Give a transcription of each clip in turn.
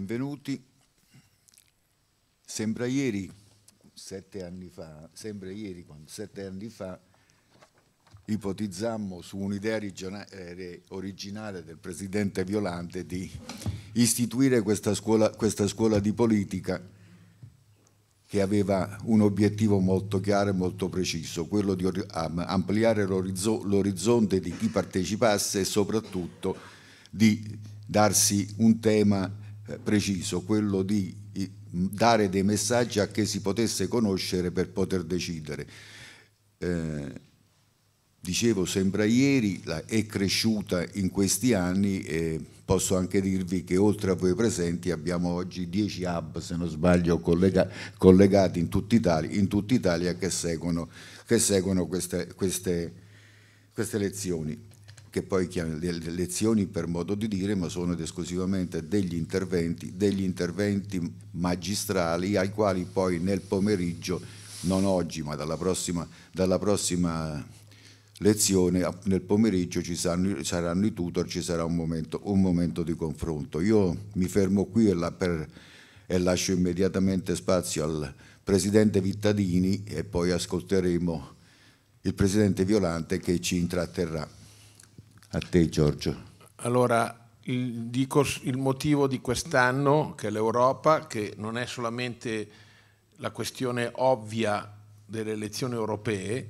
benvenuti. Sembra ieri, sette anni fa, sembra ieri quando sette anni fa ipotizzammo su un'idea eh, originale del presidente Violante di istituire questa scuola, questa scuola di politica che aveva un obiettivo molto chiaro e molto preciso, quello di ampliare l'orizzonte di chi partecipasse e soprattutto di darsi un tema eh, preciso, quello di dare dei messaggi a che si potesse conoscere per poter decidere. Eh, dicevo, sembra ieri, è cresciuta in questi anni e posso anche dirvi che oltre a voi presenti abbiamo oggi 10 hub, se non sbaglio, collega collegati in tutta Italia, in tutta Italia che seguono, che seguono queste, queste, queste lezioni che poi chiamano le lezioni per modo di dire, ma sono ed esclusivamente degli interventi, degli interventi magistrali ai quali poi nel pomeriggio, non oggi ma dalla prossima, dalla prossima lezione, nel pomeriggio ci saranno, saranno, i tutor, ci sarà un momento, un momento di confronto. Io mi fermo qui e, la per, e lascio immediatamente spazio al Presidente Vittadini e poi ascolteremo il Presidente Violante che ci intratterrà. A te Giorgio. Allora, il, dico il motivo di quest'anno, che è l'Europa, che non è solamente la questione ovvia delle elezioni europee,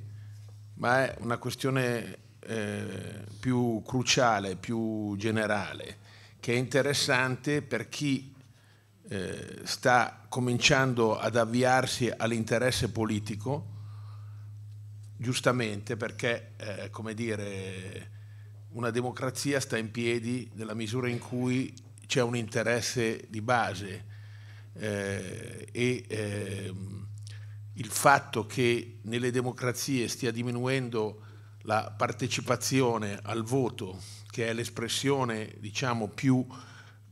ma è una questione eh, più cruciale, più generale, che è interessante per chi eh, sta cominciando ad avviarsi all'interesse politico, giustamente perché, eh, come dire, una democrazia sta in piedi nella misura in cui c'è un interesse di base eh, e eh, il fatto che nelle democrazie stia diminuendo la partecipazione al voto, che è l'espressione diciamo, più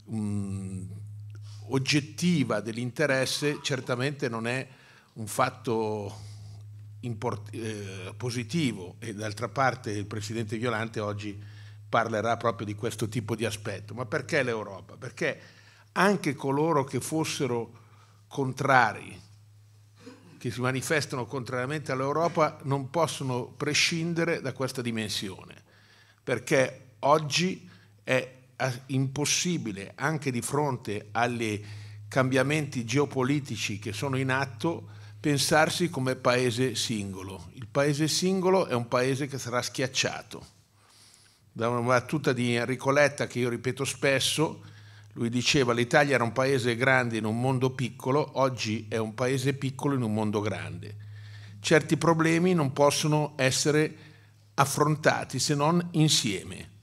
mh, oggettiva dell'interesse, certamente non è un fatto eh, positivo e d'altra parte il Presidente Violante oggi parlerà proprio di questo tipo di aspetto. Ma perché l'Europa? Perché anche coloro che fossero contrari, che si manifestano contrariamente all'Europa, non possono prescindere da questa dimensione, perché oggi è impossibile, anche di fronte agli cambiamenti geopolitici che sono in atto, pensarsi come paese singolo. Il paese singolo è un paese che sarà schiacciato. Da una battuta di Enrico Letta che io ripeto spesso, lui diceva l'Italia era un paese grande in un mondo piccolo, oggi è un paese piccolo in un mondo grande. Certi problemi non possono essere affrontati se non insieme.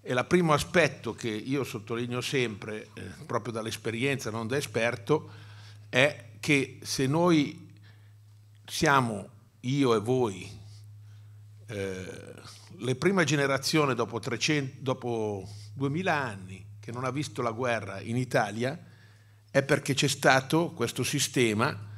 E il primo aspetto che io sottolineo sempre, eh, proprio dall'esperienza, non da esperto, è che se noi siamo io e voi eh, le prime generazioni dopo, dopo 2000 anni che non ha visto la guerra in Italia è perché c'è stato questo sistema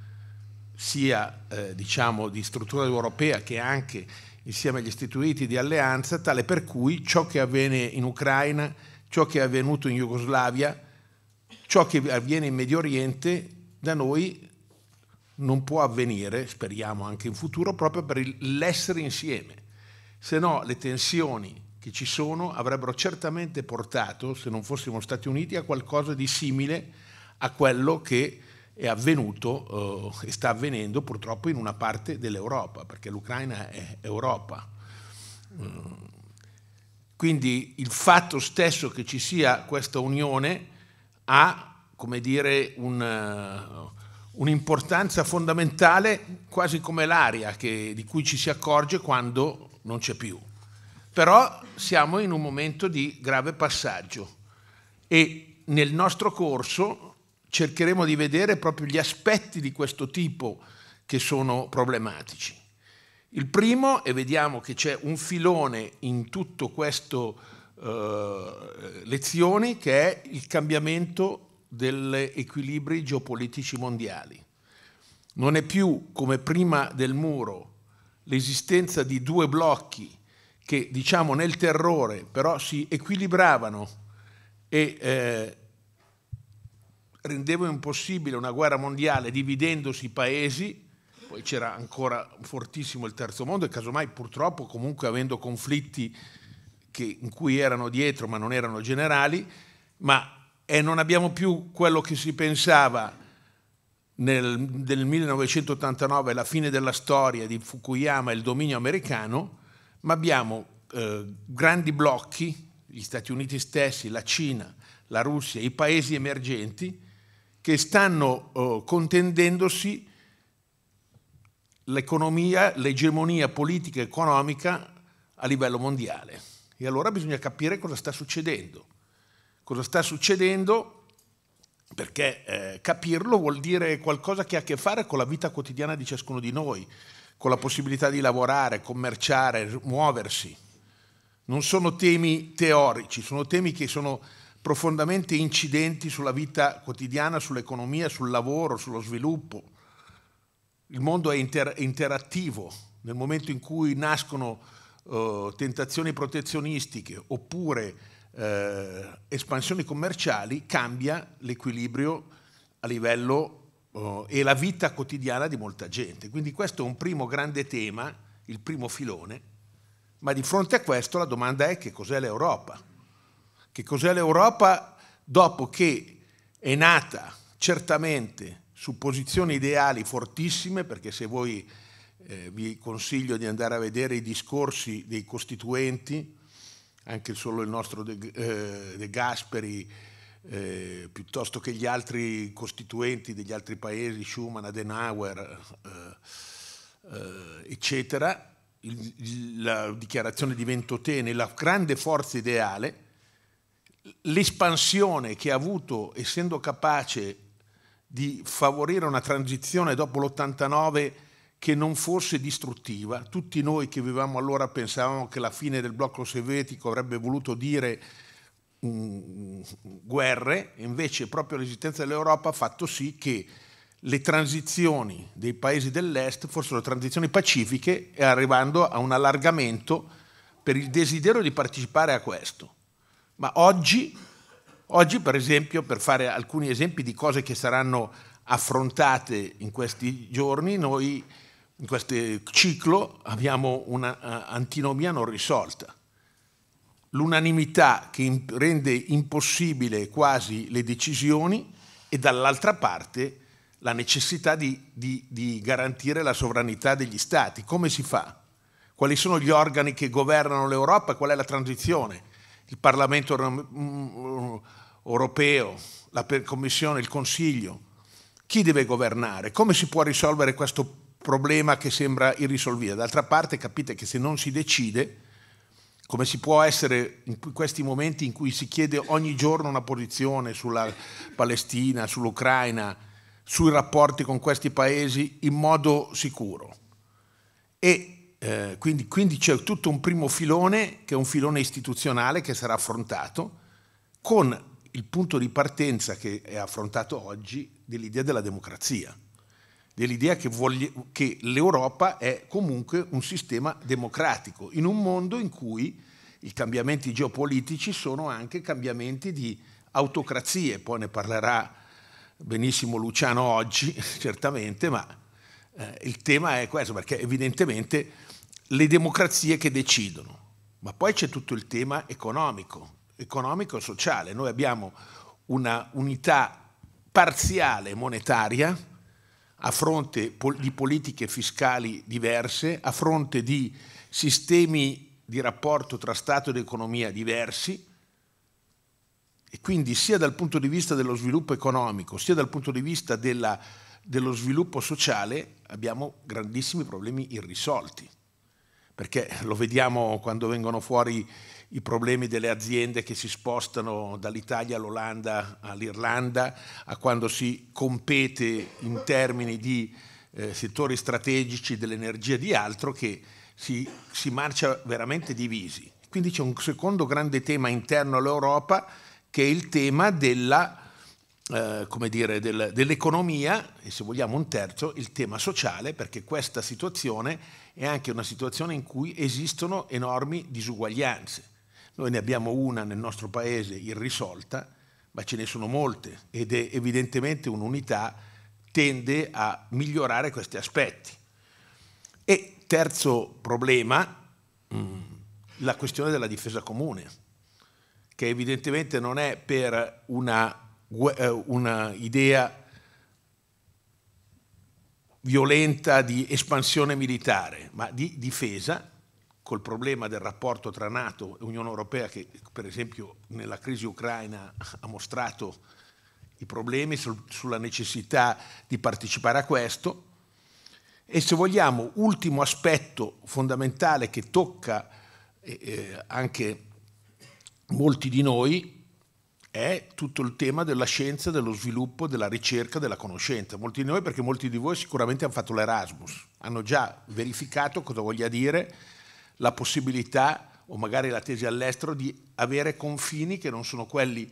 sia eh, diciamo, di struttura europea che anche insieme agli istituiti di alleanza, tale per cui ciò che avviene in Ucraina, ciò che è avvenuto in Jugoslavia, ciò che avviene in Medio Oriente, da noi non può avvenire, speriamo anche in futuro, proprio per l'essere insieme. Se no le tensioni che ci sono avrebbero certamente portato, se non fossimo stati uniti, a qualcosa di simile a quello che è avvenuto eh, e sta avvenendo purtroppo in una parte dell'Europa, perché l'Ucraina è Europa. Eh, quindi il fatto stesso che ci sia questa unione ha, come dire, un... Uh, un'importanza fondamentale quasi come l'aria che, di cui ci si accorge quando non c'è più. Però siamo in un momento di grave passaggio e nel nostro corso cercheremo di vedere proprio gli aspetti di questo tipo che sono problematici. Il primo, e vediamo che c'è un filone in tutto questo eh, lezioni, che è il cambiamento degli equilibri geopolitici mondiali. Non è più, come prima del muro, l'esistenza di due blocchi che, diciamo, nel terrore però si equilibravano e eh, rendevano impossibile una guerra mondiale dividendosi i paesi, poi c'era ancora fortissimo il terzo mondo e casomai purtroppo comunque avendo conflitti che, in cui erano dietro ma non erano generali, ma e non abbiamo più quello che si pensava nel, nel 1989, la fine della storia di Fukuyama e il dominio americano, ma abbiamo eh, grandi blocchi, gli Stati Uniti stessi, la Cina, la Russia, i paesi emergenti, che stanno eh, contendendosi l'economia, l'egemonia politica e economica a livello mondiale. E allora bisogna capire cosa sta succedendo cosa sta succedendo, perché eh, capirlo vuol dire qualcosa che ha a che fare con la vita quotidiana di ciascuno di noi, con la possibilità di lavorare, commerciare, muoversi. Non sono temi teorici, sono temi che sono profondamente incidenti sulla vita quotidiana, sull'economia, sul lavoro, sullo sviluppo. Il mondo è inter- interattivo. Nel momento in cui nascono eh, tentazioni protezionistiche oppure eh, espansioni commerciali cambia l'equilibrio a livello oh, e la vita quotidiana di molta gente. Quindi questo è un primo grande tema, il primo filone, ma di fronte a questo la domanda è che cos'è l'Europa? Che cos'è l'Europa dopo che è nata certamente su posizioni ideali fortissime, perché se voi eh, vi consiglio di andare a vedere i discorsi dei costituenti, anche solo il nostro De, eh, De Gasperi, eh, piuttosto che gli altri costituenti degli altri paesi, Schumann, Adenauer, eh, eh eccetera, il, il, la dichiarazione di Ventotene, la grande forza ideale, l'espansione che ha avuto, essendo capace di favorire una transizione dopo l'89 che non fosse distruttiva. Tutti noi che vivevamo allora pensavamo che la fine del blocco sovietico avrebbe voluto dire um, guerre, invece proprio l'esistenza dell'Europa ha fatto sì che le transizioni dei paesi dell'Est fossero transizioni pacifiche e arrivando a un allargamento per il desiderio di partecipare a questo. Ma oggi, oggi per esempio, per fare alcuni esempi di cose che saranno affrontate in questi giorni, noi in questo ciclo abbiamo un'antinomia eh, non risolta. L'unanimità che rende impossibile quasi le decisioni e dall'altra parte la necessità di, di, di, garantire la sovranità degli Stati. Come si fa? Quali sono gli organi che governano l'Europa? Qual è la transizione? Il Parlamento mm, europeo, la Commissione, il Consiglio. Chi deve governare? Come si può risolvere questo problema? problema che sembra irrisolvibile. D'altra parte capite che se non si decide, come si può essere in questi momenti in cui si chiede ogni giorno una posizione sulla Palestina, sull'Ucraina, sui rapporti con questi paesi in modo sicuro. E eh, quindi, quindi c'è tutto un primo filone, che è un filone istituzionale, che sarà affrontato con il punto di partenza che è affrontato oggi dell'idea della democrazia dell'idea che, voglie, che l'Europa è comunque un sistema democratico, in un mondo in cui i cambiamenti geopolitici sono anche cambiamenti di autocrazie, poi ne parlerà benissimo Luciano oggi, certamente, ma eh, il tema è questo, perché evidentemente le democrazie che decidono, ma poi c'è tutto il tema economico, economico e sociale. Noi abbiamo una unità parziale monetaria, a fronte di politiche fiscali diverse, a fronte di sistemi di rapporto tra Stato ed economia diversi e quindi sia dal punto di vista dello sviluppo economico sia dal punto di vista della, dello sviluppo sociale abbiamo grandissimi problemi irrisolti perché lo vediamo quando vengono fuori i problemi delle aziende che si spostano dall'Italia all'Olanda all'Irlanda, a quando si compete in termini di eh, settori strategici dell'energia e di altro che si, si marcia veramente divisi. Quindi c'è un secondo grande tema interno all'Europa che è il tema della... Eh, come dire, del, dell'economia e se vogliamo un terzo, il tema sociale, perché questa situazione è anche una situazione in cui esistono enormi disuguaglianze. Noi ne abbiamo una nel nostro paese irrisolta, ma ce ne sono molte ed è evidentemente un'unità tende a migliorare questi aspetti. E terzo problema, mm, la questione della difesa comune, che evidentemente non è per una, eh, una idea violenta di espansione militare, ma di difesa col problema del rapporto tra Nato e Unione Europea che per esempio nella crisi ucraina ha mostrato i problemi sul, sulla necessità di partecipare a questo e se vogliamo ultimo aspetto fondamentale che tocca eh, eh anche molti di noi è tutto il tema della scienza, dello sviluppo, della ricerca, della conoscenza. Molti di noi perché molti di voi sicuramente hanno fatto l'Erasmus, hanno già verificato cosa voglia dire la possibilità, o magari la tesi all'estero, di avere confini che non sono quelli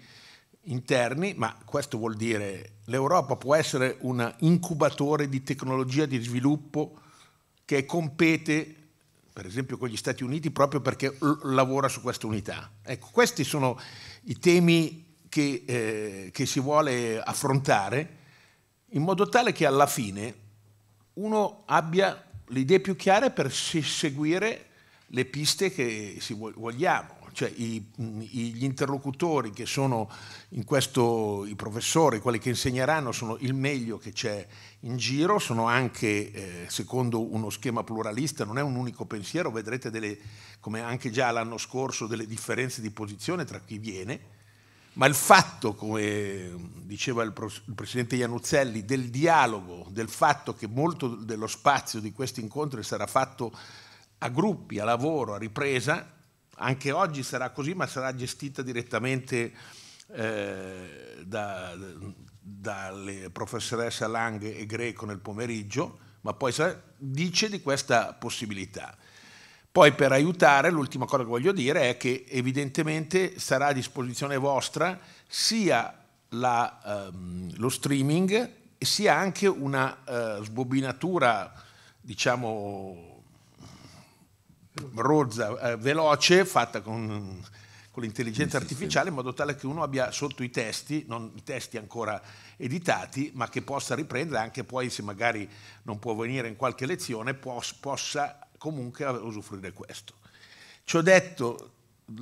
interni, ma questo vuol dire l'Europa può essere un incubatore di tecnologia di sviluppo che compete per esempio con gli Stati Uniti proprio perché lavora su questa unità. Ecco, questi sono i temi che, eh, che si vuole affrontare in modo tale che alla fine uno abbia le idee più chiare per seguire le piste che vogliamo. Cioè, i, gli interlocutori che sono in questo, i professori, quelli che insegneranno, sono il meglio che c'è in giro, sono anche eh, secondo uno schema pluralista, non è un unico pensiero, vedrete delle, come anche già l'anno scorso delle differenze di posizione tra chi viene, ma il fatto, come diceva il, il Presidente Iannuzzelli, del dialogo, del fatto che molto dello spazio di questi incontri sarà fatto a gruppi, a lavoro, a ripresa, anche oggi sarà così, ma sarà gestita direttamente eh, da, dalle professoresse Lange e Greco nel pomeriggio, ma poi sarà, dice di questa possibilità. Poi per aiutare, l'ultima cosa che voglio dire è che evidentemente sarà a disposizione vostra sia la, ehm, lo streaming sia anche una eh, sbobinatura, diciamo, rozza, eh, veloce, fatta con, con l'intelligenza artificiale, in modo tale che uno abbia sotto i testi, non i testi ancora editati, ma che possa riprendere anche poi se magari non può venire in qualche lezione, pos, possa comunque usufruire questo. Ciò detto,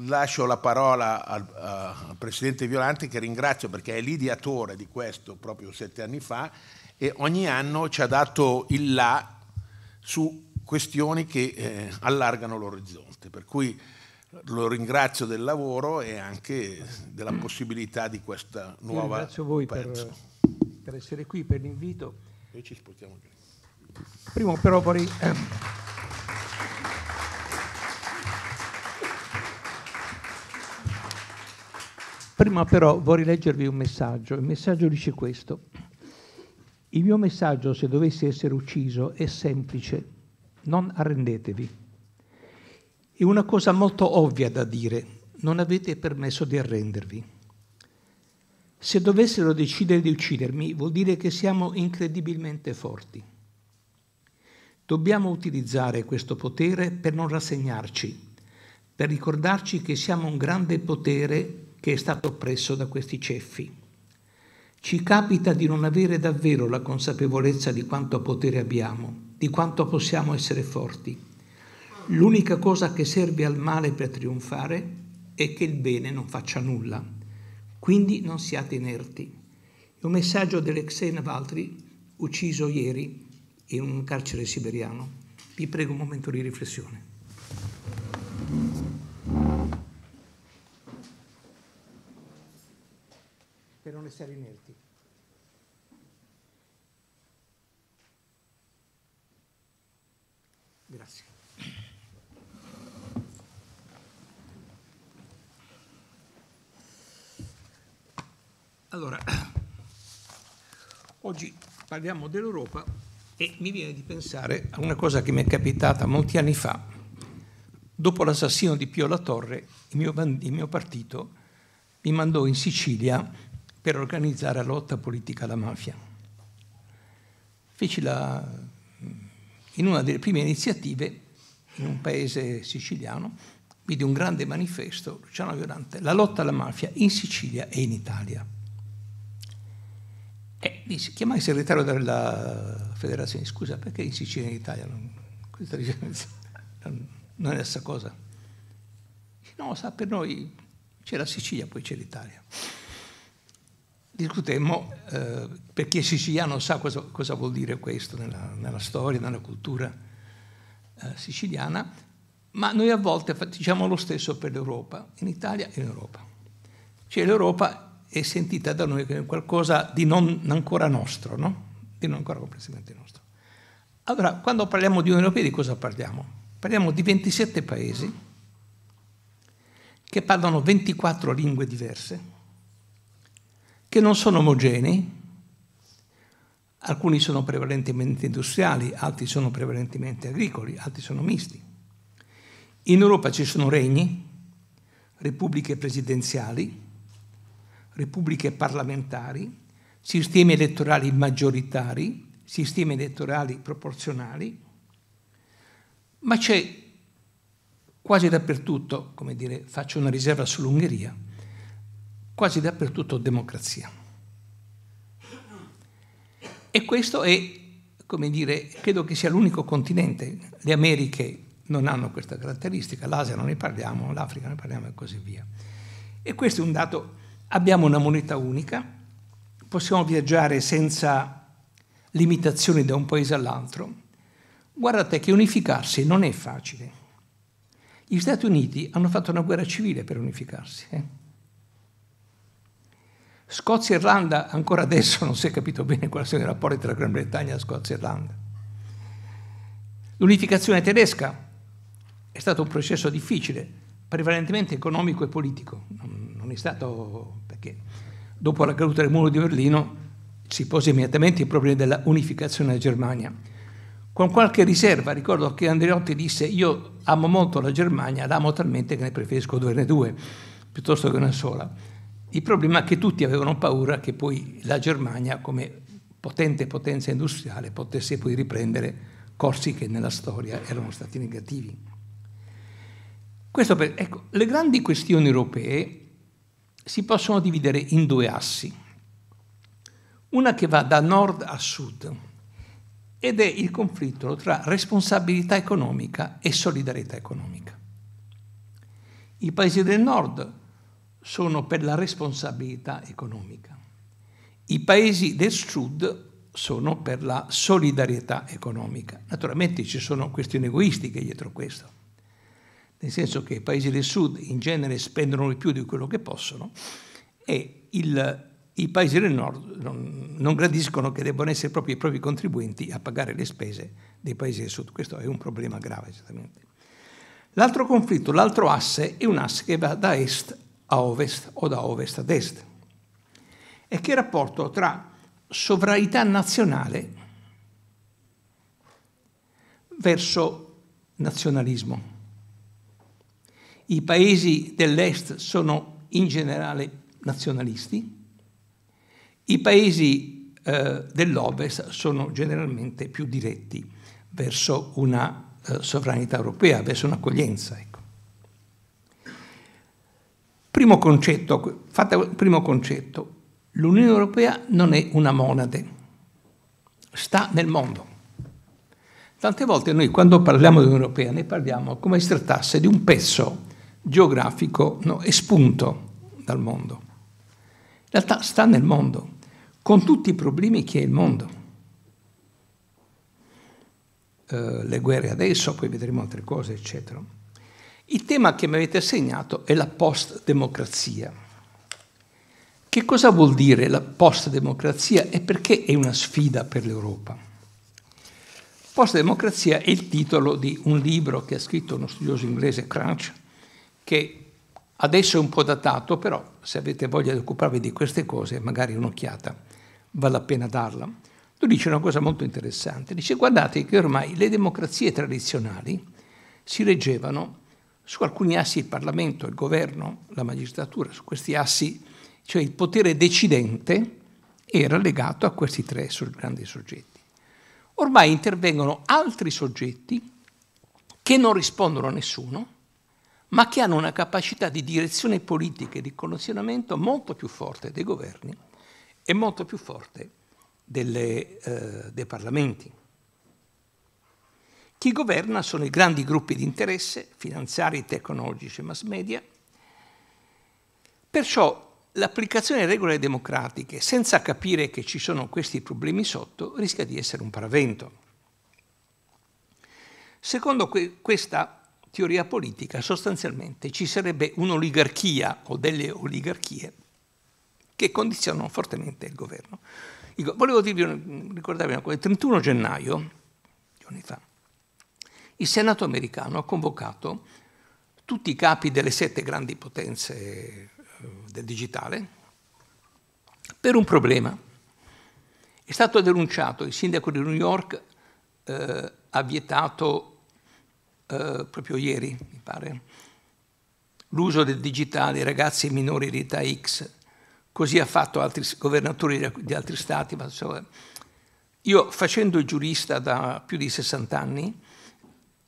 lascio la parola al, uh, al, Presidente Violante che ringrazio perché è l'ideatore di questo proprio sette anni fa e ogni anno ci ha dato il là su questioni che eh, allargano l'orizzonte. Per cui lo ringrazio del lavoro e anche della possibilità di questa nuova... Io ringrazio voi per, per, essere qui, per l'invito. Noi ci spostiamo qui. però vorrei... Ehm. Prima però vorrei leggervi un messaggio. Il messaggio dice questo. Il mio messaggio, se dovessi essere ucciso, è semplice non arrendetevi. È una cosa molto ovvia da dire, non avete permesso di arrendervi. Se dovessero decidere di uccidermi vuol dire che siamo incredibilmente forti. Dobbiamo utilizzare questo potere per non rassegnarci, per ricordarci che siamo un grande potere che è stato oppresso da questi ceffi. Ci capita di non avere davvero la consapevolezza di quanto potere abbiamo di quanto possiamo essere forti. L'unica cosa che serve al male per trionfare è che il bene non faccia nulla. Quindi non siate inerti. È un messaggio dell'Exen Valtri, ucciso ieri in un carcere siberiano. Vi prego un momento di riflessione. Per non essere inerti. Grazie. Allora, oggi parliamo dell'Europa e mi viene di pensare a una cosa che mi è capitata molti anni fa. Dopo l'assassino di Pio La Torre, il mio, il mio partito mi mandò in Sicilia per organizzare la lotta politica alla mafia. Feci la in una delle prime iniziative in un paese siciliano, vide un grande manifesto, Luciano Violante, la lotta alla mafia in Sicilia e in Italia. E disse, chiamai il segretario della federazione, scusa, perché in Sicilia e in Italia? Non, questa differenza non è la stessa cosa. No, sa, per noi c'è la Sicilia, poi c'è l'Italia discutemmo eh, per chi è siciliano sa cosa, cosa vuol dire questo nella, nella storia, nella cultura eh, siciliana, ma noi a volte facciamo lo stesso per l'Europa, in Italia e in Europa. Cioè l'Europa è sentita da noi come qualcosa di non ancora nostro, no? di non ancora complessivamente nostro. Allora, quando parliamo di Unione Europea di cosa parliamo? Parliamo di 27 paesi che parlano 24 lingue diverse, che non sono omogenei, alcuni sono prevalentemente industriali, altri sono prevalentemente agricoli, altri sono misti. In Europa ci sono regni, repubbliche presidenziali, repubbliche parlamentari, sistemi elettorali maggioritari, sistemi elettorali proporzionali, ma c'è quasi dappertutto, come dire, faccio una riserva sull'Ungheria, quasi dappertutto democrazia. E questo è, come dire, credo che sia l'unico continente. Le Americhe non hanno questa caratteristica, l'Asia non ne parliamo, l'Africa ne parliamo e così via. E questo è un dato, abbiamo una moneta unica, possiamo viaggiare senza limitazioni da un paese all'altro. Guardate che unificarsi non è facile. Gli Stati Uniti hanno fatto una guerra civile per unificarsi. Eh? Scozia e Irlanda, ancora adesso non si è capito bene quali sono i rapporti tra Gran Bretagna, e Scozia e Irlanda. L'unificazione tedesca è stato un processo difficile, prevalentemente economico e politico. Non è stato perché dopo la caduta del muro di Berlino si pose immediatamente il problema della unificazione della Germania. Con qualche riserva, ricordo che Andreotti disse io amo molto la Germania, l'amo talmente che ne preferisco due, ne due piuttosto che una sola il problema è che tutti avevano paura che poi la Germania, come potente potenza industriale, potesse poi riprendere corsi che nella storia erano stati negativi. Per, ecco, le grandi questioni europee si possono dividere in due assi. Una che va da nord a sud ed è il conflitto tra responsabilità economica e solidarietà economica. I paesi del nord sono per la responsabilità economica. I paesi del sud sono per la solidarietà economica. Naturalmente ci sono questioni egoistiche dietro questo, nel senso che i paesi del sud in genere spendono di più di quello che possono e il, i paesi del nord non, non gradiscono che debbano essere proprio i propri contribuenti a pagare le spese dei paesi del sud. Questo è un problema grave, certamente. L'altro conflitto, l'altro asse, è un asse che va da est a ovest o da ovest ad est? E che rapporto tra sovranità nazionale verso nazionalismo? I paesi dell'est sono in generale nazionalisti, i paesi eh, dell'ovest sono generalmente più diretti verso una eh, sovranità europea, verso un'accoglienza. Ecco. Primo concetto, fate primo concetto, l'Unione Europea non è una monade, sta nel mondo. Tante volte noi quando parliamo di Unione Europea ne parliamo come se trattasse di un pezzo geografico no, espunto dal mondo. In realtà sta nel mondo, con tutti i problemi che è il mondo. Eh, le guerre adesso, poi vedremo altre cose, eccetera. Il tema che mi avete assegnato è la post-democrazia. Che cosa vuol dire la post-democrazia e perché è una sfida per l'Europa? Post-democrazia è il titolo di un libro che ha scritto uno studioso inglese, Crunch, che adesso è un po' datato, però se avete voglia di occuparvi di queste cose, magari un'occhiata vale la pena darla. Lui dice una cosa molto interessante, dice guardate che ormai le democrazie tradizionali si reggevano su alcuni assi il Parlamento, il governo, la magistratura, su questi assi, cioè il potere decidente, era legato a questi tre grandi soggetti. Ormai intervengono altri soggetti che non rispondono a nessuno, ma che hanno una capacità di direzione politica e di condizionamento molto più forte dei governi e molto più forte delle, eh, dei parlamenti. Chi governa sono i grandi gruppi di interesse, finanziari, tecnologici e mass media. Perciò l'applicazione delle regole democratiche senza capire che ci sono questi problemi sotto rischia di essere un paravento. Secondo que questa teoria politica sostanzialmente ci sarebbe un'oligarchia o delle oligarchie che condizionano fortemente il governo. Volevo dirvi, ricordarvi una cosa, il 31 gennaio, giorni fa, il Senato americano ha convocato tutti i capi delle sette grandi potenze eh, del digitale per un problema. È stato denunciato, il sindaco di New York eh, ha vietato eh, proprio ieri, mi pare, l'uso del digitale ai ragazzi minori di età X. Così ha fatto altri governatori di altri stati. io, facendo il giurista da più di 60 anni,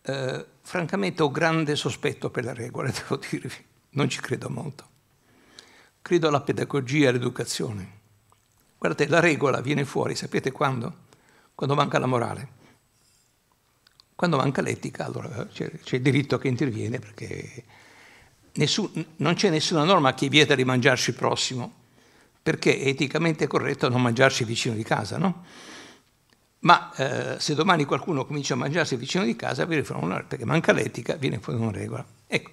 eh, francamente ho grande sospetto per la regola, devo dirvi, non ci credo molto. Credo alla pedagogia e all'educazione. Guardate, la regola viene fuori, sapete quando? Quando manca la morale. Quando manca l'etica, allora eh, c'è, il diritto che interviene perché nessun, non c'è nessuna norma che vieta di mangiarci prossimo, perché è eticamente corretto non mangiarci vicino di casa, no? ma eh, se domani qualcuno comincia a mangiarsi vicino di casa, viene fuori una perché manca l'etica, viene fuori una regola. Ecco,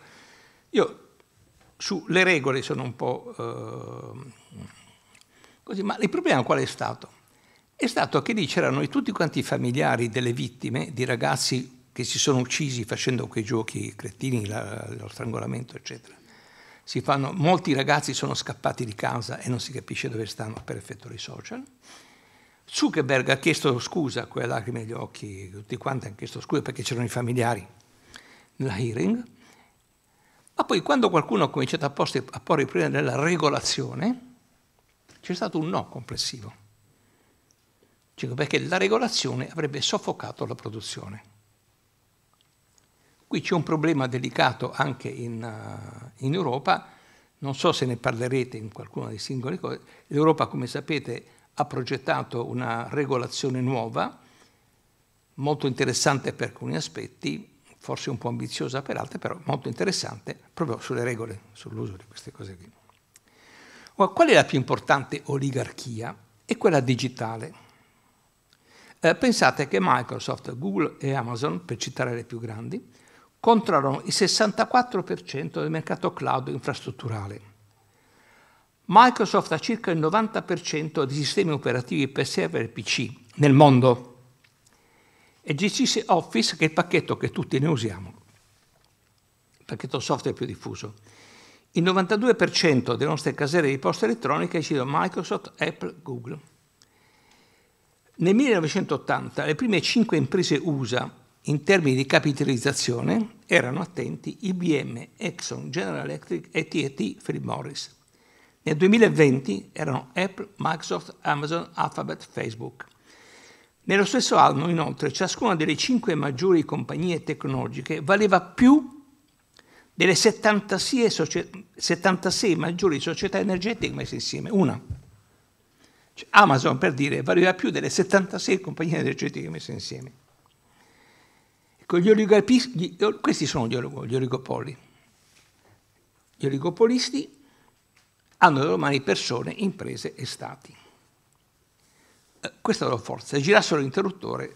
io sulle regole sono un po' eh, così, ma il problema qual è stato? È stato che lì c'erano tutti quanti i familiari delle vittime, di ragazzi che si sono uccisi facendo quei giochi cretini, la, lo strangolamento, eccetera. Fanno, molti ragazzi sono scappati di casa e non si capisce dove stanno per effetto dei social. Zuckerberg ha chiesto scusa con le lacrime agli occhi, tutti quanti hanno chiesto scusa perché c'erano i familiari nella hearing, ma poi quando qualcuno ha cominciato a, posti, a porre il problema della regolazione, c'è stato un no complessivo, cioè perché la regolazione avrebbe soffocato la produzione. Qui c'è un problema delicato anche in, uh, in Europa, non so se ne parlerete in qualcuna dei singoli cose, l'Europa come sapete ha progettato una regolazione nuova, molto interessante per alcuni aspetti, forse un po' ambiziosa per altri, però molto interessante proprio sulle regole, sull'uso di queste cose qui. Ora, qual è la più importante oligarchia? È quella digitale. Eh, pensate che Microsoft, Google e Amazon, per citare le più grandi, controllano il 64% del mercato cloud infrastrutturale Microsoft ha circa il 90% dei sistemi operativi per server PC nel mondo e GCC Office, che è il pacchetto che tutti ne usiamo, il pacchetto software più diffuso. Il 92% delle nostre caselle di posta elettronica è da Microsoft, Apple, Google. Nel 1980 le prime 5 imprese USA in termini di capitalizzazione erano attenti IBM, Exxon, General Electric e TT Philip Morris. Nel 2020 erano Apple, Microsoft, Amazon, Alphabet, Facebook. Nello stesso anno, inoltre, ciascuna delle cinque maggiori compagnie tecnologiche valeva più delle 76, socie- 76 maggiori società energetiche messe insieme. Una. Cioè, Amazon, per dire, valeva più delle 76 compagnie energetiche messe insieme. Ecco, gli oligarpi- gli, questi sono gli, oligopoli. Gli oligopolisti hanno le loro mani persone, imprese e stati. Eh, questa è la loro forza. Se girassero l'interruttore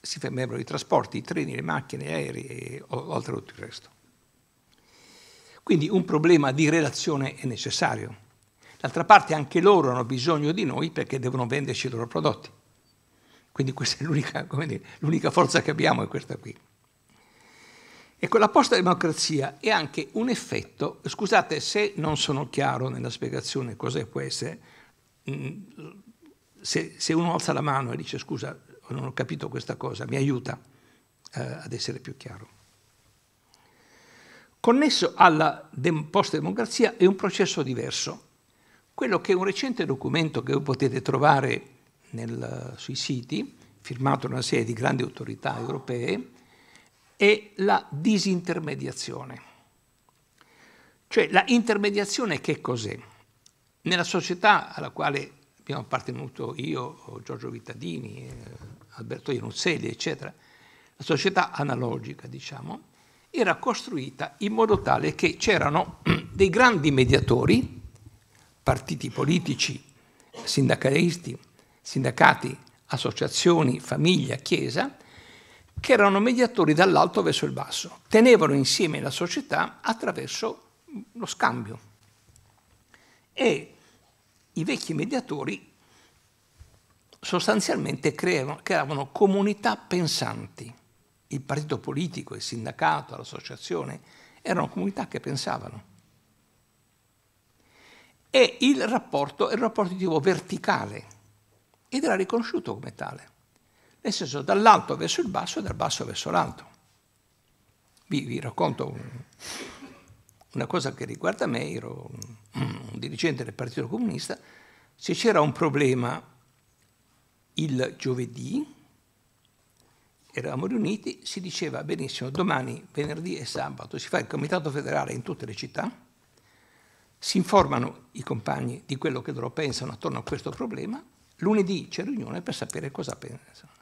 si fermerebbero i trasporti, i treni, le macchine, gli aerei e oltre tutto il resto. Quindi un problema di relazione è necessario. D'altra parte anche loro hanno bisogno di noi perché devono venderci i loro prodotti. Quindi questa è l'unica, forza che abbiamo, è questa qui. Ecco, la posta democrazia è anche un effetto, scusate se non sono chiaro nella spiegazione cos'è questo, eh, se, se, uno alza la mano e dice scusa non ho capito questa cosa, mi aiuta eh, ad essere più chiaro. Connesso alla de- post-democrazia è un processo diverso. Quello che è un recente documento che voi potete trovare nel, sui siti, firmato da una serie di grandi autorità europee, è la disintermediazione. Cioè la intermediazione che cos'è? Nella società alla quale abbiamo appartenuto io, Giorgio Vittadini, eh, Alberto Iannuzzelli, eccetera, la società analogica, diciamo, era costruita in modo tale che c'erano dei grandi mediatori, partiti politici, sindacalisti, sindacati, associazioni, famiglia, chiesa, che erano mediatori dall'alto verso il basso, tenevano insieme la società attraverso lo scambio. E i vecchi mediatori sostanzialmente creavano, creavano comunità pensanti. Il partito politico, il sindacato, l'associazione erano comunità che pensavano. E il rapporto era un rapporto di tipo verticale ed era riconosciuto come tale nel senso dall'alto verso il basso e dal basso verso l'alto. Vi, vi racconto un, una cosa che riguarda me, ero un, un dirigente del Partito Comunista, se c'era un problema il giovedì, eravamo riuniti, si diceva benissimo, domani, venerdì e sabato si fa il comitato federale in tutte le città, si informano i compagni di quello che loro pensano attorno a questo problema, lunedì c'è riunione per sapere cosa pensano.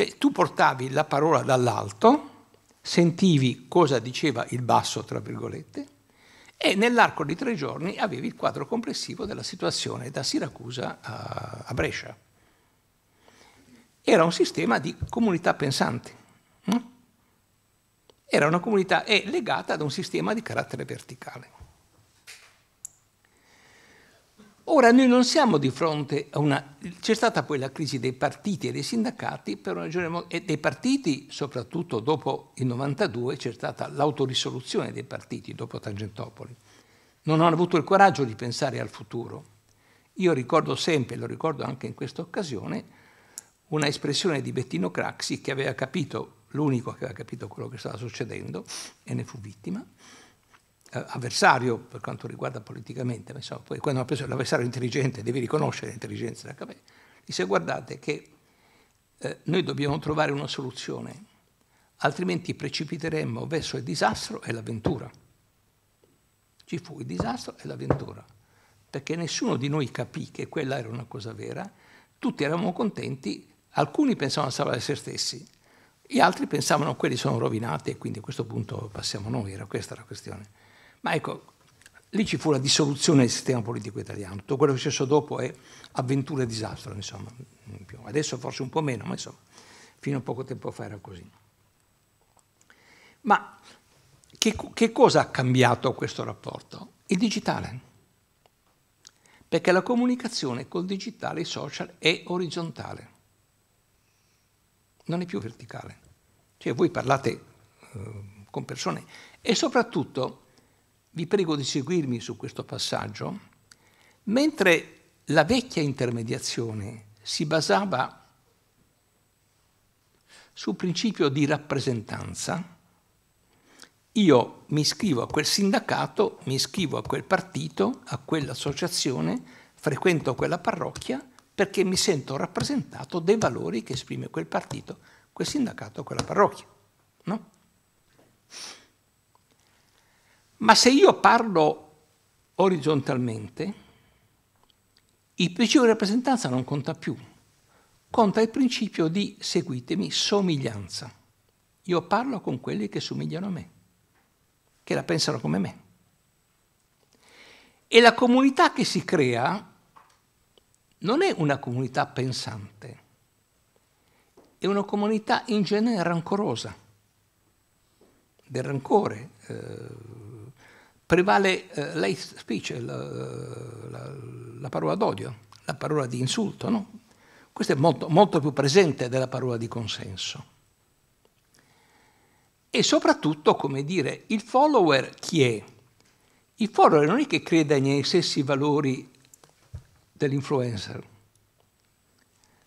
Cioè tu portavi la parola dall'alto, sentivi cosa diceva il basso, tra virgolette, e nell'arco di tre giorni avevi il quadro complessivo della situazione da Siracusa a, a Brescia. Era un sistema di comunità pensanti. Hm? Era una comunità legata ad un sistema di carattere verticale. Ora noi non siamo di fronte a una... c'è stata poi la crisi dei partiti e dei sindacati per una ragione... e dei partiti, soprattutto dopo il 92, c'è stata l'autorisoluzione dei partiti dopo Tangentopoli. Non hanno avuto il coraggio di pensare al futuro. Io ricordo sempre, lo ricordo anche in questa occasione, una espressione di Bettino Craxi che aveva capito, l'unico che aveva capito quello che stava succedendo e ne fu vittima, eh, avversario per quanto riguarda politicamente, ma insomma, poi quando ha preso l'avversario intelligente devi riconoscere l'intelligenza della KP, disse guardate che eh, noi dobbiamo trovare una soluzione, altrimenti precipiteremmo verso il disastro e l'avventura. Ci fu il disastro e l'avventura, perché nessuno di noi capì che quella era una cosa vera, tutti eravamo contenti, alcuni pensavano a salvare se stessi, gli altri pensavano che quelli sono rovinati e quindi a questo punto passiamo noi, era questa la questione. Ma ecco, lì ci fu la dissoluzione del sistema politico italiano, tutto quello che è successo dopo è avventura e disastro, insomma, adesso forse un po' meno, ma insomma, fino a poco tempo fa era così. Ma che, che cosa ha cambiato questo rapporto? Il digitale, perché la comunicazione col digitale, i social, è orizzontale, non è più verticale. Cioè voi parlate eh, con persone e soprattutto vi prego di seguirmi su questo passaggio, mentre la vecchia intermediazione si basava sul principio di rappresentanza, io mi iscrivo a quel sindacato, mi iscrivo a quel partito, a quell'associazione, frequento quella parrocchia perché mi sento rappresentato dai valori che esprime quel partito, quel sindacato, quella parrocchia. No? Ma se io parlo orizzontalmente, il principio di rappresentanza non conta più, conta il principio di, seguitemi, somiglianza. Io parlo con quelli che somigliano a me, che la pensano come me. E la comunità che si crea non è una comunità pensante, è una comunità in genere rancorosa, del rancore. Eh, prevale eh, l'hate speech, la, la, la parola d'odio, la parola di insulto, no? Questo è molto, molto più presente della parola di consenso. E soprattutto, come dire, il follower chi è? Il follower non è che creda nei stessi valori dell'influencer,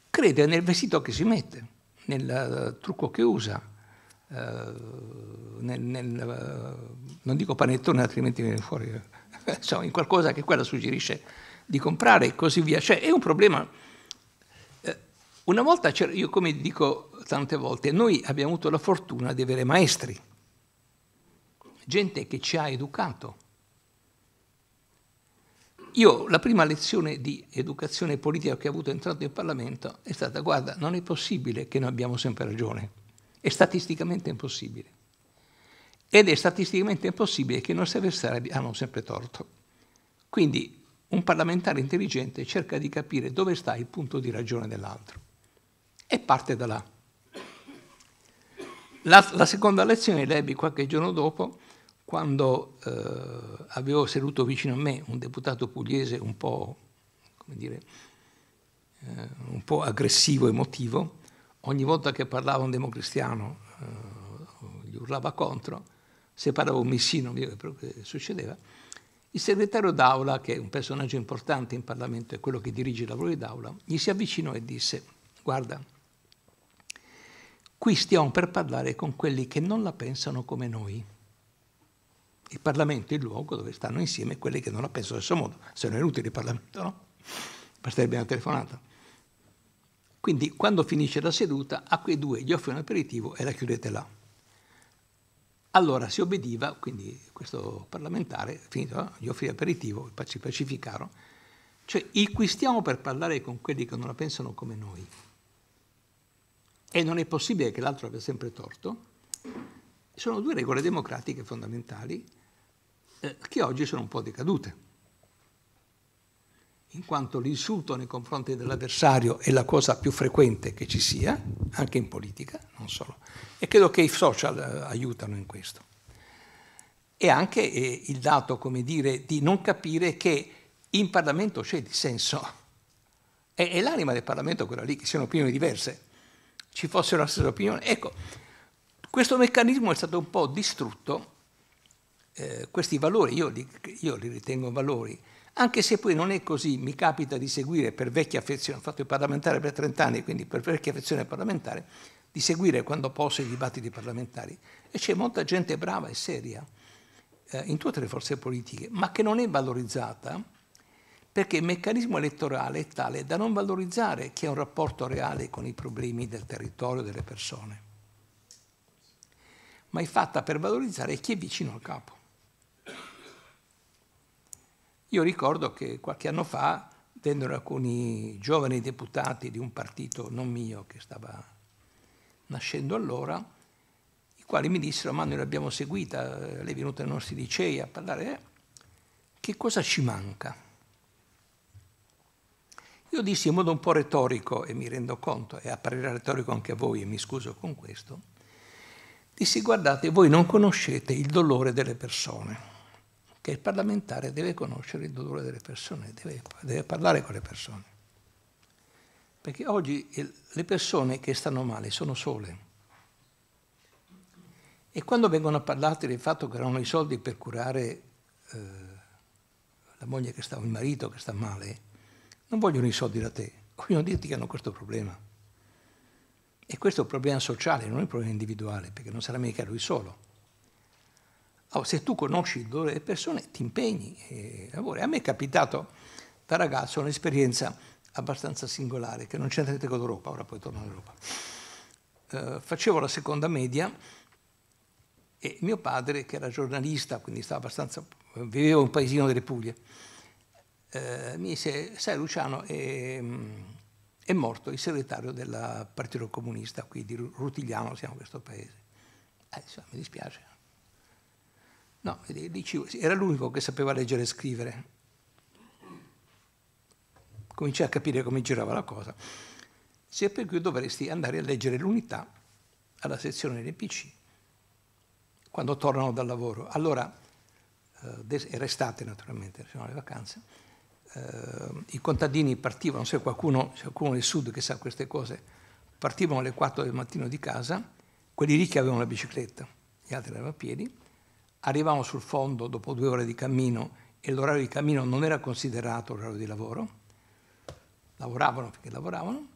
crede nel vestito che si mette, nel eh, trucco che usa, eh, nel, nel, eh, non dico panettone altrimenti viene fuori, eh, insomma in qualcosa che quella suggerisce di comprare e così via. Cioè è un problema, una volta, io come dico tante volte, noi abbiamo avuto la fortuna di avere maestri, gente che ci ha educato. Io la prima lezione di educazione politica che ho avuto entrando in Parlamento è stata guarda, non è possibile che noi abbiamo sempre ragione è statisticamente impossibile. Ed è statisticamente impossibile che i nostri avversari ah, hanno sempre torto. Quindi un parlamentare intelligente cerca di capire dove sta il punto di ragione dell'altro e parte da là. La, la seconda lezione l'ebbi qualche giorno dopo, quando eh, avevo seduto vicino a me un deputato pugliese un po', come dire, eh, un po aggressivo, emotivo, ogni volta che parlava un democristiano eh, gli urlava contro, se parlava un missino succedeva, il segretario d'aula, che è un personaggio importante in Parlamento, è quello che dirige i lavori d'aula, gli si avvicinò e disse, guarda, qui stiamo per parlare con quelli che non la pensano come noi. Il Parlamento è il luogo dove stanno insieme quelli che non la pensano allo stesso modo, se non è inutile il Parlamento, no? Basterebbe una telefonata. Quindi quando finisce la seduta a quei due gli offre un aperitivo e la chiudete là. Allora si obbediva, quindi questo parlamentare, finito, eh, gli offrì l'aperitivo, si pacificarono. Cioè, qui stiamo per parlare con quelli che non la pensano come noi. E non è possibile che l'altro abbia sempre torto. Sono due regole democratiche fondamentali eh, che oggi sono un po' decadute in quanto l'insulto nei confronti dell'avversario è la cosa più frequente che ci sia, anche in politica, non solo. E credo che i social eh, aiutano in questo. E anche eh, il dato, come dire, di non capire che in Parlamento c'è dissenso. È, è l'anima del Parlamento quella lì, che siano opinioni diverse, ci fossero la stessa opinione. Ecco, questo meccanismo è stato un po' distrutto, eh, questi valori, io li, io li ritengo valori, anche se poi non è così, mi capita di seguire per vecchia affezione, ho fatto il parlamentare per 30 anni, quindi per vecchia affezione parlamentare, di seguire quando posso i dibattiti parlamentari. E c'è molta gente brava e seria eh, in tutte le forze politiche, ma che non è valorizzata perché il meccanismo elettorale è tale da non valorizzare chi ha un rapporto reale con i problemi del territorio, delle persone, ma è fatta per valorizzare chi è vicino al capo. Io ricordo che qualche anno fa vennero alcuni giovani deputati di un partito non mio che stava nascendo allora, i quali mi dissero, ma noi l'abbiamo seguita, eh, lei è venuta ai nostri licei a parlare, eh, che cosa ci manca? Io dissi in modo un po' retorico, e mi rendo conto, e apparirà retorico anche a voi, e mi scuso con questo, dissi guardate, voi non conoscete il dolore delle persone che il parlamentare deve conoscere il dolore delle persone, deve, deve parlare con le persone. Perché oggi le persone che stanno male sono sole. E quando vengono a parlarti del fatto che erano i soldi per curare eh, la moglie che sta, o il marito che sta male, non vogliono i soldi da te, vogliono dirti che hanno questo problema. E questo è un problema sociale, non è un problema individuale, perché non sarà mica lui solo. Allora, se tu conosci il dolore delle persone, ti impegni e lavori. A me è capitato da ragazzo un'esperienza abbastanza singolare, che non c'entra niente con l'Europa, ora poi torno all'Europa. Eh, facevo la seconda media e mio padre, che era giornalista, quindi stava abbastanza, viveva in un paesino delle Puglie, eh, mi disse, sai Luciano, è, ehm, è, morto il segretario del Partito Comunista qui di Rutigliano, siamo in questo paese. Eh, insomma, mi dispiace. No, era l'unico che sapeva leggere e scrivere. Cominciai a capire come girava la cosa. Se per cui dovresti andare a leggere l'unità alla sezione NPC quando tornano dal lavoro. Allora, eh, era estate naturalmente, sono le vacanze, eh, i contadini partivano, se qualcuno, se qualcuno del sud che sa queste cose, partivano alle 4 del mattino di casa, quelli lì che avevano la bicicletta, gli altri erano a piedi, Arrivavamo sul fondo dopo due ore di cammino e l'orario di cammino non era considerato orario di lavoro, lavoravano perché lavoravano,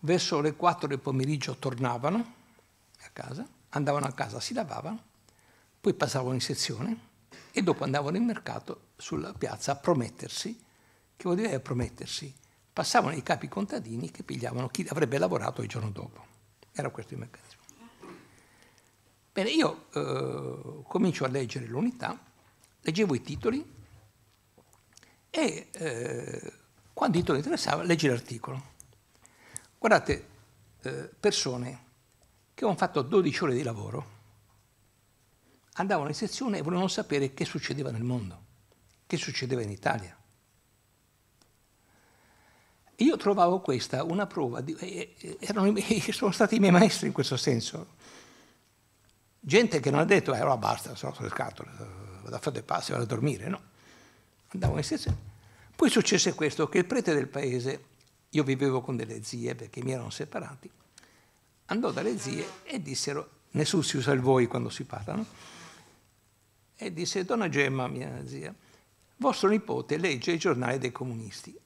verso le 4 del pomeriggio tornavano a casa, andavano a casa, si lavavano, poi passavano in sezione e dopo andavano in mercato sulla piazza a promettersi, che vuol dire promettersi, passavano i capi contadini che pigliavano chi avrebbe lavorato il giorno dopo. Era questo il meccanismo. Bene, io eh, comincio a leggere l'unità, leggevo i titoli e eh, quando il titolo interessava leggi l'articolo. Guardate, eh, persone che avevano fatto 12 ore di lavoro andavano in sezione e volevano sapere che succedeva nel mondo, che succedeva in Italia. Io trovavo questa una prova, di, eh, eh, erano, sono stati i miei maestri in questo senso, gente che non ha detto, eh, allora basta, sono sulle scatole, vado a fare dei passi, vado a dormire, no. Andavano in stessa. Poi successe questo, che il prete del paese, io vivevo con delle zie perché mi erano separati, andò dalle zie e dissero, nessuno si usa il voi quando si parla, no? E disse, donna Gemma, mia zia, vostro nipote legge i giornali dei comunisti.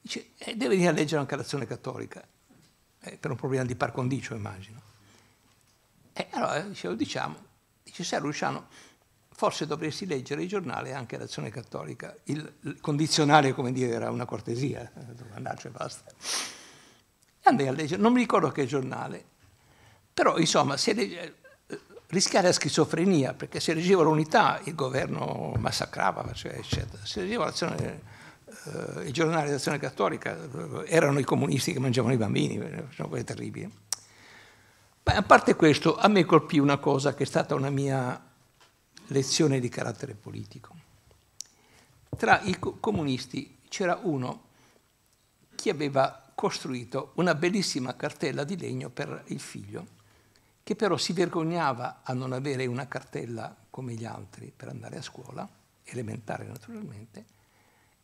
Dice, e eh, deve venire a leggere anche l'azione cattolica, eh, per un problema di par condicio, immagino. E allora ce lo diciamo, dice Sergio Luciano, forse dovresti leggere il giornale anche l'Azione Cattolica. Il, il condizionale, come dire, era una cortesia, eh, dovevo e basta. E andai a leggere, non mi ricordo che giornale, però insomma, se legge, eh, rischiare la schizofrenia, perché se leggeva l'unità il governo massacrava, eccetera. Se leggeva l'azione, eh, il giornale dell'azione cattolica, eh, erano i comunisti che mangiavano i bambini, sono cose terribili. Beh, a parte questo, a me colpì una cosa che è stata una mia lezione di carattere politico. Tra i comunisti c'era uno che aveva costruito una bellissima cartella di legno per il figlio, che però si vergognava a non avere una cartella come gli altri per andare a scuola, elementare naturalmente,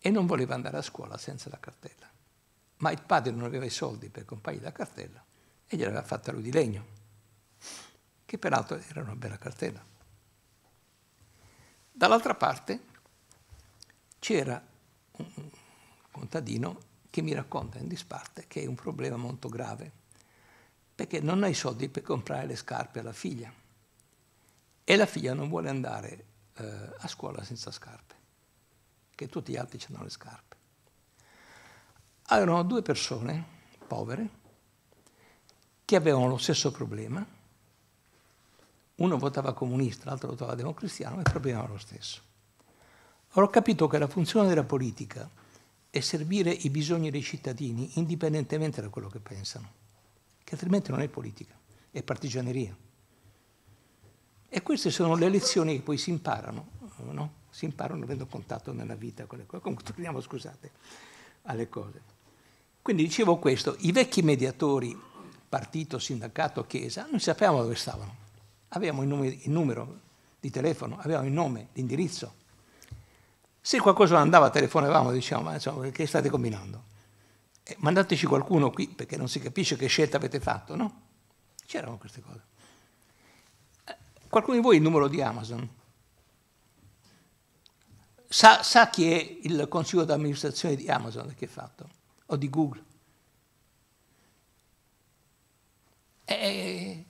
e non voleva andare a scuola senza la cartella. Ma il padre non aveva i soldi per comprargli la cartella e gliel'aveva fatta lui di legno, che peraltro era una bella cartella. Dall'altra parte c'era un contadino che mi racconta in disparte che è un problema molto grave, perché non ha i soldi per comprare le scarpe alla figlia e la figlia non vuole andare eh, a scuola senza scarpe, che tutti gli altri hanno le scarpe. Allora, due persone povere che avevano lo stesso problema, uno votava comunista, l'altro votava democristiano, ma il problema era lo stesso. Allora ho capito che la funzione della politica è servire i bisogni dei cittadini indipendentemente da quello che pensano, che altrimenti non è politica, è partigianeria. E queste sono le lezioni che poi si imparano, no? si imparano avendo contatto nella vita con le cose. Comunque torniamo, scusate, alle cose. Quindi dicevo questo, i vecchi mediatori partito, sindacato, chiesa, non sapevamo dove stavano. Avevamo il, nome, il numero di telefono, avevamo il nome, l'indirizzo. Se qualcosa non andava, telefonavamo, diciamo, ma insomma, che state combinando? Eh, mandateci qualcuno qui, perché non si capisce che scelta avete fatto, no? C'erano queste cose. Eh, qualcuno di voi il numero di Amazon? Sa, sa chi è il consiglio d'amministrazione di Amazon che ha fatto? O di Google? eh, eh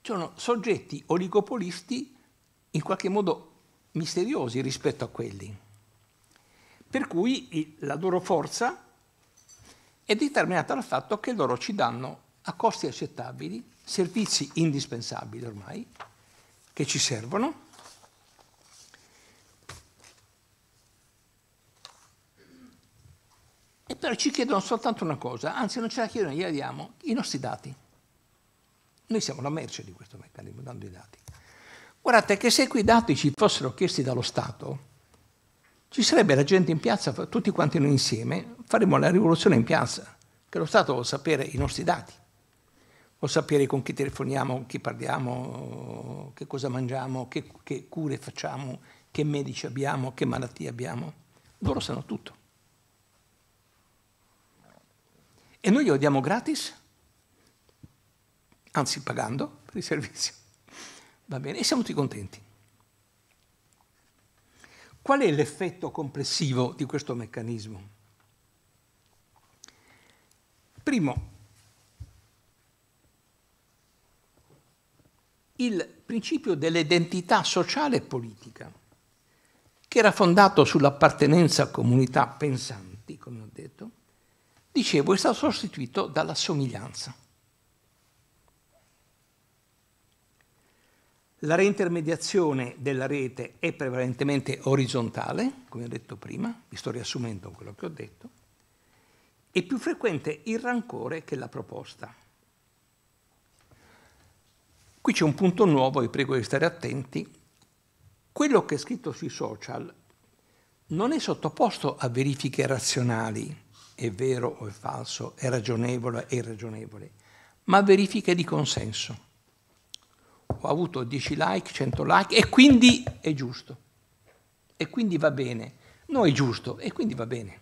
sono soggetti oligopolisti in qualche modo misteriosi rispetto a quelli. Per cui la loro forza è determinata dal fatto che loro ci danno a costi accettabili servizi indispensabili ormai che ci servono e però ci chiedono soltanto una cosa, anzi non ce la chiedono, gliela diamo, i nostri dati. Noi siamo la merce di questo meccanismo, dando i dati. Guardate che se quei dati ci fossero chiesti dallo Stato, ci sarebbe la gente in piazza, tutti quanti noi insieme, faremmo la rivoluzione in piazza, che lo Stato vuole sapere i nostri dati, vuole sapere con chi telefoniamo, con chi parliamo, che cosa mangiamo, che, che cure facciamo, che medici abbiamo, che malattie abbiamo. Loro sanno tutto. E noi glielo diamo gratis? anzi pagando per il servizio. Va bene, e siamo tutti contenti. Qual è l'effetto complessivo di questo meccanismo? Primo, il principio dell'identità sociale e politica, che era fondato sull'appartenenza a comunità pensanti, come ho detto, dicevo, è stato sostituito dalla somiglianza. La reintermediazione della rete è prevalentemente orizzontale, come ho detto prima, vi sto riassumendo quello che ho detto, e più frequente il rancore che la proposta. Qui c'è un punto nuovo, vi prego di stare attenti. Quello che è scritto sui social non è sottoposto a verifiche razionali, è vero o è falso, è ragionevole o è irragionevole, ma a verifiche di consenso ho avuto 10 like, 100 like e quindi è giusto. E quindi va bene. No, è giusto e quindi va bene.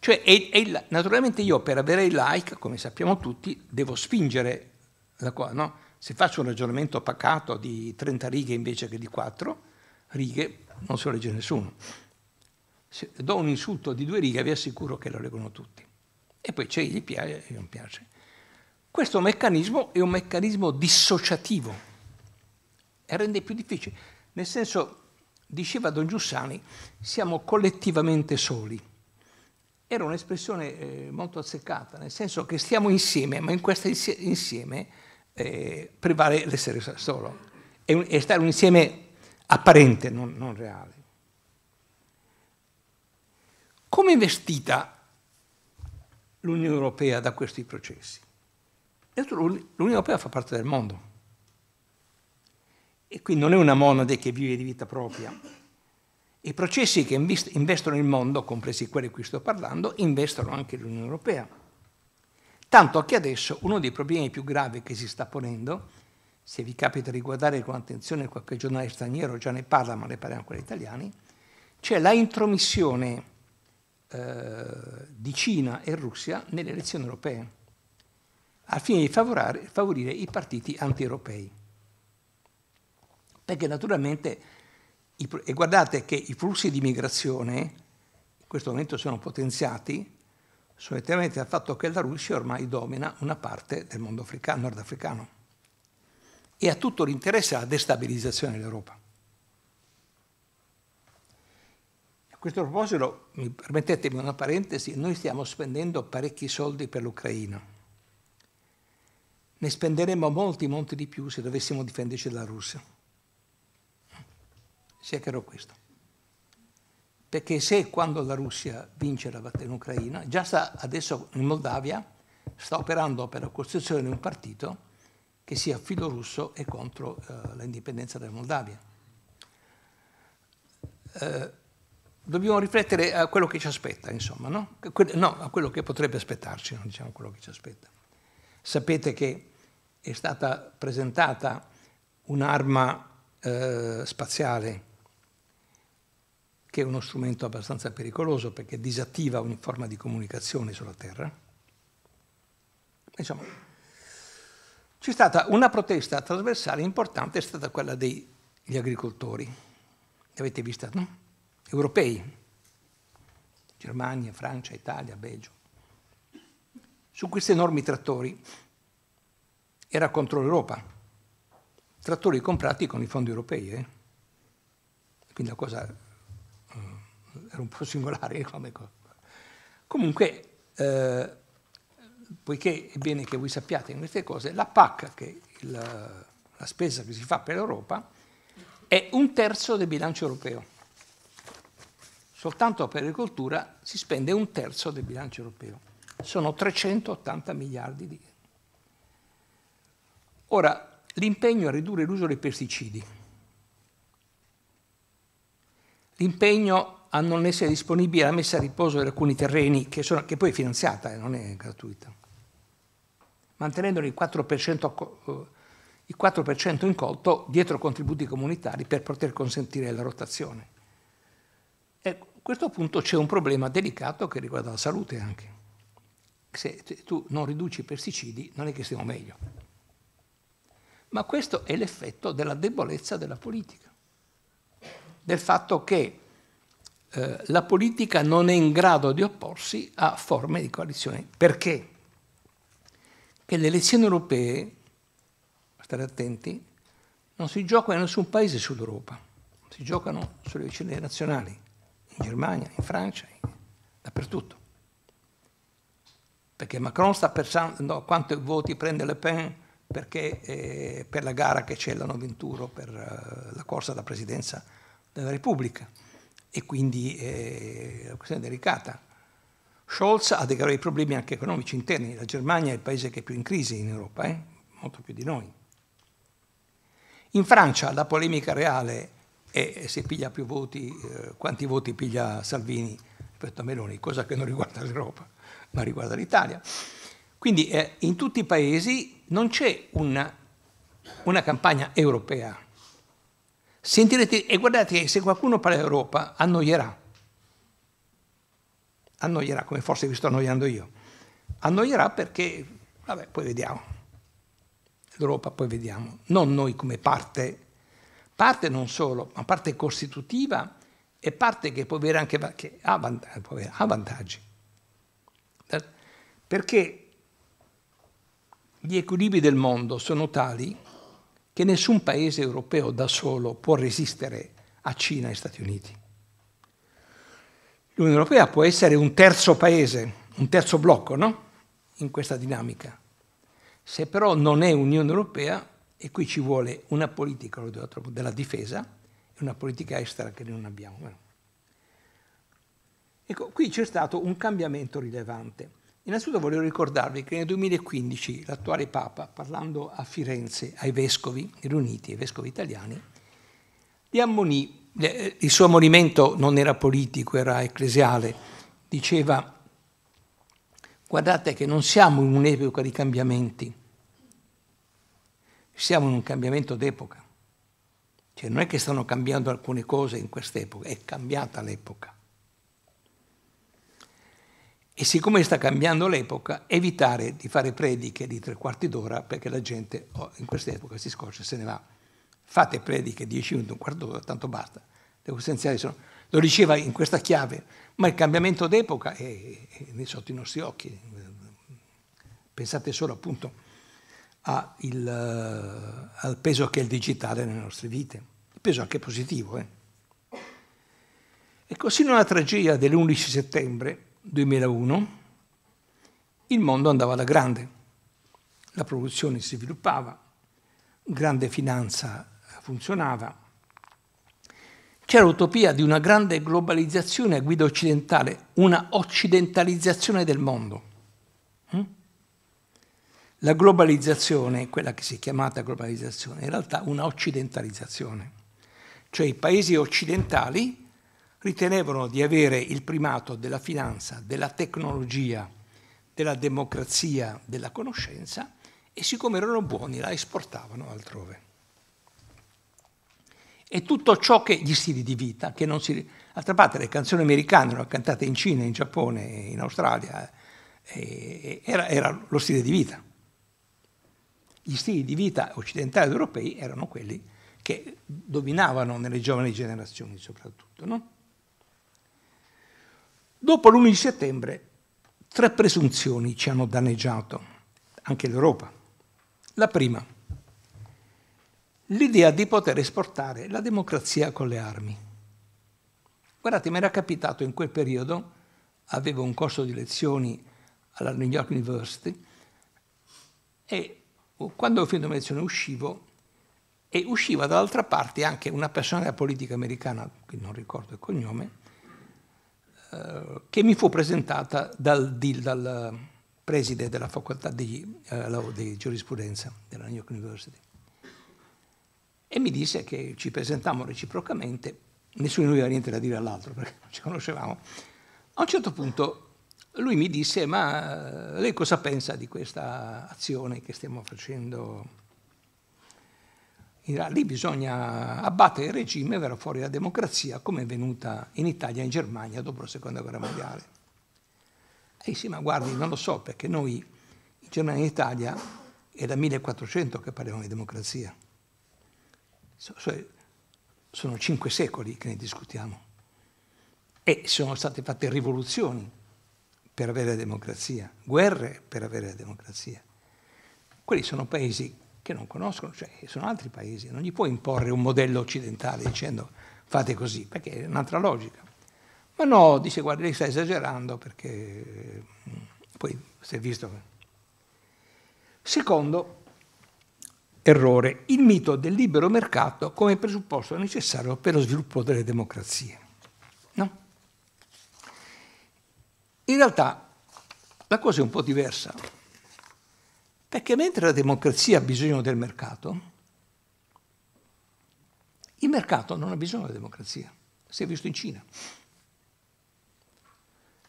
Cioè, è, è, naturalmente io per avere il like, come sappiamo tutti, devo spingere la cosa, no? Se faccio un ragionamento pacato di 30 righe invece che di 4 righe, non se lo legge nessuno. Se do un insulto di due righe vi assicuro che lo leggono tutti. E poi c'è chi piace e non piace. Questo meccanismo è un meccanismo dissociativo e rende più difficile. Nel senso, diceva Don Giussani, siamo collettivamente soli. Era un'espressione eh, molto azzeccata, nel senso che stiamo insieme, ma in questo insieme eh, prevale l'essere solo. È, un, stare un insieme apparente, non, non reale. Come è vestita l'Unione Europea da questi processi? l'Unione Europea fa parte del mondo. E qui non è una monade che vive di vita propria. I processi che investono il mondo, compresi quelli di cui sto parlando, investono anche l'Unione Europea. Tanto che adesso uno dei problemi più gravi che si sta ponendo, se vi capita di guardare con attenzione qualche giornale straniero, già ne parla, ma ne parliamo quelli italiani, c'è la intromissione eh, di Cina e Russia nelle elezioni europee al fine di favorare, favorire i partiti anti-europei. Perché naturalmente, e guardate che i flussi di migrazione in questo momento sono potenziati solitamente dal fatto che la Russia ormai domina una parte del mondo africano, nordafricano e ha tutto l'interesse alla destabilizzazione dell'Europa. A questo proposito, mi permettetemi una parentesi, noi stiamo spendendo parecchi soldi per l'Ucraina ne spenderemmo molti, molti di più se dovessimo difenderci dalla Russia. Sia chiaro questo. Perché se quando la Russia vince la battaglia in Ucraina, già sta adesso in Moldavia, sta operando per la costruzione di un partito che sia filorusso e contro eh, l'indipendenza della Moldavia. Eh, dobbiamo riflettere a quello che ci aspetta, insomma, no? Que- no, a quello che potrebbe aspettarci, non diciamo quello che ci aspetta. Sapete che è stata presentata un'arma eh, spaziale che è uno strumento abbastanza pericoloso perché disattiva ogni forma di comunicazione sulla Terra. Insomma, c'è stata una protesta trasversale importante, è stata quella degli agricoltori, li avete vista, no? Europei, Germania, Francia, Italia, Belgio, su questi enormi trattori era contro l'Europa. Trattori comprati con i fondi europei. Eh? Quindi la cosa eh, era un po' singolare. Come cosa. Comunque, eh, poiché è bene che voi sappiate queste cose, la PAC, che il, la spesa che si fa per l'Europa, è un terzo del bilancio europeo. Soltanto per l'agricoltura si spende un terzo del bilancio europeo. Sono 380 miliardi di euro Ora, l'impegno a ridurre l'uso dei pesticidi, l'impegno a non essere disponibile la messa a riposo di alcuni terreni, che, sono, che poi è finanziata, eh, non è gratuita, mantenendo il 4%, eh, il 4% incolto dietro contributi comunitari per poter consentire la rotazione. Ecco, a questo punto c'è un problema delicato che riguarda la salute anche. Se tu non riduci i pesticidi non è che stiamo meglio. Ma questo è l'effetto della debolezza della politica, del fatto che eh, la politica non è in grado di opporsi a forme di coalizione. Perché? Che le elezioni europee, state attenti, non si giocano in nessun paese sull'Europa, si giocano sulle vicende nazionali, in Germania, in Francia, dappertutto. Perché Macron sta pensando a quanti voti prende Le Pen perché eh, per la gara che c'è l'anno 21 per eh, la corsa alla presidenza della Repubblica e quindi eh, la questione è delicata. Scholz ha dei gravi problemi anche economici interni, la Germania è il paese che è più in crisi in Europa, eh? molto più di noi. In Francia la polemica reale è se piglia più voti, eh, quanti voti piglia Salvini rispetto a Meloni, cosa che non riguarda l'Europa, ma riguarda l'Italia. Quindi eh, in tutti i paesi non c'è una, una campagna europea. Sentirete, e guardate che se qualcuno parla di Europa annoierà, annoierà come forse vi sto annoiando io, annoierà perché, vabbè, poi vediamo, l'Europa poi vediamo, non noi come parte, parte non solo, ma parte costitutiva e parte che può avere anche che ha, vantaggi, perché gli equilibri del mondo sono tali che nessun paese europeo da solo può resistere a Cina e Stati Uniti. L'Unione Europea può essere un terzo paese, un terzo blocco, no? In questa dinamica. Se però non è Unione Europea, e qui ci vuole una politica della difesa e una politica estera che noi non abbiamo. Ecco, qui c'è stato un cambiamento rilevante. Innanzitutto voglio ricordarvi che nel 2015 l'attuale Papa, parlando a Firenze ai vescovi riuniti, ai vescovi italiani, li ammonì, eh, il suo ammonimento non era politico, era ecclesiale, diceva guardate che non siamo in un'epoca di cambiamenti, siamo in un cambiamento d'epoca. Cioè non è che stanno cambiando alcune cose in quest'epoca, è cambiata l'epoca. E siccome sta cambiando l'epoca, evitare di fare prediche di tre quarti d'ora perché la gente oh, in quest'epoca si scoccia e se ne va. Fate prediche di 10 minuti, un quarto d'ora, tanto basta. Le essenziali sono... Lo diceva in questa chiave, ma il cambiamento d'epoca è, è sotto i nostri occhi. Pensate solo appunto il, eh, al peso che è il digitale nelle nostre vite, il peso anche positivo. Eh? E così nella tragedia dell'11 settembre 2001 il mondo andava alla grande, la produzione si sviluppava, grande finanza funzionava, c'era l'utopia di una grande globalizzazione a guida occidentale, una occidentalizzazione del mondo. Mm? La globalizzazione, quella che si è chiamata globalizzazione, è in realtà una occidentalizzazione, cioè i paesi occidentali ritenevano di avere il primato della finanza, della tecnologia, della democrazia, della conoscenza e siccome erano buoni la esportavano altrove. E tutto ciò che gli stili di vita, che non si... D'altra parte le canzoni americane erano cantate in Cina, in Giappone, in Australia, eh, era, era lo stile di vita. Gli stili di vita occidentali ed europei erano quelli che dominavano nelle giovani generazioni soprattutto. No? Dopo l'11 settembre tre presunzioni ci hanno danneggiato, anche l'Europa. La prima, l'idea di poter esportare la democrazia con le armi. Guardate, mi era capitato in quel periodo, avevo un corso di lezioni alla New York University e quando ho finito la lezione uscivo e usciva dall'altra parte anche una persona della politica americana, che non ricordo il cognome, eh, che mi fu presentata dal, dal eh, preside della facoltà di, eh, di giurisprudenza della New York University. E mi disse che ci presentammo reciprocamente, nessuno aveva niente da dire all'altro perché non ci conoscevamo. A un certo punto lui mi disse, ma eh, lei cosa pensa di questa azione che stiamo facendo? Lì bisogna abbattere il regime e verrà fuori la democrazia come è venuta in Italia e in Germania dopo la seconda guerra mondiale. E sì, ma guardi, non lo so perché noi in Germania e in Italia è da 1400 che parliamo di democrazia. Sono cinque secoli che ne discutiamo e sono state fatte rivoluzioni per avere la democrazia, guerre per avere la democrazia. Quelli sono paesi che non conoscono, cioè sono altri paesi, non gli puoi imporre un modello occidentale dicendo fate così, perché è un'altra logica. Ma no, dice guarda, lei sta esagerando perché mm, poi si è visto. Secondo errore, il mito del libero mercato come presupposto necessario per lo sviluppo delle democrazie. No? In realtà la cosa è un po' diversa. Perché mentre la democrazia ha bisogno del mercato, il mercato non ha bisogno della democrazia. Si è visto in Cina.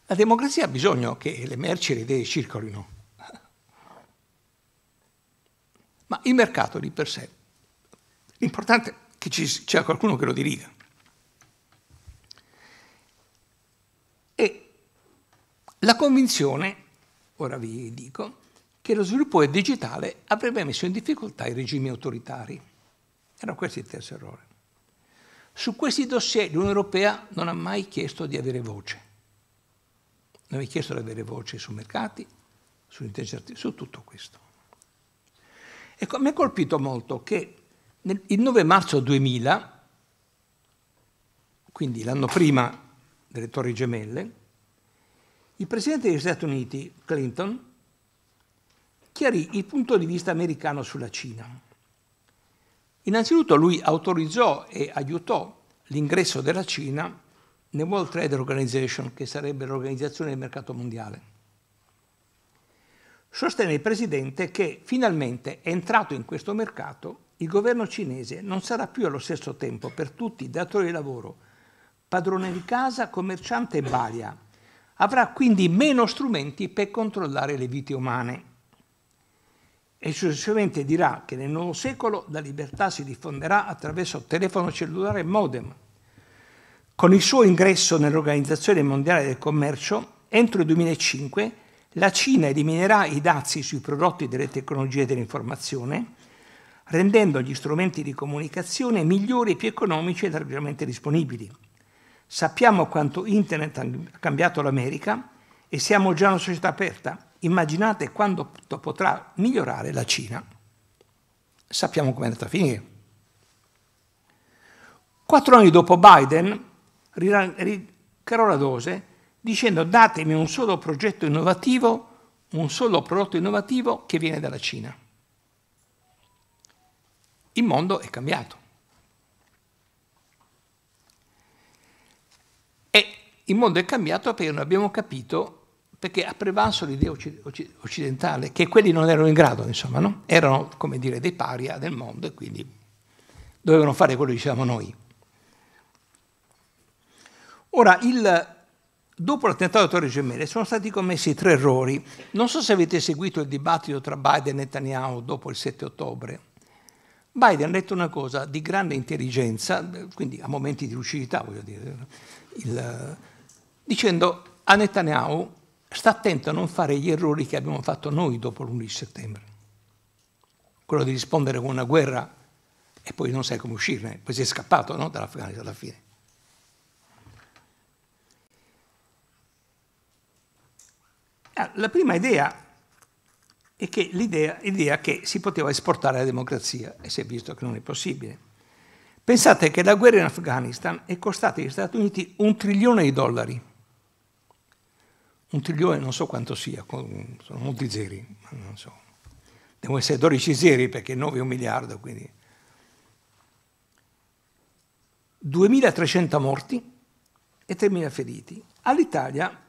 La democrazia ha bisogno che le merci e le idee circolino. Ma il mercato di per sé, l'importante è che ci sia qualcuno che lo diriga. E la convinzione, ora vi dico, che lo sviluppo digitale avrebbe messo in difficoltà i regimi autoritari. Era questo il terzo errore. Su questi dossier l'Unione Europea non ha mai chiesto di avere voce. Non ha chiesto di avere voce sui mercati, su, su tutto questo. Ecco, mi ha colpito molto che nel, il 9 marzo 2000, quindi l'anno prima delle Torri Gemelle, il presidente degli Stati Uniti, Clinton, chiarì il punto di vista americano sulla Cina. Innanzitutto lui autorizzò e aiutò l'ingresso della Cina nel World Trade Organization, che sarebbe l'organizzazione del mercato mondiale. Sostenne il presidente che finalmente entrato in questo mercato il governo cinese non sarà più allo stesso tempo per tutti datore di lavoro, padrone di casa, commerciante e balia. Avrà quindi meno strumenti per controllare le vite umane e successivamente dirà che nel nuovo secolo la libertà si diffonderà attraverso telefono cellulare e modem. Con il suo ingresso nell'Organizzazione Mondiale del Commercio, entro il 2005 la Cina eliminerà i dazi sui prodotti delle tecnologie dell'informazione, rendendo gli strumenti di comunicazione migliori più economici ed ampiamente disponibili. Sappiamo quanto Internet ha cambiato l'America e siamo già una società aperta immaginate quando potrà migliorare la Cina. Sappiamo come è andata a finire. Quattro anni dopo Biden ricarò la dose dicendo datemi un solo progetto innovativo, un solo prodotto innovativo che viene dalla Cina. Il mondo è cambiato. E il mondo è cambiato perché non abbiamo capito perché ha prevalso l'idea occidentale, che quelli non erano in grado, insomma, no? erano, come dire, dei paria del mondo e quindi dovevano fare quello che dicevamo noi. Ora, il, dopo l'attentato a Torre Gemelle sono stati commessi tre errori. Non so se avete seguito il dibattito tra Biden e Netanyahu dopo il 7 ottobre. Biden ha detto una cosa di grande intelligenza, quindi a momenti di lucidità, voglio dire, il, dicendo a Netanyahu sta attento a non fare gli errori che abbiamo fatto noi dopo l'11 settembre. Quello di rispondere con una guerra e poi non sai come uscirne, poi sei scappato no? dall'Afghanistan alla fine. Ah, la prima idea è che l'idea che si poteva esportare la democrazia e si è visto che non è possibile. Pensate che la guerra in Afghanistan è costata agli Stati Uniti un trilione di dollari un trilione non so quanto sia, sono molti zeri, non so. Devono essere 12 zeri perché 9 è un miliardo, quindi... 2.300 morti e 3.000 feriti. All'Italia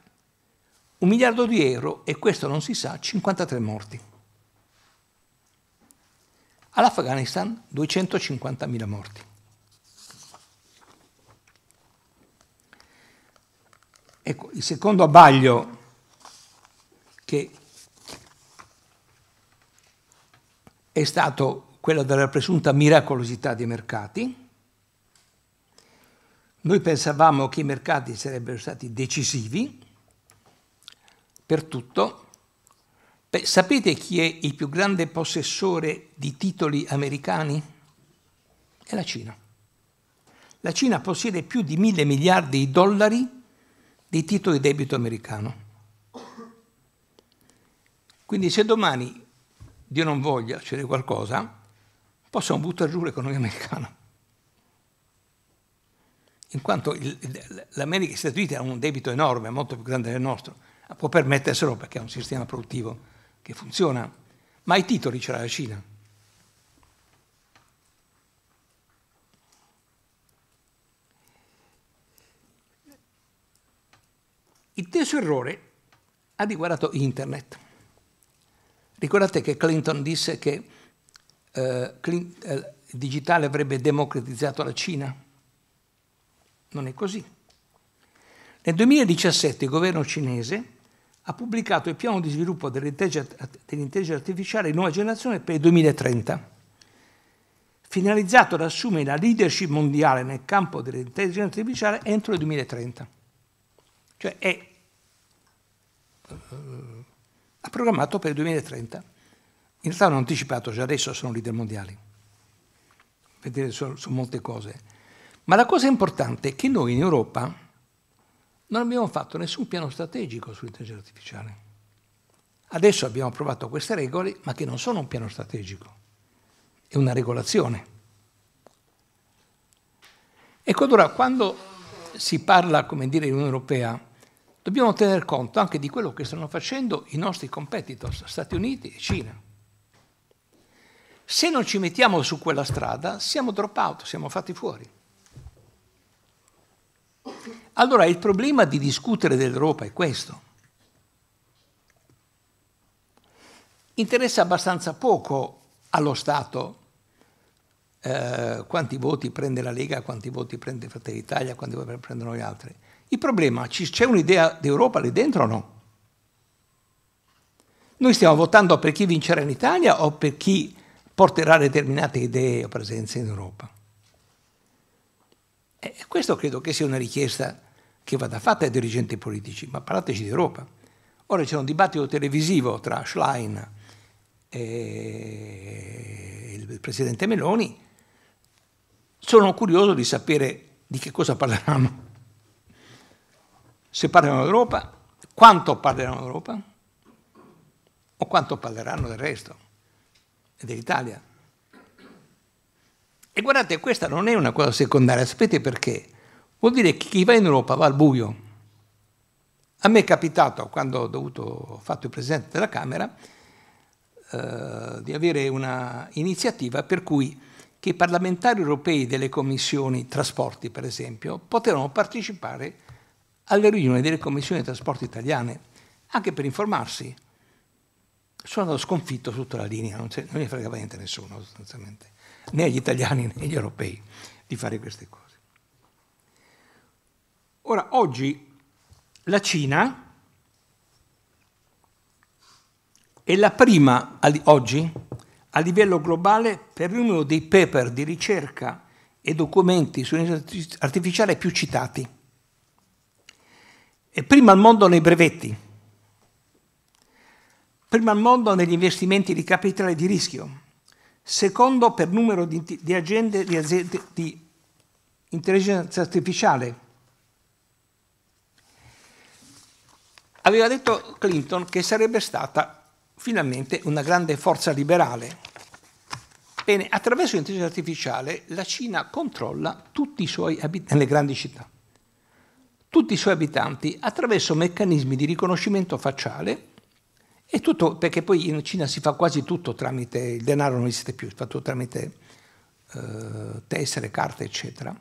un miliardo di euro e questo non si sa, 53 morti. All'Afghanistan 250.000 morti. Ecco, il secondo abbaglio che è stato quello della presunta miracolosità dei mercati. Noi pensavamo che i mercati sarebbero stati decisivi per tutto. Beh, sapete chi è il più grande possessore di titoli americani? È la Cina. La Cina possiede più di mille miliardi di dollari di titoli debito americano. Quindi se domani Dio non voglia succede qualcosa, possiamo buttare giù l'economia americana. In quanto l'America e gli Stati Uniti hanno un debito enorme, molto più grande del nostro, può permetterselo perché ha un sistema produttivo che funziona, ma i titoli ce l'ha la Cina. Il terzo errore ha riguardato Internet. Ricordate che Clinton disse che eh, Clinton, eh, il digitale avrebbe democratizzato la Cina? Non è così. Nel 2017 il governo cinese ha pubblicato il piano di sviluppo dell'intelligenza artificiale nuova generazione per il 2030, finalizzato ad assumere la leadership mondiale nel campo dell'intelligenza artificiale entro il 2030. Cioè è eh, ha programmato per il 2030. In realtà hanno anticipato, già adesso sono leader mondiali, per su, su, molte cose. Ma la cosa importante è che noi in Europa non abbiamo fatto nessun piano strategico sull'intelligenza artificiale. Adesso abbiamo approvato queste regole, ma che non sono un piano strategico, è una regolazione. Ecco allora, quando si parla, come dire, in Unione Europea dobbiamo tener conto anche di quello che stanno facendo i nostri competitors, Stati Uniti e Cina. Se non ci mettiamo su quella strada, siamo drop out, siamo fatti fuori. Allora il problema di discutere dell'Europa è questo. Interessa abbastanza poco allo Stato eh, quanti voti prende la Lega, quanti voti prende Fratelli Italia, quanti voti prendono gli altri. Il problema, c'è un'idea d'Europa lì dentro o no? Noi stiamo votando per chi vincerà in Italia o per chi porterà determinate idee o presenze in Europa? E questo credo che sia una richiesta che vada fatta ai dirigenti politici, ma parlateci di Europa. Ora c'è un dibattito televisivo tra Schlein e il presidente Meloni. Sono curioso di sapere di che cosa parleranno se parlano d'Europa, quanto parleranno d'Europa o quanto parleranno del resto e dell'Italia. E guardate, questa non è una cosa secondaria, sapete perché? Vuol dire che chi va in Europa va al buio. A me è capitato, quando ho, dovuto, ho fatto il Presidente della Camera, eh, di avere un'iniziativa per cui che i parlamentari europei delle commissioni trasporti, per esempio, potevano partecipare alle riunioni delle commissioni di trasporto italiane, anche per informarsi. Sono andato sconfitto sotto la linea, non, non ne fregava niente nessuno sostanzialmente, né agli italiani né agli europei di fare queste cose. Ora, oggi la Cina è la prima oggi a livello globale per il numero dei paper di ricerca e documenti sull'intelligenza artificiale più citati. E prima al mondo nei brevetti, prima al mondo negli investimenti di capitale di rischio, secondo per numero di, di agende di, aziende, di intelligenza artificiale. Aveva detto Clinton che sarebbe stata finalmente una grande forza liberale. Bene, attraverso l'intelligenza artificiale la Cina controlla tutti i suoi abitanti nelle grandi città tutti i suoi abitanti attraverso meccanismi di riconoscimento facciale e tutto, perché poi in Cina si fa quasi tutto tramite, il denaro non esiste più, si fa tutto tramite eh, tessere, carte, eccetera.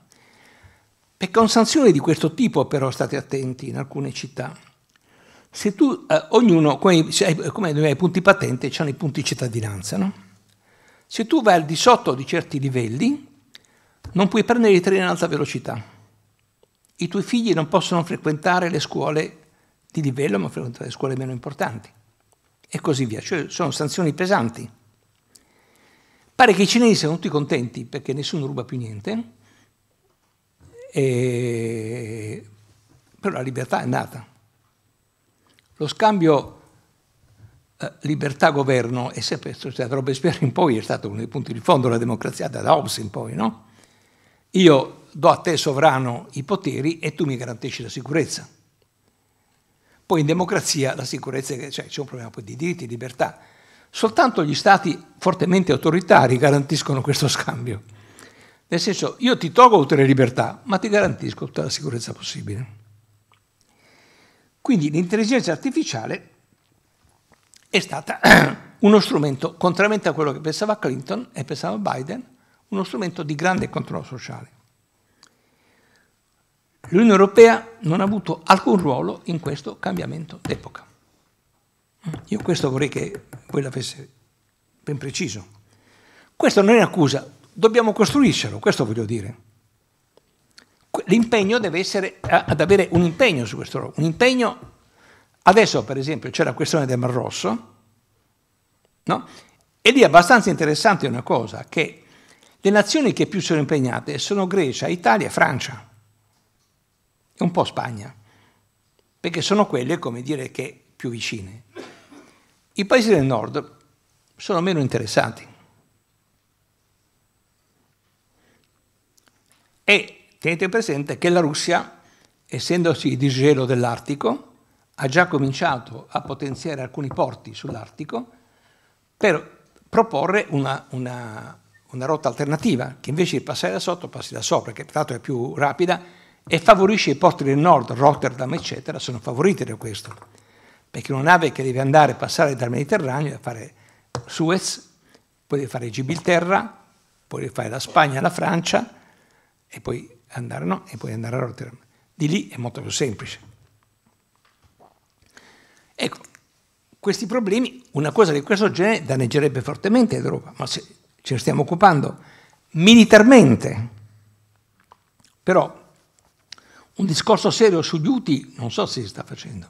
E con sanzioni di questo tipo però state attenti in alcune città. Se tu, eh, ognuno, come, come ai punti patente, c'hanno i punti cittadinanza, no? Se tu vai al di sotto di certi livelli, non puoi prendere i treni in alta velocità i tuoi figli non possono frequentare le scuole di livello, ma frequentare le scuole meno importanti. E così via. Cioè, sono sanzioni pesanti. Pare che i cinesi siano tutti contenti perché nessuno ruba più niente, e... però la libertà è nata. Lo scambio eh, libertà-governo è sempre stato Robespierre in poi, è stato uno dei punti di fondo della democrazia, da Hobbes in poi, no? Io do a te sovrano i poteri e tu mi garantisci la sicurezza. Poi in democrazia la sicurezza, cioè c'è un problema poi di diritti, libertà. Soltanto gli stati fortemente autoritari garantiscono questo scambio. Nel senso, io ti tolgo tutte le libertà, ma ti garantisco tutta la sicurezza possibile. Quindi l'intelligenza artificiale è stata uno strumento, contrariamente a quello che pensava Clinton e pensava Biden, uno strumento di grande controllo sociale. L'Unione Europea non ha avuto alcun ruolo in questo cambiamento d'epoca. Io questo vorrei che voi l'avesse ben preciso. Questa non è un'accusa, dobbiamo costruircelo, questo voglio dire. L'impegno deve essere ad avere un impegno su questo, un impegno Adesso, per esempio, c'è la questione del Mar Rosso, no? E lì è abbastanza interessante una cosa, che le nazioni che più sono impegnate sono Grecia, Italia e Francia e un po' Spagna, perché sono quelle, come dire, che più vicine. I paesi del nord sono meno interessati. E tenete presente che la Russia, essendosi di gelo dell'Artico, ha già cominciato a potenziare alcuni porti sull'Artico per proporre una, una, una rotta alternativa, che invece di passare da sotto passi da sopra, che tra l'altro è più rapida e favorisce i porti del nord, Rotterdam, eccetera, sono favorite da questo. Perché una nave che deve andare a passare dal Mediterraneo, deve fare Suez, poi deve fare Gibilterra, poi deve fare la Spagna, la Francia, e poi andare, no, e poi andare a Rotterdam. Di lì è molto più semplice. Ecco, questi problemi, una cosa di questo genere danneggerebbe fortemente l'Europa, ma se ce ne stiamo occupando militarmente. Però un discorso serio sugli UTI non so se si sta facendo.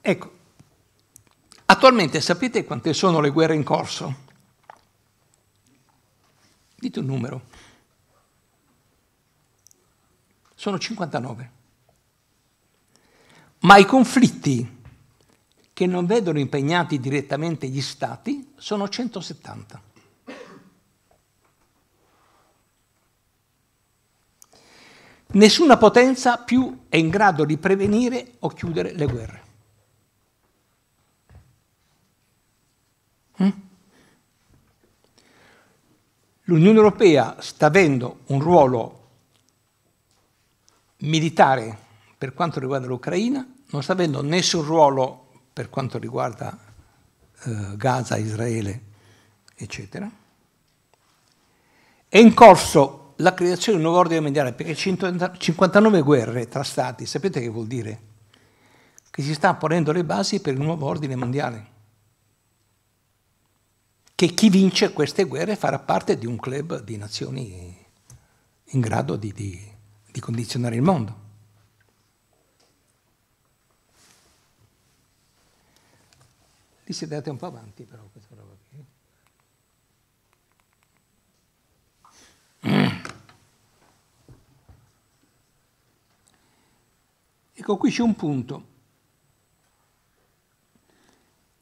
Ecco, attualmente sapete quante sono le guerre in corso? Dite un numero. Sono 59. Ma i conflitti che non vedono impegnati direttamente gli stati sono 170. Nessuna potenza più è in grado di prevenire o chiudere le guerre. Mm? L'Unione Europea sta avendo un ruolo militare per quanto riguarda l'Ucraina, non sta avendo nessun ruolo per quanto riguarda eh, Gaza, Israele, eccetera. È in corso la creazione di un nuovo ordine mondiale, perché 59 guerre tra stati, sapete che vuol dire? Che si sta ponendo le basi per il nuovo ordine mondiale. Che chi vince queste guerre farà parte di un club di nazioni in grado di, di, di condizionare il mondo. Lì siete andati un po' avanti però. politico, qui c'è un punto.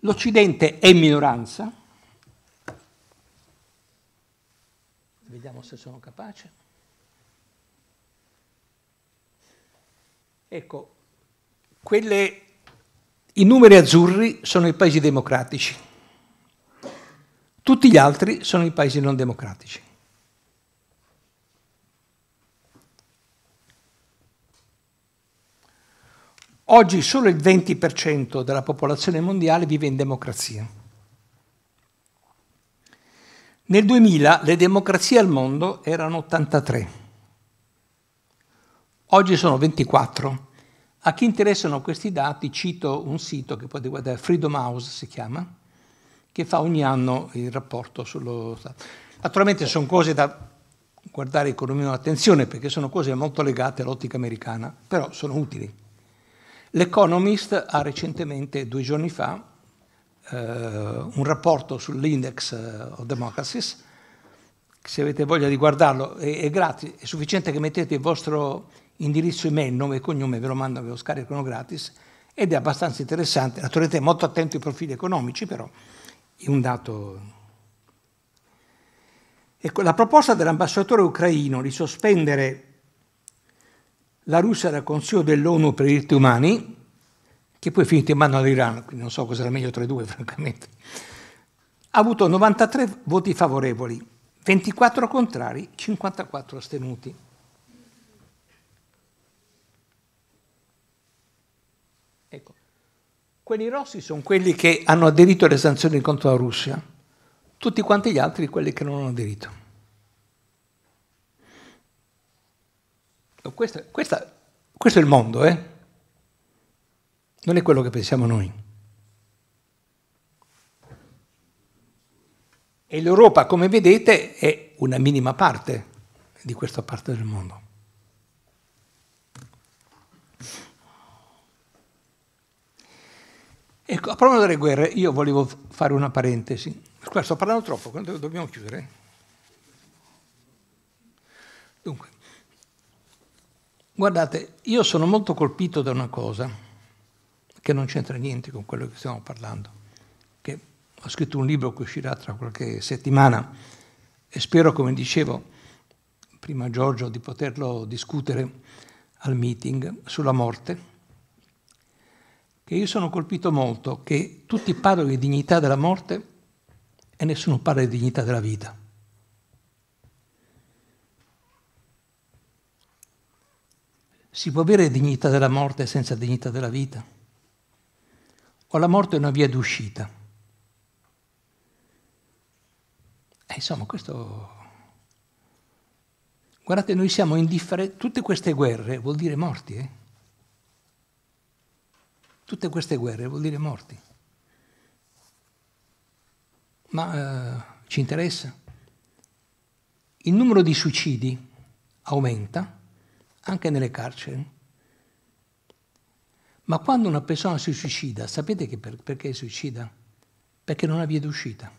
L'Occidente è minoranza, vediamo se sono capace. Ecco, quelle, i numeri azzurri sono i paesi democratici, tutti gli altri sono i paesi non democratici. Oggi solo il 20% della popolazione mondiale vive in democrazia. Nel 2000 le democrazie al mondo erano 83. Oggi sono 24. A chi interessano questi dati cito un sito che potete guardare, Freedom House si chiama, che fa ogni anno il rapporto sullo Stato. Naturalmente sono cose da guardare con meno attenzione perché sono cose molto legate all'ottica americana, però sono utili. L'Economist ha recentemente, due giorni fa, eh, un rapporto sull'index eh, of democracies, se avete voglia di guardarlo è, è gratis, è sufficiente che mettete il vostro indirizzo email, nome e cognome, ve lo mando, ve lo scaricano gratis, ed è abbastanza interessante. Naturalmente molto attento ai profili economici, però è un dato... Ecco, la proposta dell'ambasciatore ucraino di sospendere la Russia era Consiglio dell'ONU per i diritti umani, che poi è finita in mano all'Iran, quindi non so cosa era meglio tra i due, francamente, ha avuto 93 voti favorevoli, 24 contrari, 54 astenuti. Ecco. Quelli rossi sono quelli che hanno aderito alle sanzioni contro la Russia, tutti quanti gli altri quelli che non hanno aderito. Questa, questa, questo è il mondo, eh? non è quello che pensiamo noi. E l'Europa, come vedete, è una minima parte di questa parte del mondo. Ecco, a proposito delle guerre, io volevo fare una parentesi. sto parlando troppo, dobbiamo chiudere? Dunque, Guardate, io sono molto colpito da una cosa che non c'entra niente con quello che stiamo parlando, che ho scritto un libro che uscirà tra qualche settimana e spero, come dicevo prima Giorgio, di poterlo discutere al meeting sulla morte, che io sono colpito molto che tutti parlano di dignità della morte e nessuno parla di dignità della vita. Si può avere dignità della morte senza dignità della vita? O la morte è una via d'uscita? E eh, insomma, questo... Guardate, noi siamo indifferenti, tutte queste guerre vuol dire morti, eh? Tutte queste guerre vuol dire morti. Ma eh, ci interessa? Il numero di suicidi aumenta, anche nelle carceri. Ma quando una persona si suicida, sapete per, perché si suicida? Perché non ha via d'uscita,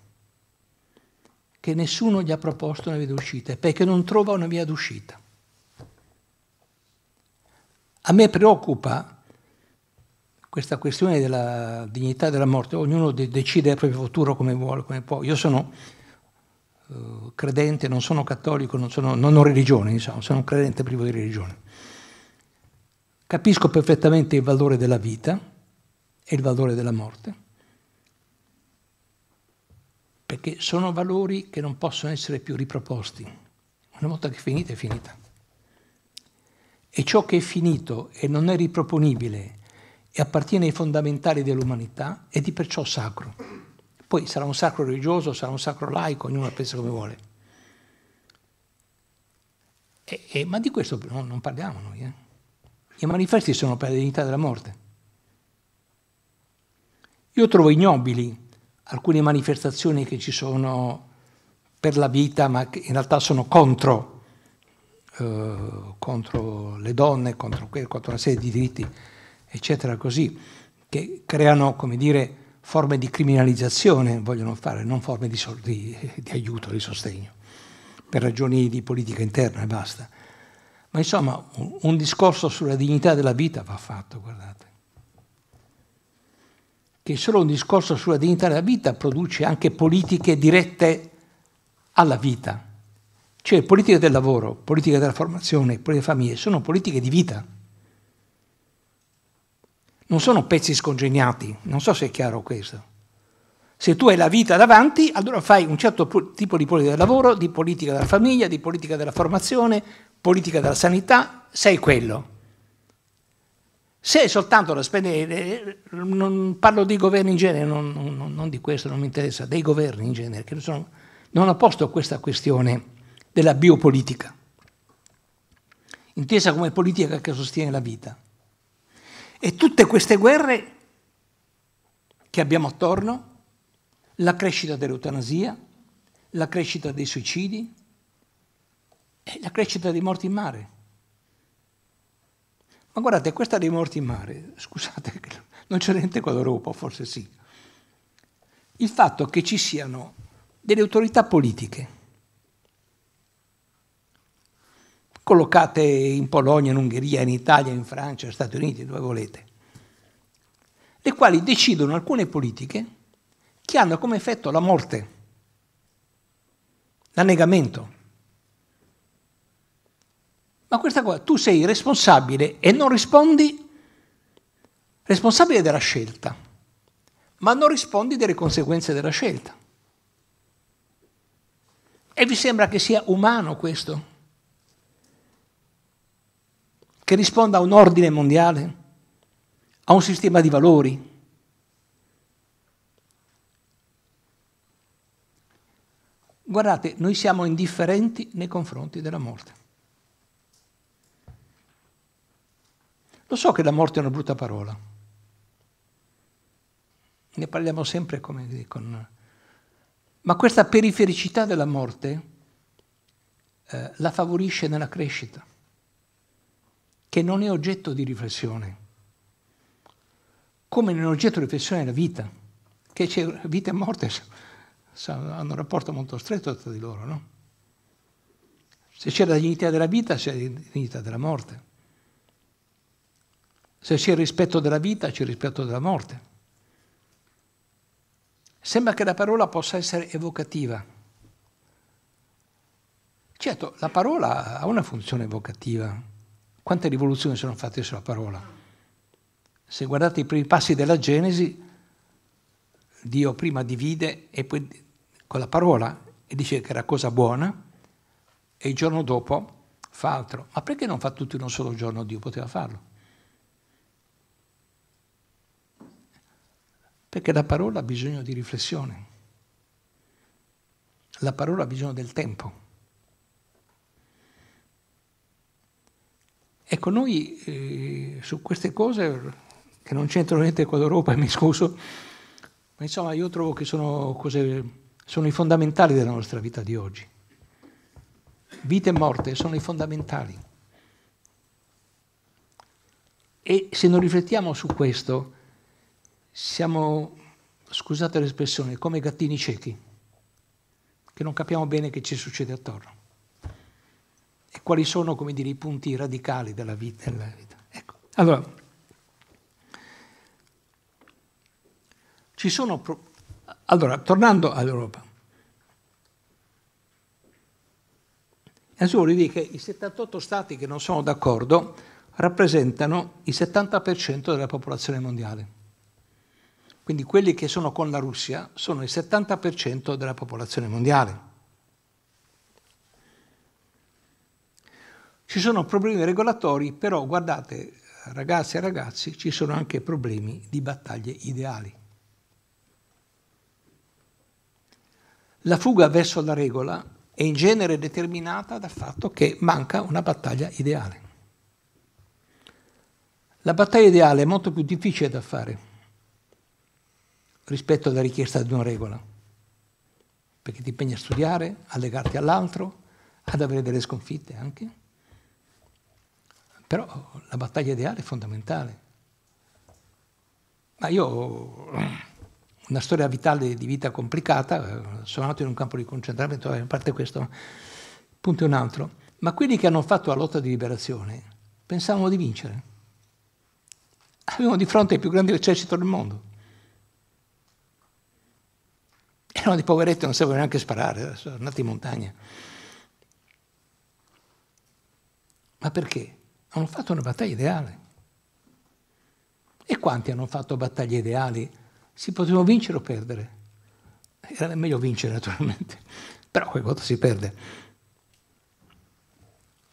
che nessuno gli ha proposto una via d'uscita, perché non trova una via d'uscita. A me preoccupa questa questione della dignità della morte, ognuno decide il proprio futuro come vuole, come può. Io sono eh, credente, non sono cattolico, non, sono, non ho religione, insomma, diciamo, sono un credente privo di religione. Capisco perfettamente il valore della vita e il valore della morte, perché sono valori che non possono essere più riproposti. Una volta che è finita, è finita. E ciò che è finito e non è riproponibile e appartiene ai fondamentali dell'umanità è di perciò sacro. Poi sarà un sacro religioso, sarà un sacro laico, ognuno pensa come vuole. E, e, ma di questo no, non parliamo noi. Eh? I manifesti sono per la dignità della morte. Io trovo ignobili alcune manifestazioni che ci sono per la vita, ma che in realtà sono contro, eh, contro le donne, contro, contro, una serie di diritti, eccetera, così, che creano, come dire, forme di criminalizzazione vogliono fare, non forme di, di, di aiuto, di sostegno, per ragioni di politica interna e basta. Ma insomma, un, un discorso sulla dignità della vita va fatto, guardate. Che solo un discorso sulla dignità della vita produce anche politiche dirette alla vita. Cioè, politiche del lavoro, politiche della formazione, politiche delle famiglie, sono politiche di vita non sono pezzi scongegnati, non so se è chiaro questo. Se tu hai la vita davanti, allora fai un certo tipo di politica del lavoro, di politica della famiglia, di politica della formazione, politica della sanità, sei quello. Se è soltanto la spendere, eh, eh, non parlo di governi in genere, non, non, non, di questo, non mi interessa, dei governi in genere, che non, sono, non ha posto questa questione della biopolitica, intesa come politica che sostiene la vita. E tutte queste guerre che abbiamo attorno, la crescita dell'eutanasia, la crescita dei suicidi e la crescita dei morti in mare. Ma guardate, questa dei morti in mare, scusate, non c'è niente con l'Europa, forse sì. Il fatto che ci siano delle autorità politiche collocate in Polonia, in Ungheria, in Italia, in Francia, negli Stati Uniti, dove volete, le quali decidono alcune politiche che hanno come effetto la morte, l'annegamento. Ma questa cosa, tu sei responsabile e non rispondi, responsabile della scelta, ma non rispondi delle conseguenze della scelta. E vi sembra che sia umano questo? che risponda a un ordine mondiale, a un sistema di valori. Guardate, noi siamo indifferenti nei confronti della morte. Lo so che la morte è una brutta parola. Ne parliamo sempre come con... Ma questa perifericità della morte eh, la favorisce nella crescita che non è oggetto di riflessione. Come non è oggetto di riflessione la vita, che c'è vita e morte, hanno un rapporto molto stretto tra di loro, no? Se c'è la dignità della vita, c'è la dignità della morte. Se c'è il rispetto della vita, c'è il rispetto della morte. Sembra che la parola possa essere evocativa. Certo, la parola ha una funzione evocativa quante rivoluzioni sono fatte sulla parola? Se guardate i primi passi della Genesi, Dio prima divide e poi con la parola e dice che era cosa buona e il giorno dopo fa altro. Ma perché non fa tutto in un solo giorno? Dio poteva farlo. Perché la parola ha bisogno di riflessione, la parola ha bisogno del tempo. Ecco, noi eh, su queste cose, che non c'entrano niente con l'Europa, mi scuso, ma insomma io trovo che sono, cose, sono i fondamentali della nostra vita di oggi. Vita e morte sono i fondamentali. E se non riflettiamo su questo, siamo, scusate l'espressione, come gattini ciechi, che non capiamo bene che ci succede attorno e quali sono dire, i punti radicali della vita. Della vita. Ecco. Allora, ci sono... Pro... Allora, tornando all'Europa. Adesso vorrei dire che i 78 stati che non sono d'accordo rappresentano il 70% della popolazione mondiale. Quindi quelli che sono con la Russia sono il 70% della popolazione mondiale. Ci sono problemi regolatori, però guardate ragazze e ragazzi, ci sono anche problemi di battaglie ideali. La fuga verso la regola è in genere determinata dal fatto che manca una battaglia ideale. La battaglia ideale è molto più difficile da fare rispetto alla richiesta di una regola, perché ti impegna a studiare, a legarti all'altro, ad avere delle sconfitte anche però la battaglia ideale è fondamentale. Ma io ho una storia vitale di vita complicata, sono nato in un campo di concentramento, eh, a parte questo, punto è un altro. Ma quelli che hanno fatto la lotta di liberazione pensavano di vincere. Avevano di fronte il più grande esercito del mondo. Erano dei poveretti, non sapevano neanche sparare, sono andati in montagna. Ma perché? Hanno fatto una battaglia ideale. E quanti hanno fatto battaglie ideali? Si potevano vincere o perdere? Era meglio vincere naturalmente, però qualche volta si perde.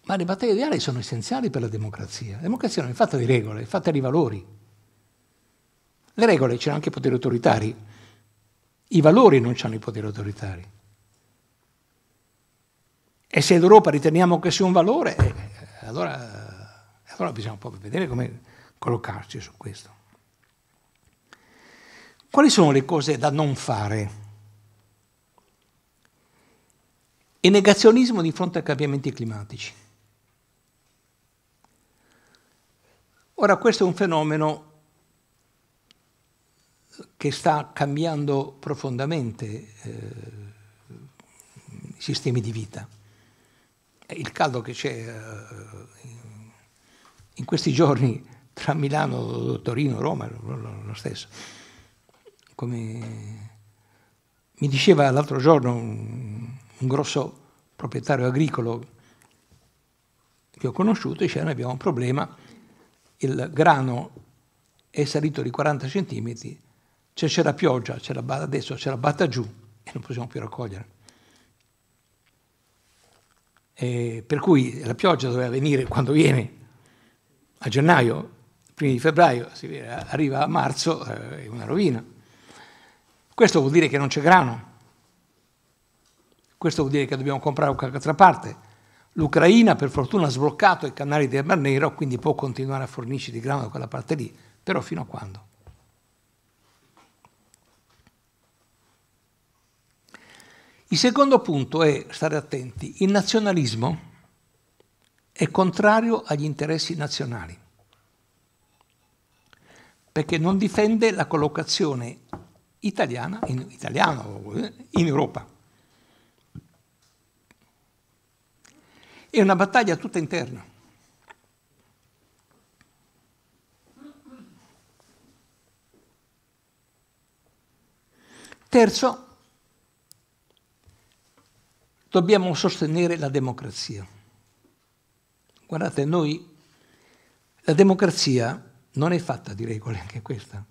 Ma le battaglie ideali sono essenziali per la democrazia. La democrazia non è fatta di regole, è fatta di valori. Le regole c'erano anche i poteri autoritari, i valori non hanno i poteri autoritari. E se l'Europa riteniamo che sia un valore, eh, allora allora bisogna un po' vedere come collocarci su questo. Quali sono le cose da non fare? E negazionismo di fronte ai cambiamenti climatici. Ora questo è un fenomeno che sta cambiando profondamente eh, i sistemi di vita. Il caldo che c'è eh, in questi giorni tra Milano, Torino, Roma, lo stesso. Come mi diceva l'altro giorno un, un, grosso proprietario agricolo che ho conosciuto, diceva eh, noi abbiamo un problema, il grano è salito di 40 centimetri, c'è, c'è la pioggia, c'è la, adesso c'è la batta giù e non possiamo più raccogliere. E eh, per cui la pioggia doveva venire quando viene, a gennaio, primi di febbraio, arriva a marzo, eh, è una rovina. Questo vuol dire che non c'è grano. Questo vuol dire che dobbiamo comprare qualche parte. L'Ucraina per fortuna ha sbloccato i canali del Mar Nero, quindi può continuare a fornirci di grano da quella parte lì, però fino a quando? Il secondo punto è stare attenti. Il nazionalismo è contrario agli interessi nazionali, perché non difende la collocazione italiana in, italiano, in Europa. È una battaglia tutta interna. Terzo, dobbiamo sostenere la democrazia. Guardate, noi, la democrazia non è fatta di regole, anche questa,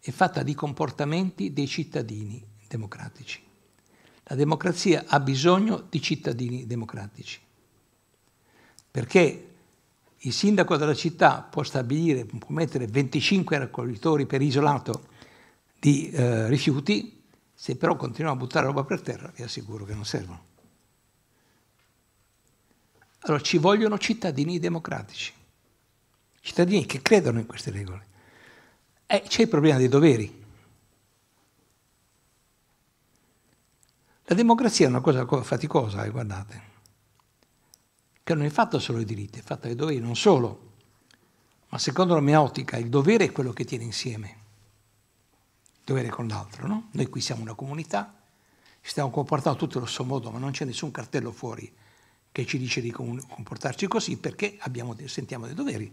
è fatta di comportamenti dei cittadini democratici. La democrazia ha bisogno di cittadini democratici, perché il sindaco della città può stabilire, può mettere 25 raccoglitori per isolato di eh, rifiuti, se però continuiamo a buttare roba per terra vi assicuro che non servono. Allora ci vogliono cittadini democratici, cittadini che credono in queste regole. E eh, c'è il problema dei doveri. La democrazia è una cosa faticosa, eh, guardate, che non è fatta solo di diritti, è fatta di doveri, non solo, ma secondo la mia ottica il dovere è quello che tiene insieme, il dovere con l'altro, no? Noi qui siamo una comunità, ci stiamo comportando tutti allo stesso modo, ma non c'è nessun cartello fuori che ci dice di comportarci così perché abbiamo, sentiamo dei doveri.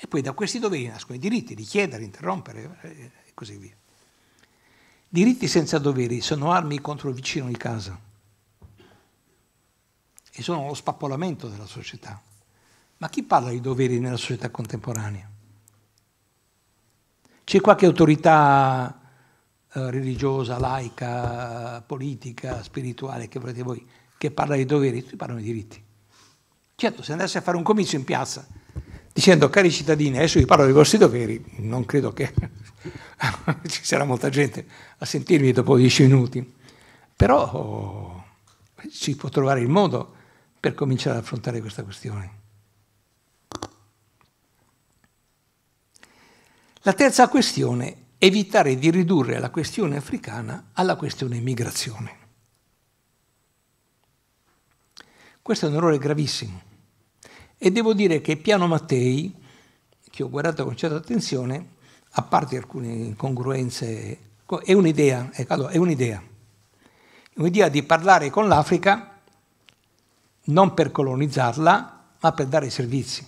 E poi da questi doveri nascono i diritti di chiedere, interrompere eh, e così via. Diritti senza doveri sono armi contro il vicino di casa e sono lo spappolamento della società. Ma chi parla di doveri nella società contemporanea? C'è qualche autorità eh, religiosa, laica, politica, spirituale che volete voi che parla di doveri, tutti parlano di diritti. Certo, se andassi a fare un comizio in piazza dicendo cari cittadini, adesso vi parlo dei vostri doveri, non credo che ci sarà molta gente a sentirmi dopo dieci minuti, però eh, si può trovare il modo per cominciare ad affrontare questa questione. La terza questione, evitare di ridurre la questione africana alla questione immigrazione. Questo è un errore gravissimo. E devo dire che Piano Mattei, che ho guardato con certa attenzione, a parte alcune incongruenze, è un'idea, eh, allora, è un'idea. Un'idea di parlare con l'Africa non per colonizzarla, ma per dare servizi.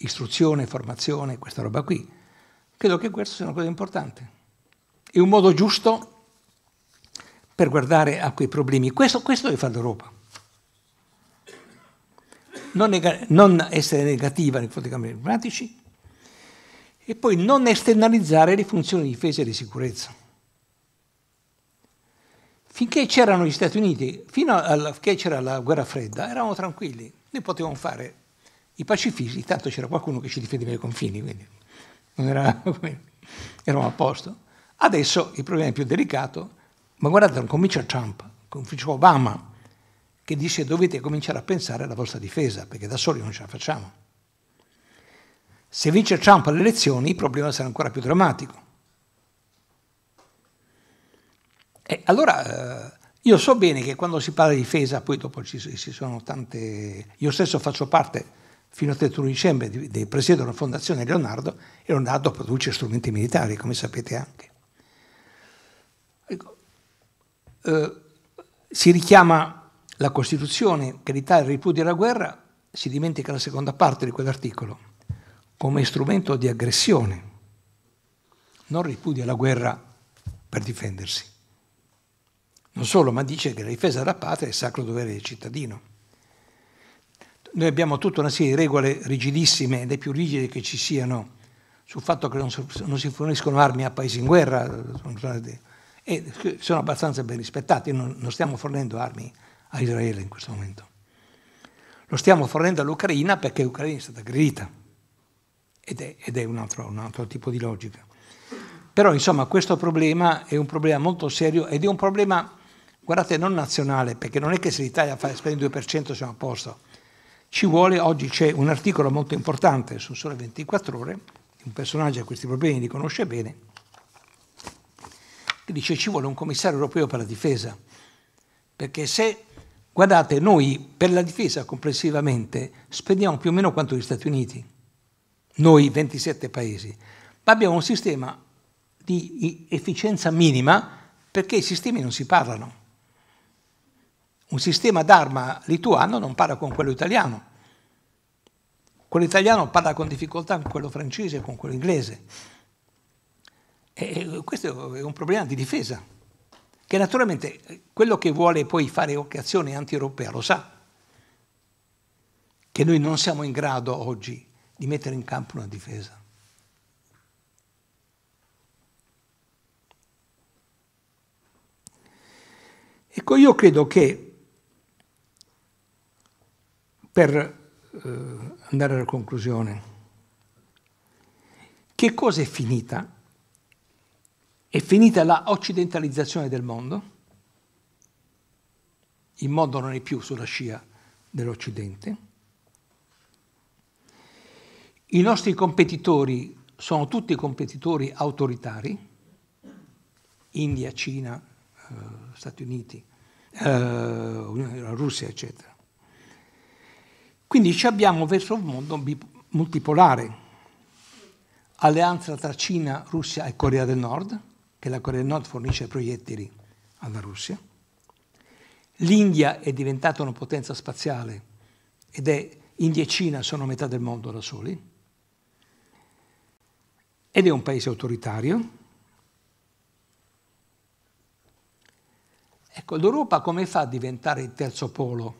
Istruzione, formazione, questa roba qui. Credo che questo sia una cosa importante. È un modo giusto per guardare a quei problemi. Questo, questo deve fare l'Europa non, nega- non essere negativa nei confronti dei cambiamenti climatici e poi non esternalizzare le funzioni di difesa e di sicurezza. Finché c'erano gli Stati Uniti, fino alla, finché c'era la guerra fredda, eravamo tranquilli, noi potevamo fare i pacifisti, tanto c'era qualcuno che ci difendeva i confini, quindi era, eravamo a posto. Adesso il problema è più delicato, ma guardate, non comincia Trump, comincia Obama, che dice dovete cominciare a pensare alla vostra difesa, perché da soli non ce la facciamo. Se vince Trump alle elezioni il problema sarà ancora più drammatico. E allora eh, io so bene che quando si parla di difesa, poi dopo ci, ci sono tante... Io stesso faccio parte fino al 31 dicembre di, di, presiedo la Fondazione Leonardo e Leonardo produce strumenti militari, come sapete anche. Ecco, eh, si richiama la Costituzione che l'Italia ripudia la guerra si dimentica la seconda parte di quell'articolo come strumento di aggressione. Non ripudia la guerra per difendersi. Non solo, ma dice che la difesa della patria è il sacro dovere del cittadino. Noi abbiamo tutta una serie di regole rigidissime, le più rigide che ci siano, sul fatto che non, si forniscono armi a paesi in guerra, e sono abbastanza ben rispettate, non stiamo fornendo armi a Israele in questo momento. Lo stiamo fornendo all'Ucraina perché l'Ucraina è stata aggredita ed è, ed è un, altro, un altro tipo di logica. Però insomma questo problema è un problema molto serio ed è un problema, guardate, non nazionale, perché non è che se l'Italia fa, spende il 2% siamo a posto. Ci vuole, oggi c'è un articolo molto importante su Sole 24 ore, un personaggio a questi problemi li conosce bene, che dice ci vuole un commissario europeo per la difesa, perché se Guardate, noi per la difesa complessivamente spendiamo più o meno quanto gli Stati Uniti, noi 27 paesi, ma abbiamo un sistema di efficienza minima perché i sistemi non si parlano. Un sistema d'arma lituano non parla con quello italiano, quello italiano parla con difficoltà con quello francese, con quello inglese. E questo è un problema di difesa che naturalmente quello che vuole poi fare occasione anti-europea lo sa, che noi non siamo in grado oggi di mettere in campo una difesa. Ecco, io credo che per eh, andare alla conclusione, che cosa è finita è finita la occidentalizzazione del mondo, il mondo non è più sulla scia dell'Occidente, i nostri competitori sono tutti competitori autoritari, India, Cina, eh, Stati Uniti, eh, Russia, eccetera. Quindi ci abbiamo verso un mondo multipolare, alleanza tra Cina, Russia e Corea del Nord, che la Corea del Nord fornisce proiettili alla Russia. L'India è diventata una potenza spaziale ed è India e Cina sono metà del mondo da soli. Ed è un paese autoritario. Ecco, l'Europa come fa a diventare il terzo polo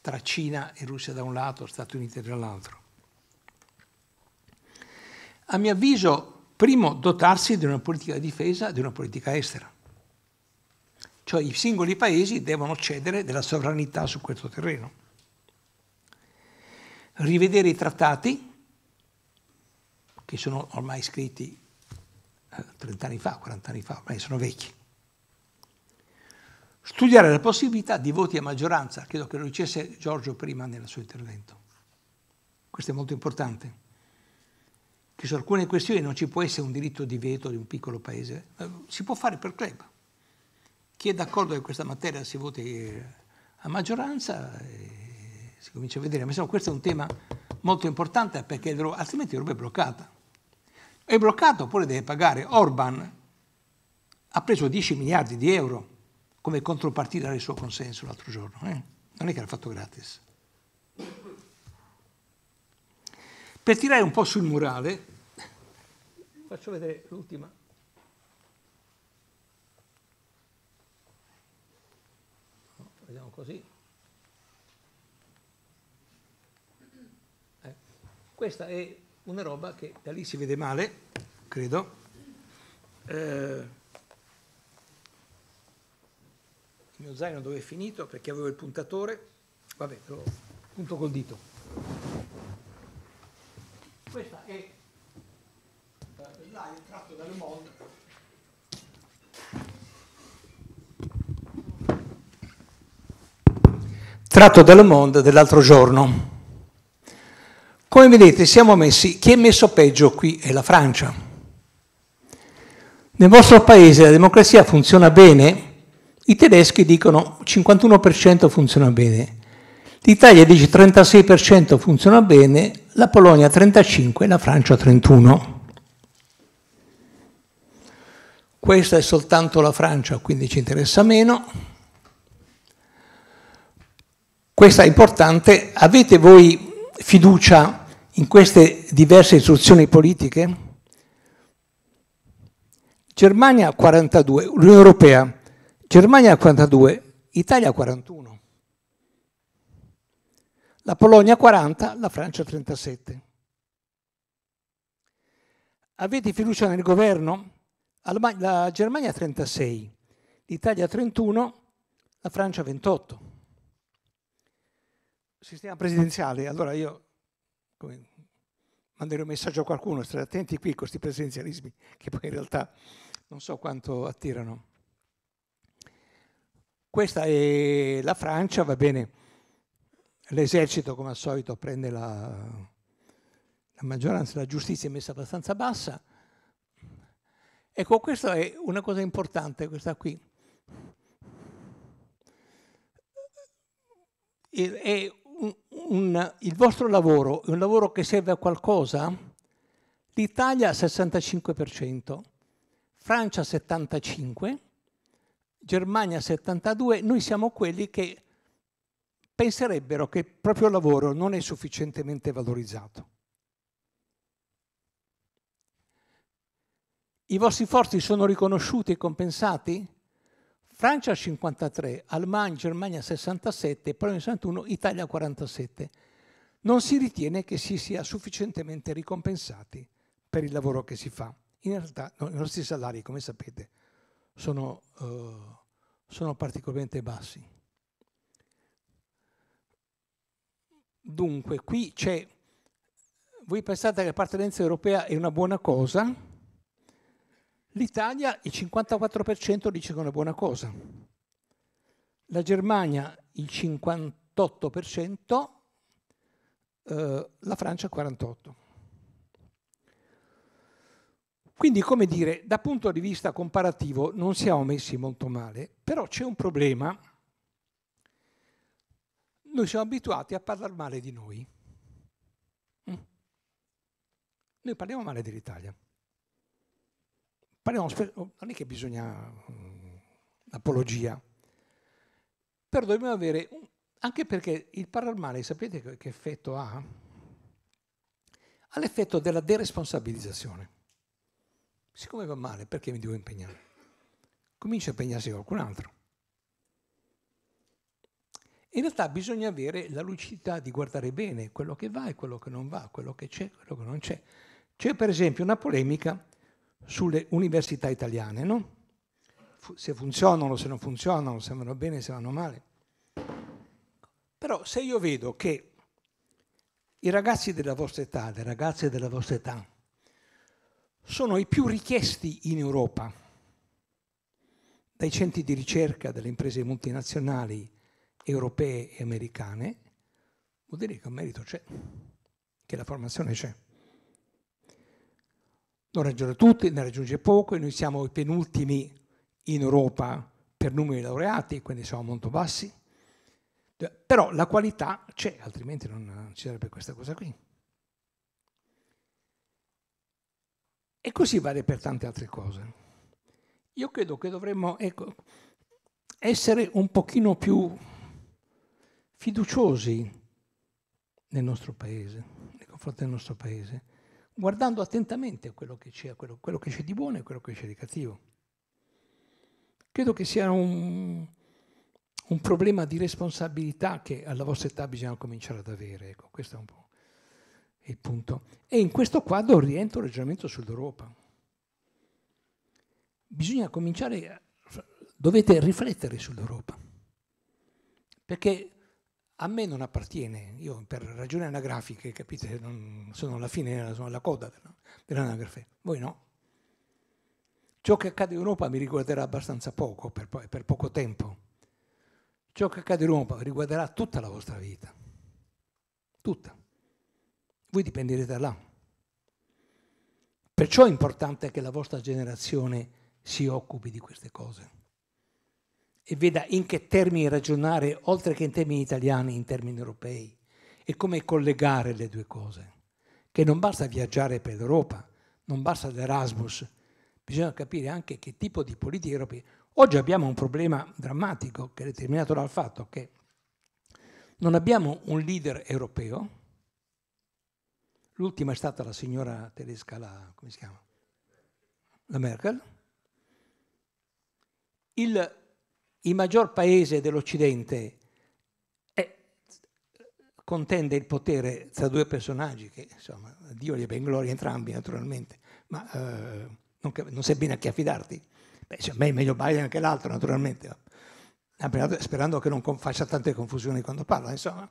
tra Cina e Russia da un lato, Stati Uniti dall'altro? A mio avviso Primo, dotarsi di una politica di difesa, di una politica estera. Cioè i singoli paesi devono cedere della sovranità su questo terreno. Rivedere i trattati, che sono ormai scritti 30 eh, anni fa, 40 anni fa, ormai sono vecchi. Studiare la possibilità di voti a maggioranza, credo che lo dicesse Giorgio prima nel suo intervento. Questo è molto importante che su alcune questioni non ci può essere un diritto di veto di un piccolo paese, eh, si può fare per club. Chi è d'accordo che questa materia si voti eh, a maggioranza eh, si comincia a vedere, ma insomma questo è un tema molto importante perché altrimenti l'Europa è bloccata. È bloccata oppure deve pagare. Orban ha preso 10 miliardi di euro come contropartita del suo consenso l'altro giorno, eh? non è che l'ha fatto gratis. Per tirare un po' sul murale, faccio vedere l'ultima. Vediamo così. Eh. Questa è una roba che da lì si vede male, credo. Eh, il mio zaino dove è finito perché avevo il puntatore. Vabbè, lo punto col dito. Questa è il eh, live tratto dal Le Monde. Tratto da Le dell'altro giorno. Come vedete siamo messi, chi è messo peggio qui è la Francia. Nel vostro paese la democrazia funziona bene? I tedeschi dicono 51% funziona bene, L'Italia dice 36% funziona bene, la Polonia 35% la Francia 31%. Questa è soltanto la Francia, quindi ci interessa meno. Questa è importante. Avete voi fiducia in queste diverse istruzioni politiche? Germania 42, l'Unione Europea, Germania 42, Italia 41 la Polonia 40, la Francia 37. Avete fiducia nel governo? La Germania 36, l'Italia 31, la Francia 28. Sistema presidenziale, allora io come, manderò un messaggio a qualcuno, state attenti qui a questi presidenzialismi che poi in realtà non so quanto attirano. Questa è la Francia, va bene L'esercito, come al solito, prende la, la maggioranza, la giustizia è messa abbastanza bassa. Ecco, questa è una cosa importante, questa qui. E, un, un, il vostro lavoro è un lavoro che serve a qualcosa? L'Italia 65%, Francia 75%, Germania 72%, noi siamo quelli che penserebbero che il proprio lavoro non è sufficientemente valorizzato. I vostri forti sono riconosciuti e compensati? Francia 53, Alman, Germania 67, Polonia 61, Italia 47. Non si ritiene che si sia sufficientemente ricompensati per il lavoro che si fa. In realtà no, i nostri salari, come sapete, sono, uh, sono particolarmente bassi. Dunque, qui c'è, voi pensate che l'appartenenza europea è una buona cosa? L'Italia, il 54% dice che è una buona cosa. La Germania, il 58%, eh, la Francia, il 48%. Quindi, come dire, da punto di vista comparativo non siamo messi molto male, però c'è un problema noi siamo abituati a parlare male di noi. Mm. Noi parliamo male dell'Italia. Parliamo, oh, non è che bisogna mm, apologia, però dobbiamo avere, anche perché il parlare male, sapete che, che effetto ha? Ha l'effetto della deresponsabilizzazione. Siccome va male, perché mi devo impegnare? Comincia a impegnarsi qualcun altro. In realtà bisogna avere la lucidità di guardare bene quello che va e quello che non va, quello che c'è e quello che non c'è. C'è per esempio una polemica sulle università italiane, no? se funzionano, se non funzionano, se vanno bene, se vanno male. Però se io vedo che i ragazzi della vostra età, le ragazze della vostra età, sono i più richiesti in Europa dai centri di ricerca, dalle imprese multinazionali, europee e americane, vuol dire che un merito c'è, che la formazione c'è. Non raggiunge tutti, ne raggiunge poco e noi siamo i penultimi in Europa per numero di laureati, quindi siamo molto bassi. Però la qualità c'è, altrimenti non ci sarebbe questa cosa qui. E così vale per tante altre cose. Io credo che dovremmo ecco, essere un pochino più fiduciosi nel nostro paese, nei confronti del nostro paese, guardando attentamente quello che c'è, quello, quello che c'è di buono e quello che c'è di cattivo. Credo che sia un, un problema di responsabilità che alla vostra età bisogna cominciare ad avere. Ecco, questo è un po' il punto. E in questo quadro rientro il ragionamento sull'Europa. Bisogna cominciare, dovete riflettere sull'Europa. Perché a me non appartiene, io per ragioni anagrafiche, capite, sono alla fine, eh, sono alla coda dell'anagrafe, voi no. Ciò che accade in Europa mi riguarderà abbastanza poco, per, per poco tempo. Ciò che accade in Europa riguarderà tutta la vostra vita, tutta. Voi dipenderete da là. Perciò è importante che la vostra generazione si occupi di queste cose e veda in che termini ragionare, oltre che in termini italiani, in termini europei, e come collegare le due cose. Che non basta viaggiare per l'Europa, non basta l'Erasmus, bisogna capire anche che tipo di politica europea. Oggi abbiamo un problema drammatico che è determinato dal fatto che non abbiamo un leader europeo, l'ultima è stata la signora tedesca, la, come si chiama? La Merkel. Il il maggior paese dell'Occidente è, eh, contende il potere tra due personaggi che, insomma, Dio li ben gloria entrambi naturalmente, ma eh, non, non, sai bene a chi affidarti. Beh, cioè, a me è meglio Biden che l'altro naturalmente, ah, sperando che non faccia tante confusioni quando parla, insomma.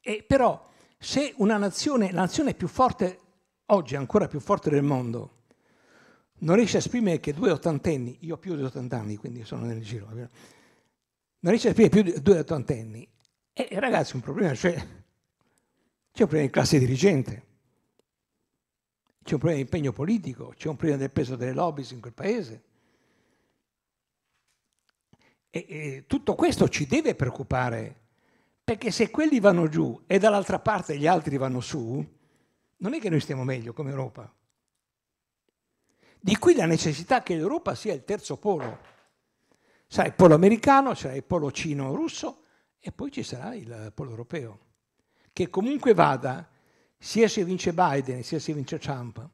E, però se una nazione, la nazione più forte, oggi ancora più forte del mondo, non riesce a esprimere che due ottantenni, io ho più di 80 anni, quindi sono nel giro, non riesce a esprimere più di due ottantenni. E eh, ragazzi, un problema c'è, cioè, c'è un problema di classe dirigente, c'è un problema di impegno politico, c'è un problema del peso delle lobbies in quel paese. E, e tutto questo ci deve preoccupare, perché se quelli vanno giù e dall'altra parte gli altri vanno su, non è che noi stiamo meglio come Europa. Di qui la necessità che l'Europa sia il terzo polo. Sarà il polo americano, sarà il polo cino-russo e poi ci sarà il polo europeo. Che comunque vada, sia se vince Biden, sia se vince Trump,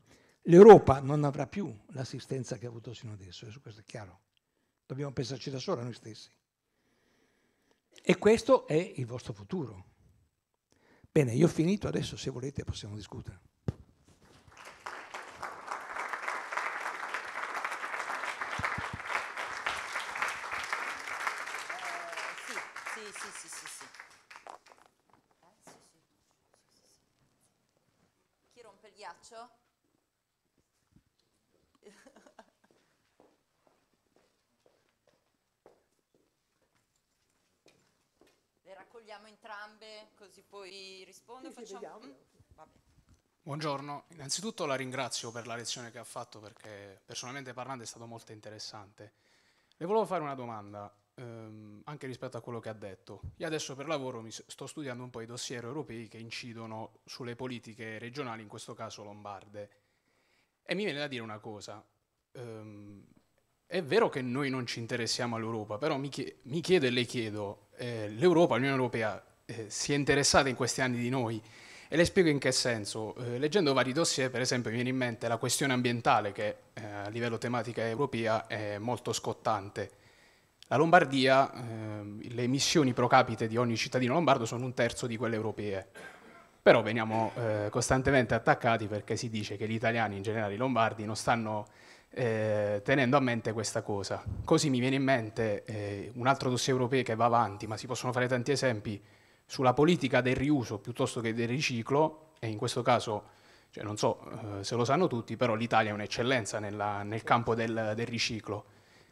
l'Europa non avrà più l'assistenza che ha avuto sino adesso, e eh, su questo è chiaro. Dobbiamo pensarci da sola noi stessi. E questo è il vostro futuro. Bene, io ho finito, adesso se volete possiamo discutere. vi rispondo? Sì, facciamo... Vediamo. Mm, Buongiorno, innanzitutto la ringrazio per la lezione che ha fatto perché personalmente parlando è stato molto interessante. Le volevo fare una domanda, ehm, anche rispetto a quello che ha detto. Io adesso per lavoro sto studiando un po' i dossier europei che incidono sulle politiche regionali, in questo caso lombarde. E mi viene da dire una cosa. Ehm, è vero che noi non ci interessiamo all'Europa, però mi, chie mi chiedo e le chiedo, eh, l'Europa, l'Unione Europea, eh, si è interessata in questi anni di noi. E le spiego in che senso. Eh, leggendo vari dossier, per esempio, mi viene in mente la questione ambientale che eh, a livello tematica europea è molto scottante. La Lombardia, ehm, le emissioni pro capite di ogni cittadino lombardo sono un terzo di quelle europee. Però veniamo eh, costantemente attaccati perché si dice che gli italiani, in generale i lombardi, non stanno eh, tenendo a mente questa cosa. Così mi viene in mente eh, un altro dossier europeo che va avanti, ma si possono fare tanti esempi, sulla politica del riuso piuttosto che del riciclo, e in questo caso, cioè non so eh, se lo sanno tutti, però l'Italia è un'eccellenza nella, nel campo del, del, riciclo.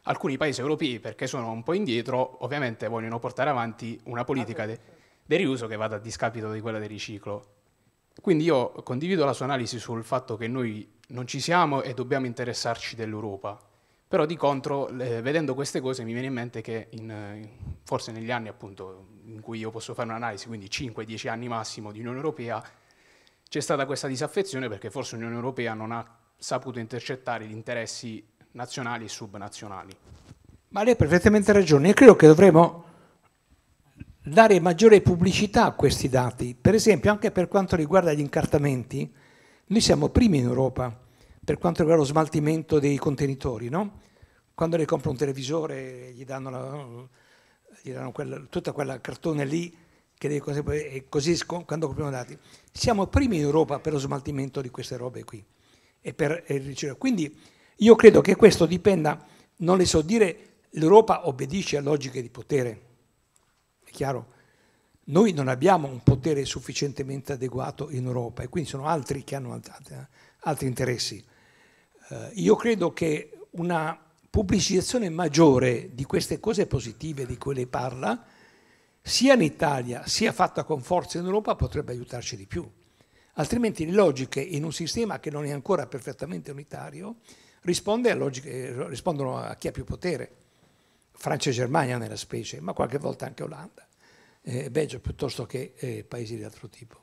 Alcuni paesi europei, perché sono un po' indietro, ovviamente vogliono portare avanti una politica de, del riuso che vada a discapito di quella del riciclo. Quindi io condivido la sua analisi sul fatto che noi non ci siamo e dobbiamo interessarci dell'Europa. Però di contro, eh, vedendo queste cose, mi viene in mente che in, forse negli anni appunto in cui io posso fare un'analisi, quindi 5-10 anni massimo di Unione Europea, c'è stata questa disaffezione perché forse l'Unione Europea non ha saputo intercettare gli interessi nazionali e subnazionali. Ma lei ha perfettamente ragione, io credo che dovremmo dare maggiore pubblicità a questi dati. Per esempio, anche per quanto riguarda gli incartamenti, noi siamo primi in Europa per quanto riguarda lo smaltimento dei contenitori, no? Quando le compra un televisore gli danno la, erano quella, tutta quella cartone lì che devi e così quando compriamo dati. Siamo primi in Europa per lo smaltimento di queste robe qui e per il riciclo. Quindi io credo che questo dipenda, non le so dire, l'Europa obbedisce a logiche di potere, è chiaro? Noi non abbiamo un potere sufficientemente adeguato in Europa e quindi sono altri che hanno eh, altri interessi. Eh, io credo che una pubblicizzazione maggiore di queste cose positive di cui lei parla, sia in Italia sia fatta con forza in Europa, potrebbe aiutarci di più. Altrimenti le logiche in un sistema che non è ancora perfettamente unitario a logiche, rispondono a chi ha più potere, Francia e Germania nella specie, ma qualche volta anche Olanda, eh, Belgio piuttosto che eh, paesi di altro tipo.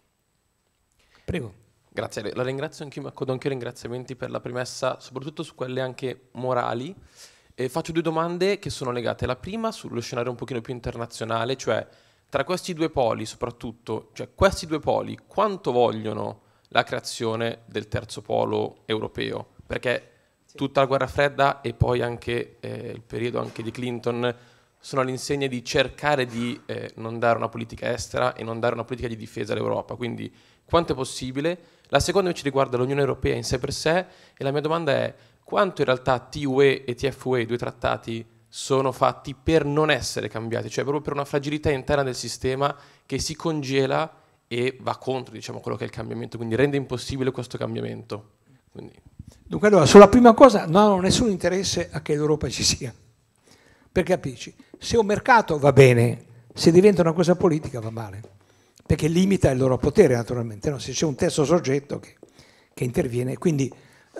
Prego. Grazie, la ringrazio anch'io, mi accodo anche i ringraziamenti per la premessa, soprattutto su quelle anche morali. E faccio due domande che sono legate. La prima sullo scenario un pochino più internazionale, cioè tra questi due poli soprattutto, cioè questi due poli quanto vogliono la creazione del terzo polo europeo? Perché tutta la guerra fredda e poi anche eh, il periodo anche di Clinton sono all'insegna di cercare di eh, non dare una politica estera e non dare una politica di difesa all'Europa, quindi quanto è possibile. La seconda invece riguarda l'Unione Europea in sé per sé e la mia domanda è quanto in realtà TUE e TFUE, i due trattati, sono fatti per non essere cambiati, cioè proprio per una fragilità interna del sistema che si congela e va contro diciamo, quello che è il cambiamento, quindi rende impossibile questo cambiamento. Quindi. Dunque allora, sulla prima cosa non ho nessun interesse a che l'Europa ci sia per capirci, se un mercato va bene, se diventa una cosa politica va male, perché limita il loro potere naturalmente, no? se c'è un terzo soggetto che, che interviene. Quindi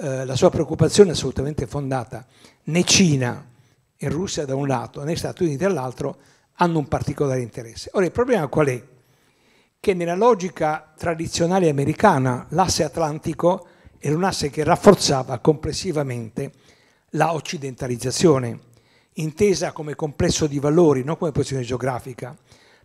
eh, la sua preoccupazione è assolutamente fondata. Né Cina e Russia da un lato, né Stati Uniti dall'altro hanno un particolare interesse. Ora il problema qual è? Che nella logica tradizionale americana l'asse atlantico era un asse che rafforzava complessivamente la occidentalizzazione intesa come complesso di valori, non come posizione geografica,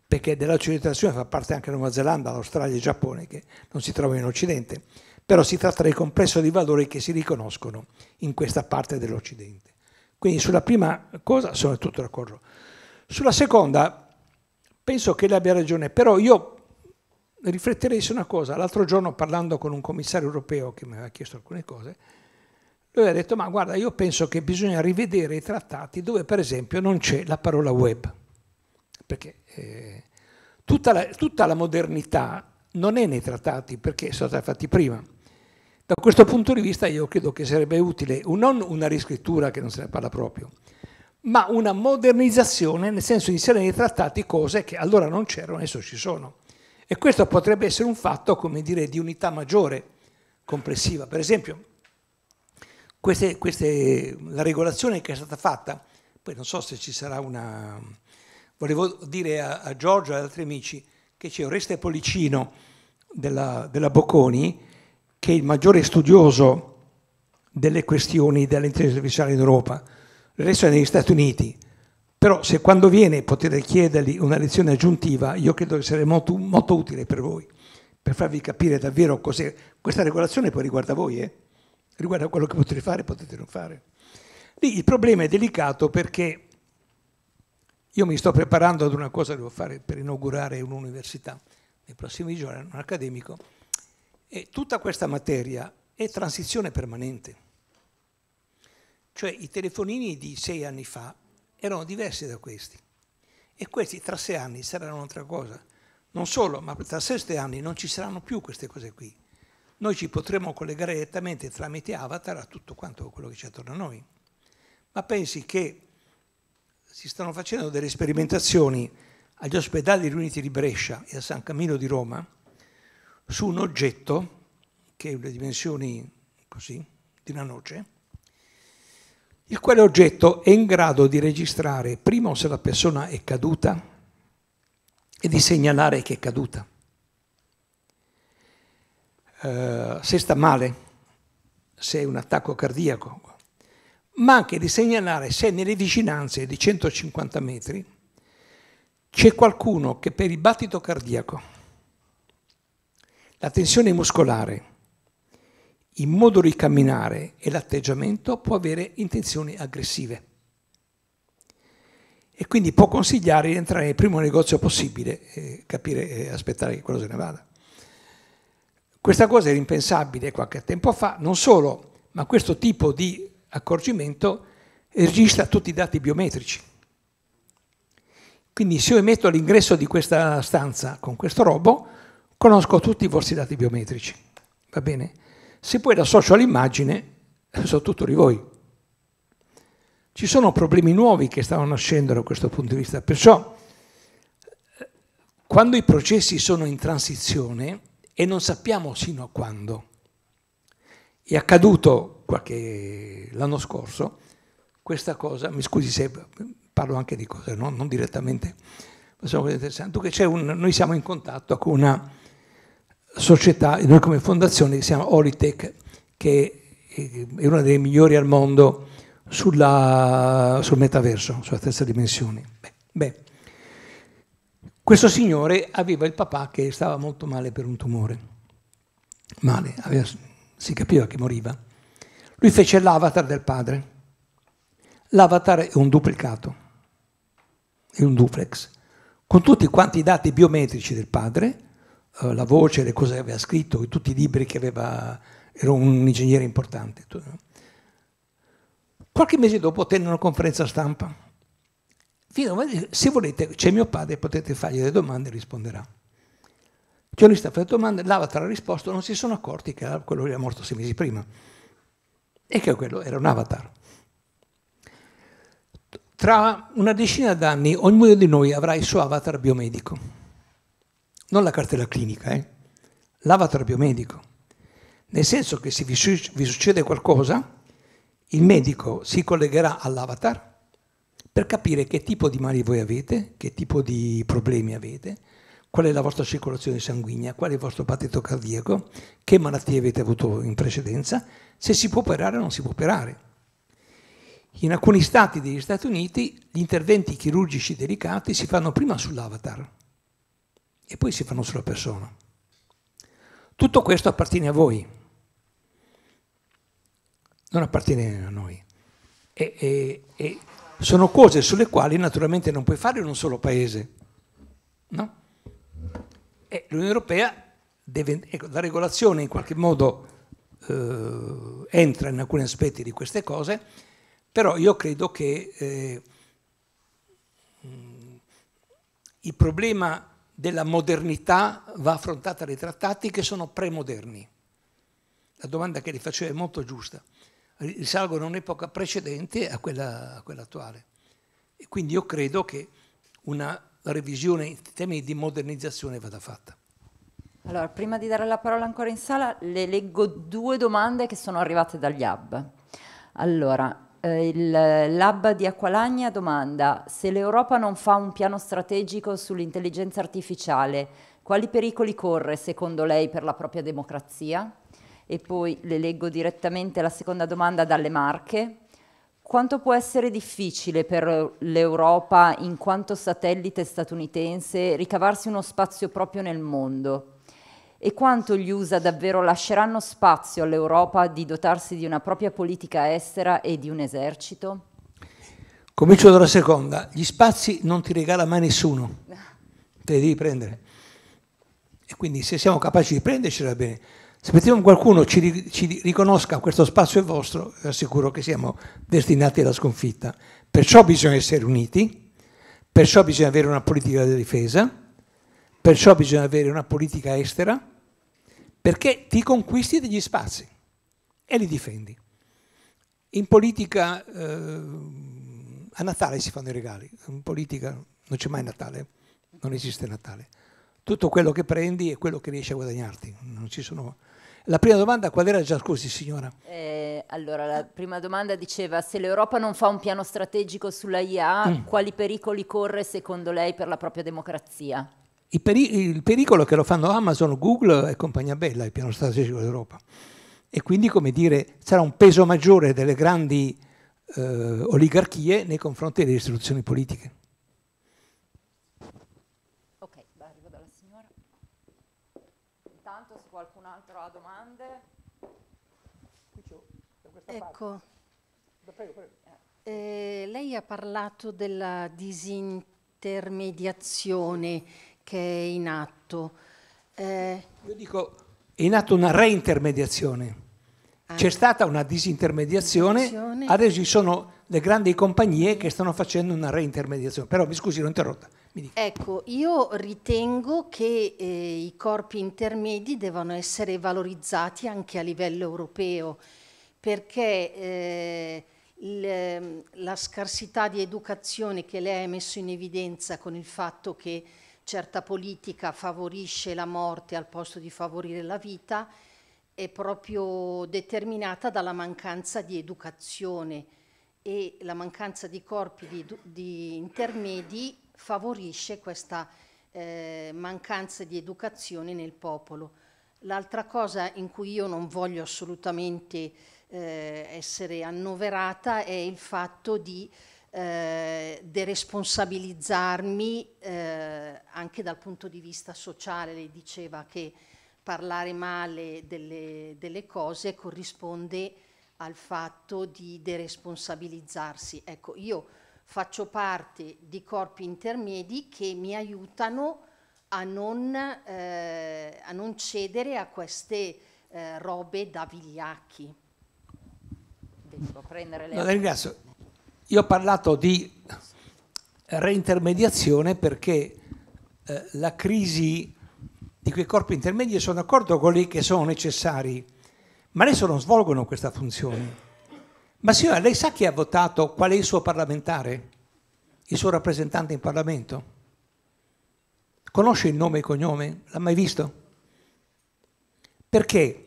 perché dell'occidentazione fa parte anche Nuova Zelanda, l'Australia e il Giappone, che non si trovano in Occidente, però si tratta del complesso di valori che si riconoscono in questa parte dell'Occidente. Quindi sulla prima cosa sono tutto d'accordo. Sulla seconda penso che lei abbia ragione, però io rifletterei su una cosa. L'altro giorno parlando con un commissario europeo che mi aveva chiesto alcune cose, lui ha detto ma guarda io penso che bisogna rivedere i trattati dove per esempio non c'è la parola web, perché eh, tutta, la, tutta, la, modernità non è nei trattati perché sono stati fatti prima. Da questo punto di vista io credo che sarebbe utile non una riscrittura che non se ne parla proprio, ma una modernizzazione nel senso di inserire nei trattati cose che allora non c'erano, adesso ci sono. E questo potrebbe essere un fatto, come dire, di unità maggiore complessiva. Per esempio, queste, queste, la regolazione che è stata fatta, poi non so se ci sarà una... Volevo dire a, a Giorgio e ad altri amici che c'è Oreste Policino della, della Bocconi, che è il maggiore studioso delle questioni dell'intelligenza artificiale in Europa, il resto è negli Stati Uniti. Però se quando viene potete chiedergli una lezione aggiuntiva, io credo che sarebbe molto, molto utile per voi, per farvi capire davvero cos'è. Questa regolazione poi riguarda voi, eh? riguarda quello che potete fare e potete non fare. Lì il problema è delicato perché io mi sto preparando ad una cosa che devo fare per inaugurare un'università nei prossimi giorni, un accademico, e tutta questa materia è transizione permanente. Cioè i telefonini di sei anni fa erano diversi da questi e questi tra sei anni saranno un'altra cosa. Non solo, ma tra sette anni non ci saranno più queste cose qui noi ci potremo collegare direttamente tramite avatar a tutto quanto quello che c'è attorno a noi. Ma pensi che si stanno facendo delle sperimentazioni agli ospedali riuniti di Brescia e a San Camillo di Roma su un oggetto che ha le dimensioni così di una noce, il quale oggetto è in grado di registrare primo se la persona è caduta e di segnalare che è caduta. Eh, se sta male, se è un attacco cardiaco, ma anche di segnalare se nelle vicinanze di 150 metri c'è qualcuno che per il battito cardiaco, la tensione muscolare, il modo di camminare e l'atteggiamento può avere intenzioni aggressive e quindi può consigliare di entrare nel primo negozio possibile, e capire e aspettare che quello se ne vada. Questa cosa era impensabile qualche tempo fa, non solo, ma questo tipo di accorgimento registra tutti i dati biometrici. Quindi se io emetto l'ingresso di questa stanza con questo robo, conosco tutti i vostri dati biometrici, va bene? Se poi l'associo all'immagine, so tutto di voi. Ci sono problemi nuovi che stanno nascendo da questo punto di vista, perciò eh, quando i processi sono in transizione, e non sappiamo sino a quando. È accaduto qualche, l'anno scorso questa cosa, mi scusi se parlo anche di cose, no? non direttamente, ma sono cose interessanti, che un, noi siamo in contatto con una società, noi come fondazione, che si chiama Olitech, che è una delle migliori al mondo sulla, sul metaverso, sulla terza dimensione. Beh, beh, questo signore aveva il papà che stava molto male per un tumore, male, aveva, si capiva che moriva. Lui fece l'avatar del padre. L'avatar è un duplicato, è un duplex, con tutti quanti i dati biometrici del padre, eh, la voce, le cose che aveva scritto, tutti i libri che aveva, era un ingegnere importante. Qualche mese dopo tenne una conferenza stampa Fino, a... se volete, c'è mio padre, potete fargli delle domande e risponderà. Giornalista ha le domande, l'avatar ha risposto, non si sono accorti che quello era morto sei mesi prima e che quello era un avatar. Tra una decina d'anni ognuno di noi avrà il suo avatar biomedico, non la cartella clinica, eh? l'avatar biomedico, nel senso che se vi, succede qualcosa, il medico si collegherà all'avatar per capire che tipo di mali voi avete, che tipo di problemi avete, qual è la vostra circolazione sanguigna, qual è il vostro battito cardiaco, che malattie avete avuto in precedenza, se si può operare o non si può operare. In alcuni stati degli Stati Uniti gli interventi chirurgici delicati si fanno prima sull'avatar e poi si fanno sulla persona. Tutto questo appartiene a voi, non appartiene a noi. E, e, e sono cose sulle quali naturalmente non puoi fare in un solo paese. No? E l'Unione Europea deve, ecco, la regolazione in qualche modo eh, entra in alcuni aspetti di queste cose, però io credo che eh, il problema della modernità va affrontata dai trattati che sono premoderni. La domanda che le facevo è molto giusta risalgono a un'epoca precedente a quella, a quella attuale. E quindi io credo che una revisione in termini di modernizzazione vada fatta. Allora, prima di dare la parola ancora in sala, le leggo due domande che sono arrivate dagli hub. Allora, eh, il lab di Acqualagna domanda se l'Europa non fa un piano strategico sull'intelligenza artificiale, quali pericoli corre secondo lei per la propria democrazia? e poi le leggo direttamente la seconda domanda dalle Marche. Quanto può essere difficile per l'Europa, in quanto satellite statunitense, ricavarsi uno spazio proprio nel mondo? E quanto gli USA davvero lasceranno spazio all'Europa di dotarsi di una propria politica estera e di un esercito? Comincio dalla seconda. Gli spazi non ti regala mai nessuno, te li devi prendere. E quindi se siamo capaci di prendercela bene, se qualcuno ci, ci riconosca questo spazio è vostro, vi assicuro che siamo destinati alla sconfitta. Perciò bisogna essere uniti, perciò bisogna avere una politica della difesa, perciò bisogna avere una politica estera, perché ti conquisti degli spazi e li difendi. In politica eh, a Natale si fanno i regali, in politica non c'è mai Natale, non esiste Natale. Tutto quello che prendi è quello che riesci a guadagnarti, non ci sono la prima domanda qual era? Già scusi signora. Eh, allora, la prima domanda diceva se l'Europa non fa un piano strategico sulla IA, mm. quali pericoli corre secondo lei per la propria democrazia? Il, peri- il pericolo è che lo fanno Amazon, Google e compagnia bella, il piano strategico d'Europa. E quindi, come dire, sarà un peso maggiore delle grandi eh, oligarchie nei confronti delle istituzioni politiche. Ecco, eh, lei ha parlato della disintermediazione che è in atto. Eh, Io dico, è in atto una reintermediazione. Ah. C'è stata una disintermediazione, adesso ci sono le grandi compagnie che stanno facendo una reintermediazione. Però mi scusi, l'ho interrotta. Ecco, io ritengo che eh, i corpi intermedi devono essere valorizzati anche a livello europeo perché eh, il, ehm, la scarsità di educazione che lei ha messo in evidenza con il fatto che certa politica favorisce la morte al posto di favorire la vita è proprio determinata dalla mancanza di educazione e la mancanza di corpi di, di intermedi favorisce questa eh, mancanza di educazione nel popolo. L'altra cosa in cui io non voglio assolutamente eh, essere annoverata è il fatto di eh, deresponsabilizzarmi eh, anche dal punto di vista sociale. Lei diceva che parlare male delle, delle cose corrisponde al fatto di deresponsabilizzarsi. Ecco, io faccio parte di corpi intermedi che mi aiutano a non, eh, a non cedere a queste eh, robe da vigliacchi tempo, prendere le... No, ringrazio. Io ho parlato di reintermediazione perché eh, la crisi di quei corpi intermedi, sono d'accordo con lì che sono necessari, ma adesso non svolgono questa funzione. Ma signora, lei sa chi ha votato? Qual è il suo parlamentare? Il suo rappresentante in Parlamento? Conosce il nome e il cognome? L'ha mai visto? Perché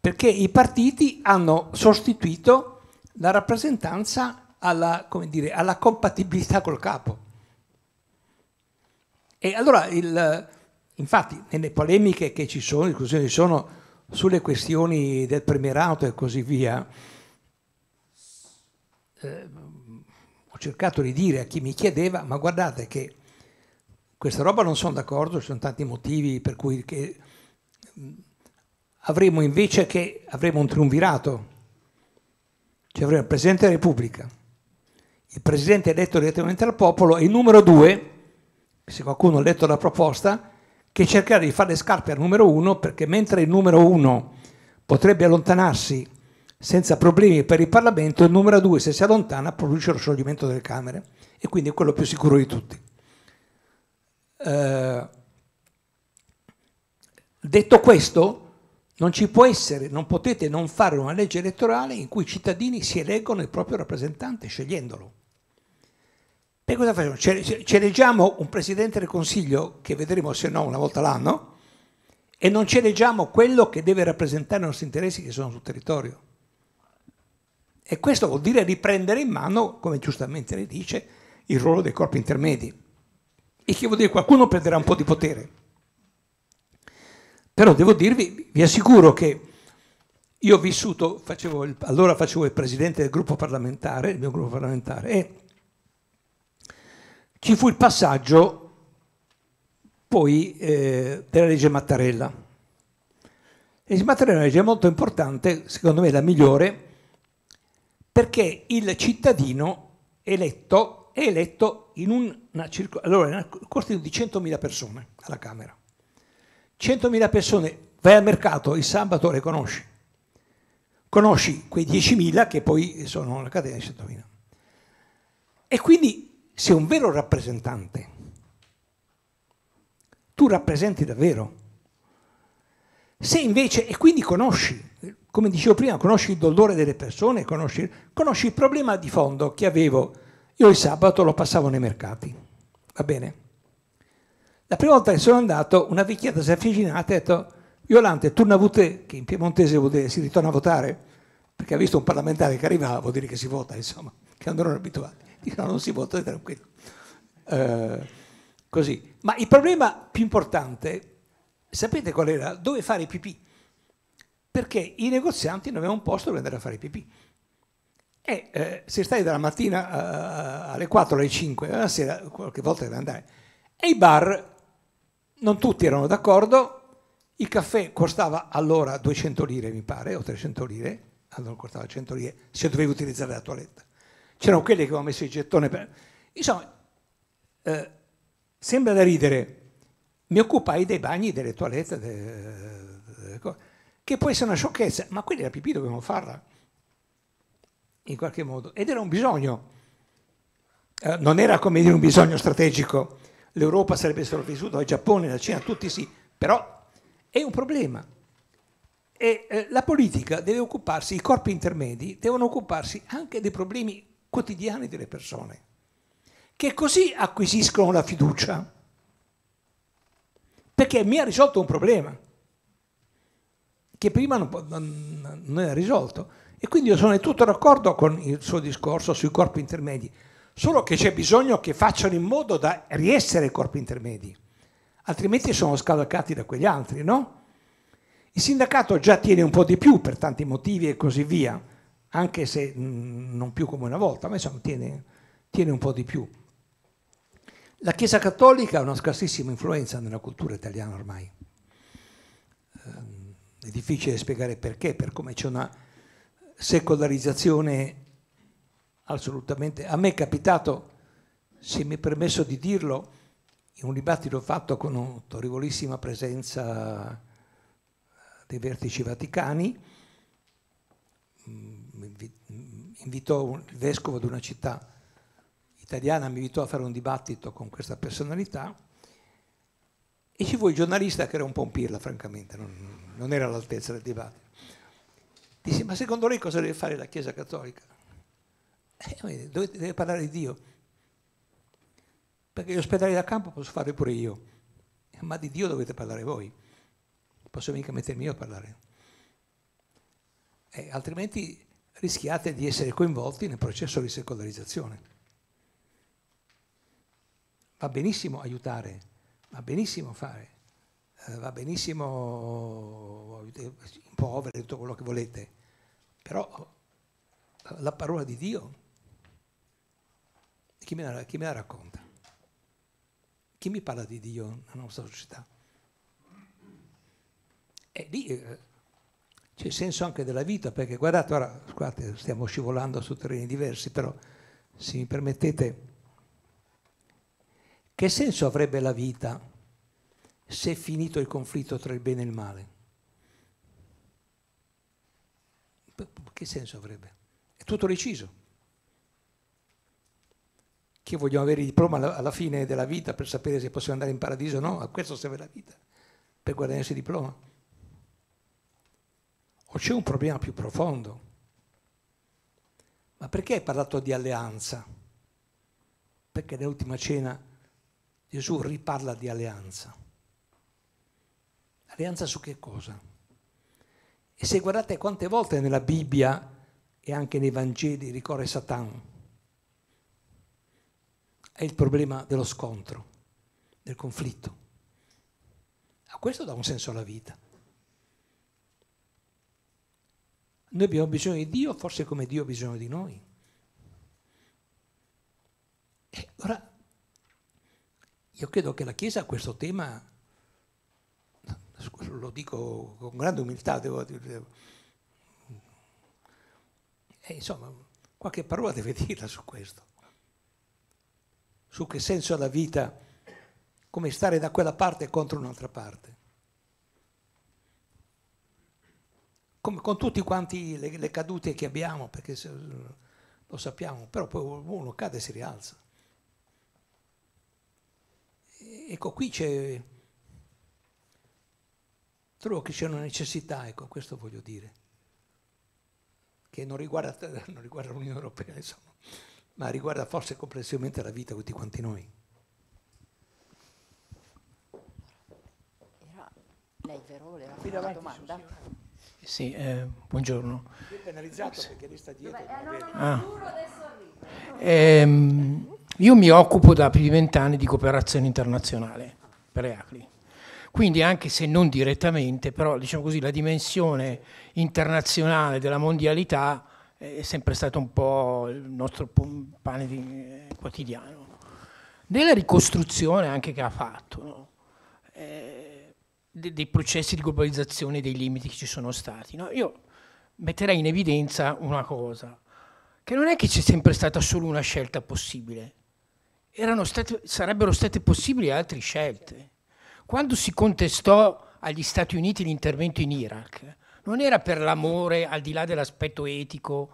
perché i partiti hanno sostituito la rappresentanza alla, dire, alla compatibilità col capo. E allora, il, infatti, nelle polemiche che ci sono, discussioni ci sono sulle questioni del premierato e così via, eh, ho cercato di dire a chi mi chiedeva, ma guardate che questa roba non sono d'accordo, ci sono tanti motivi per cui... Che, avremo invece che avremo un triunvirato, cioè avremo il Presidente della Repubblica, il Presidente eletto direttamente dal popolo e il numero due, se qualcuno ha letto la proposta, che cercherà di fare le scarpe al numero uno perché mentre il numero uno potrebbe allontanarsi senza problemi per il Parlamento, il numero due se si allontana produce lo scioglimento delle Camere e quindi è quello più sicuro di tutti. Eh, detto questo, non ci può essere, non potete non fare una legge elettorale in cui i cittadini si eleggono il proprio rappresentante scegliendolo. E cosa facciamo? Ci eleggiamo un Presidente del Consiglio, che vedremo se no una volta l'anno, e non ci eleggiamo quello che deve rappresentare i nostri interessi che sono sul territorio. E questo vuol dire riprendere in mano, come giustamente lei dice, il ruolo dei corpi intermedi. Il che vuol dire che qualcuno perderà un po' di potere. Però devo dirvi, vi assicuro che io ho vissuto, facevo il, allora facevo il presidente del gruppo parlamentare, il mio gruppo parlamentare, e ci fu il passaggio poi eh, della legge Mattarella. La legge Mattarella è una legge molto importante, secondo me la migliore, perché il cittadino eletto è eletto in una circolazione, allora, di 100.000 persone alla Camera. 100.000 persone, vai al mercato il sabato le conosci. Conosci quei 10.000 che poi sono la catena di 100.000. E quindi sei un vero rappresentante. Tu rappresenti davvero. Se invece, e quindi conosci, come dicevo prima, conosci il dolore delle persone, conosci, conosci il problema di fondo che avevo. Io il sabato lo passavo nei mercati. Va bene? La prima volta che sono andato, una vecchietta si è avvicinata e ha detto Violante, tu a votare, che in piemontese vuol dire si ritorna a votare, perché ha visto un parlamentare che arrivava, vuol dire che si vota, insomma, che andranno erano abituati. Dicono non si vota, è tranquillo. Eh, così. Ma il problema più importante, sapete qual era? Dove fare i pipì. Perché i negozianti non avevano un posto dove andare a fare i pipì. E eh, se stai dalla mattina eh, alle 4, alle 5, alla sera qualche volta devi andare. E i bar non tutti erano d'accordo, il caffè costava allora 200 lire mi pare, o 300 lire, allora ah, costava 100 lire se dovevi utilizzare la toiletta. C'erano quelli che avevano messo il gettone per... Insomma, eh, sembra da ridere, mi occupai dei bagni, delle toilette, delle, eh, delle cose, che può essere una sciocchezza, ma quella la pipì dovevano farla, in qualche modo, ed era un bisogno. Eh, non era come dire un bisogno strategico, l'Europa sarebbe sopravvissuta, il Giappone, la Cina, tutti sì, però è un problema. E eh, la politica deve occuparsi, i corpi intermedi devono occuparsi anche dei problemi quotidiani delle persone, che così acquisiscono la fiducia, perché mi ha risolto un problema che prima non, non era risolto. E quindi io sono tutto d'accordo con il suo discorso sui corpi intermedi solo che c'è bisogno che facciano in modo da riessere i corpi intermedi, altrimenti sono scavalcati da quegli altri, no? Il sindacato già tiene un po' di più per tanti motivi e così via, anche se mm, non più come una volta, ma insomma tiene, tiene un po' di più. La Chiesa Cattolica ha una scarsissima influenza nella cultura italiana ormai. Ehm, è difficile spiegare perché, per come c'è una secolarizzazione assolutamente. A me è capitato, se mi è permesso di dirlo, in un dibattito fatto con un'autorevolissima presenza dei vertici vaticani, mm, mm, invitò il vescovo di una città italiana, mi invitò a fare un dibattito con questa personalità e ci fu il giornalista che era un po' un pirla, francamente, non, non era all'altezza del dibattito. Disse, ma secondo lei cosa deve fare la Chiesa Cattolica? eh, eh deve parlare di Dio. Perché gli ospedali da campo posso fare pure io, ma di Dio dovete parlare voi. posso mica mettermi io a parlare. Eh, altrimenti rischiate di essere coinvolti nel processo di secolarizzazione. Va benissimo aiutare, va benissimo fare, eh, va benissimo eh, impovere tutto quello che volete, però la parola di Dio chi me la, chi me la racconta? Chi mi parla di Dio nella nostra società? E lì eh, c'è il senso anche della vita, perché guardate, ora scusate, stiamo scivolando su terreni diversi, però se mi permettete, che senso avrebbe la vita se è finito il conflitto tra il bene e il male? Che senso avrebbe? È tutto deciso, che vogliono avere il diploma alla fine della vita per sapere se possiamo andare in paradiso o no, a questo serve la vita, per guadagnarsi il diploma. O c'è un problema più profondo? Ma perché hai parlato di alleanza? Perché nell'ultima cena Gesù riparla di alleanza. Alleanza su che cosa? E se guardate quante volte nella Bibbia e anche nei Vangeli ricorre Satana, è il problema dello scontro, del conflitto. A questo dà un senso alla vita. Noi abbiamo bisogno di Dio, forse come Dio ha bisogno di noi. E ora, io credo che la Chiesa a questo tema, lo dico con grande umiltà, devo dire, e eh, insomma, qualche parola deve dirla su questo su che senso ha la vita, come stare da quella parte contro un'altra parte. Come con tutti quanti le, le cadute che abbiamo, perché lo sappiamo, però poi uno cade e si rialza. Ecco, qui c'è, trovo che c'è una necessità, ecco, questo voglio dire, che non riguarda, non riguarda l'Unione Europea, insomma, ma riguarda forse complessivamente la vita di tutti quanti noi. Era lei vero voleva fare una domanda? sì, eh, buongiorno. È penalizzato perché lì sta dietro. Dove, eh, no, no, ah. eh, io mi occupo da più di vent'anni di cooperazione internazionale per EACLI. Quindi anche se non direttamente, però diciamo così, la dimensione internazionale della mondialità è sempre stato un po' il nostro pane di, eh, quotidiano. Nella ricostruzione anche che ha fatto no? eh, de dei processi di globalizzazione dei limiti che ci sono stati, no? io metterei in evidenza una cosa, che non è che c'è sempre stata solo una scelta possibile, state, sarebbero state possibili altre scelte. Quando si contestò agli Stati Uniti l'intervento in Iraq, non era per l'amore al di là dell'aspetto etico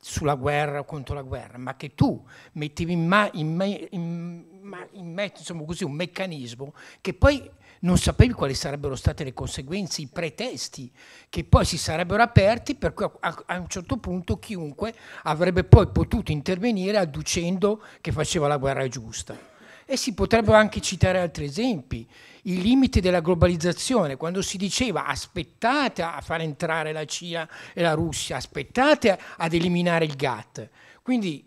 sulla guerra o contro la guerra, ma che tu mettevi in, ma, in, in, in me, insomma, così, un meccanismo che poi non sapevi quali sarebbero state le conseguenze, i pretesti che poi si sarebbero aperti, per cui a, a un certo punto chiunque avrebbe poi potuto intervenire adducendo che faceva la guerra giusta. E si potrebbero anche citare altri esempi. I limiti della globalizzazione, quando si diceva aspettate a far entrare la Cina e la Russia, aspettate ad eliminare il GATT. Quindi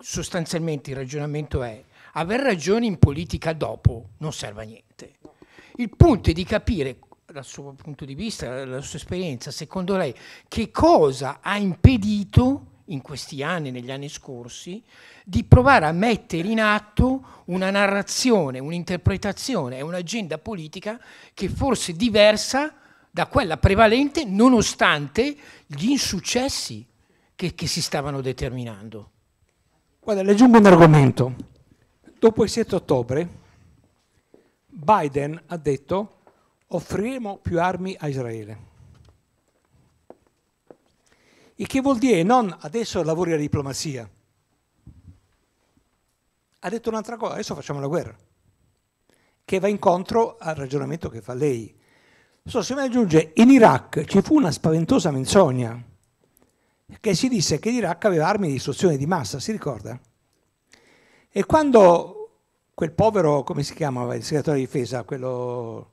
sostanzialmente il ragionamento è aver ragione in politica dopo non serve a niente. Il punto è di capire dal suo punto di vista, dalla sua esperienza, secondo lei, che cosa ha impedito in questi anni, negli anni scorsi, di provare a mettere in atto una narrazione, un'interpretazione e un'agenda politica che forse diversa da quella prevalente nonostante gli insuccessi che, che si stavano determinando. Guarda, le aggiungo un argomento. Dopo il 7 ottobre Biden ha detto offriremo più armi a Israele il che vuol dire non adesso lavori la diplomazia. Ha detto un'altra cosa, adesso facciamo la guerra, che va incontro al ragionamento che fa lei. So, se mi aggiunge, in Iraq ci fu una spaventosa menzogna che si disse che l'Iraq aveva armi di distruzione di massa, si ricorda? E quando quel povero, come si chiamava, il segretario di difesa, quello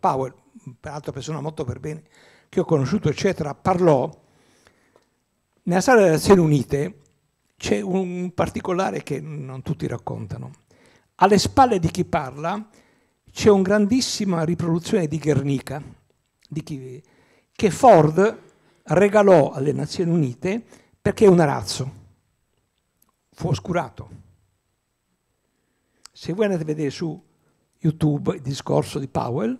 Powell, peraltro persona molto per bene, che ho conosciuto, eccetera, parlò, nella sala delle Nazioni Unite c'è un particolare che non tutti raccontano. Alle spalle di chi parla c'è una grandissima riproduzione di Guernica, di chi, che Ford regalò alle Nazioni Unite perché è un arazzo. Fu oscurato. Se voi andate a vedere su YouTube il discorso di Powell,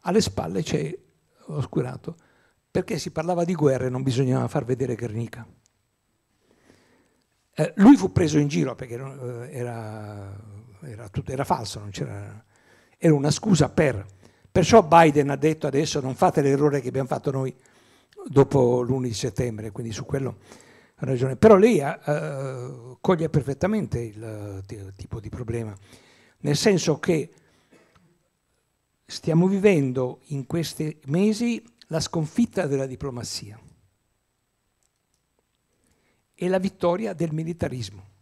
alle spalle c'è oscurato perché si parlava di guerra e non bisognava far vedere Guernica. Eh, lui fu preso in giro perché eh, era, era, tutto, era falso, era, era una scusa per. Perciò Biden ha detto adesso non fate l'errore che abbiamo fatto noi dopo l'11 settembre, quindi su quello ha ragione. Però lei eh, coglie perfettamente il, il tipo di problema, nel senso che stiamo vivendo in questi mesi la sconfitta della diplomazia e la vittoria del militarismo.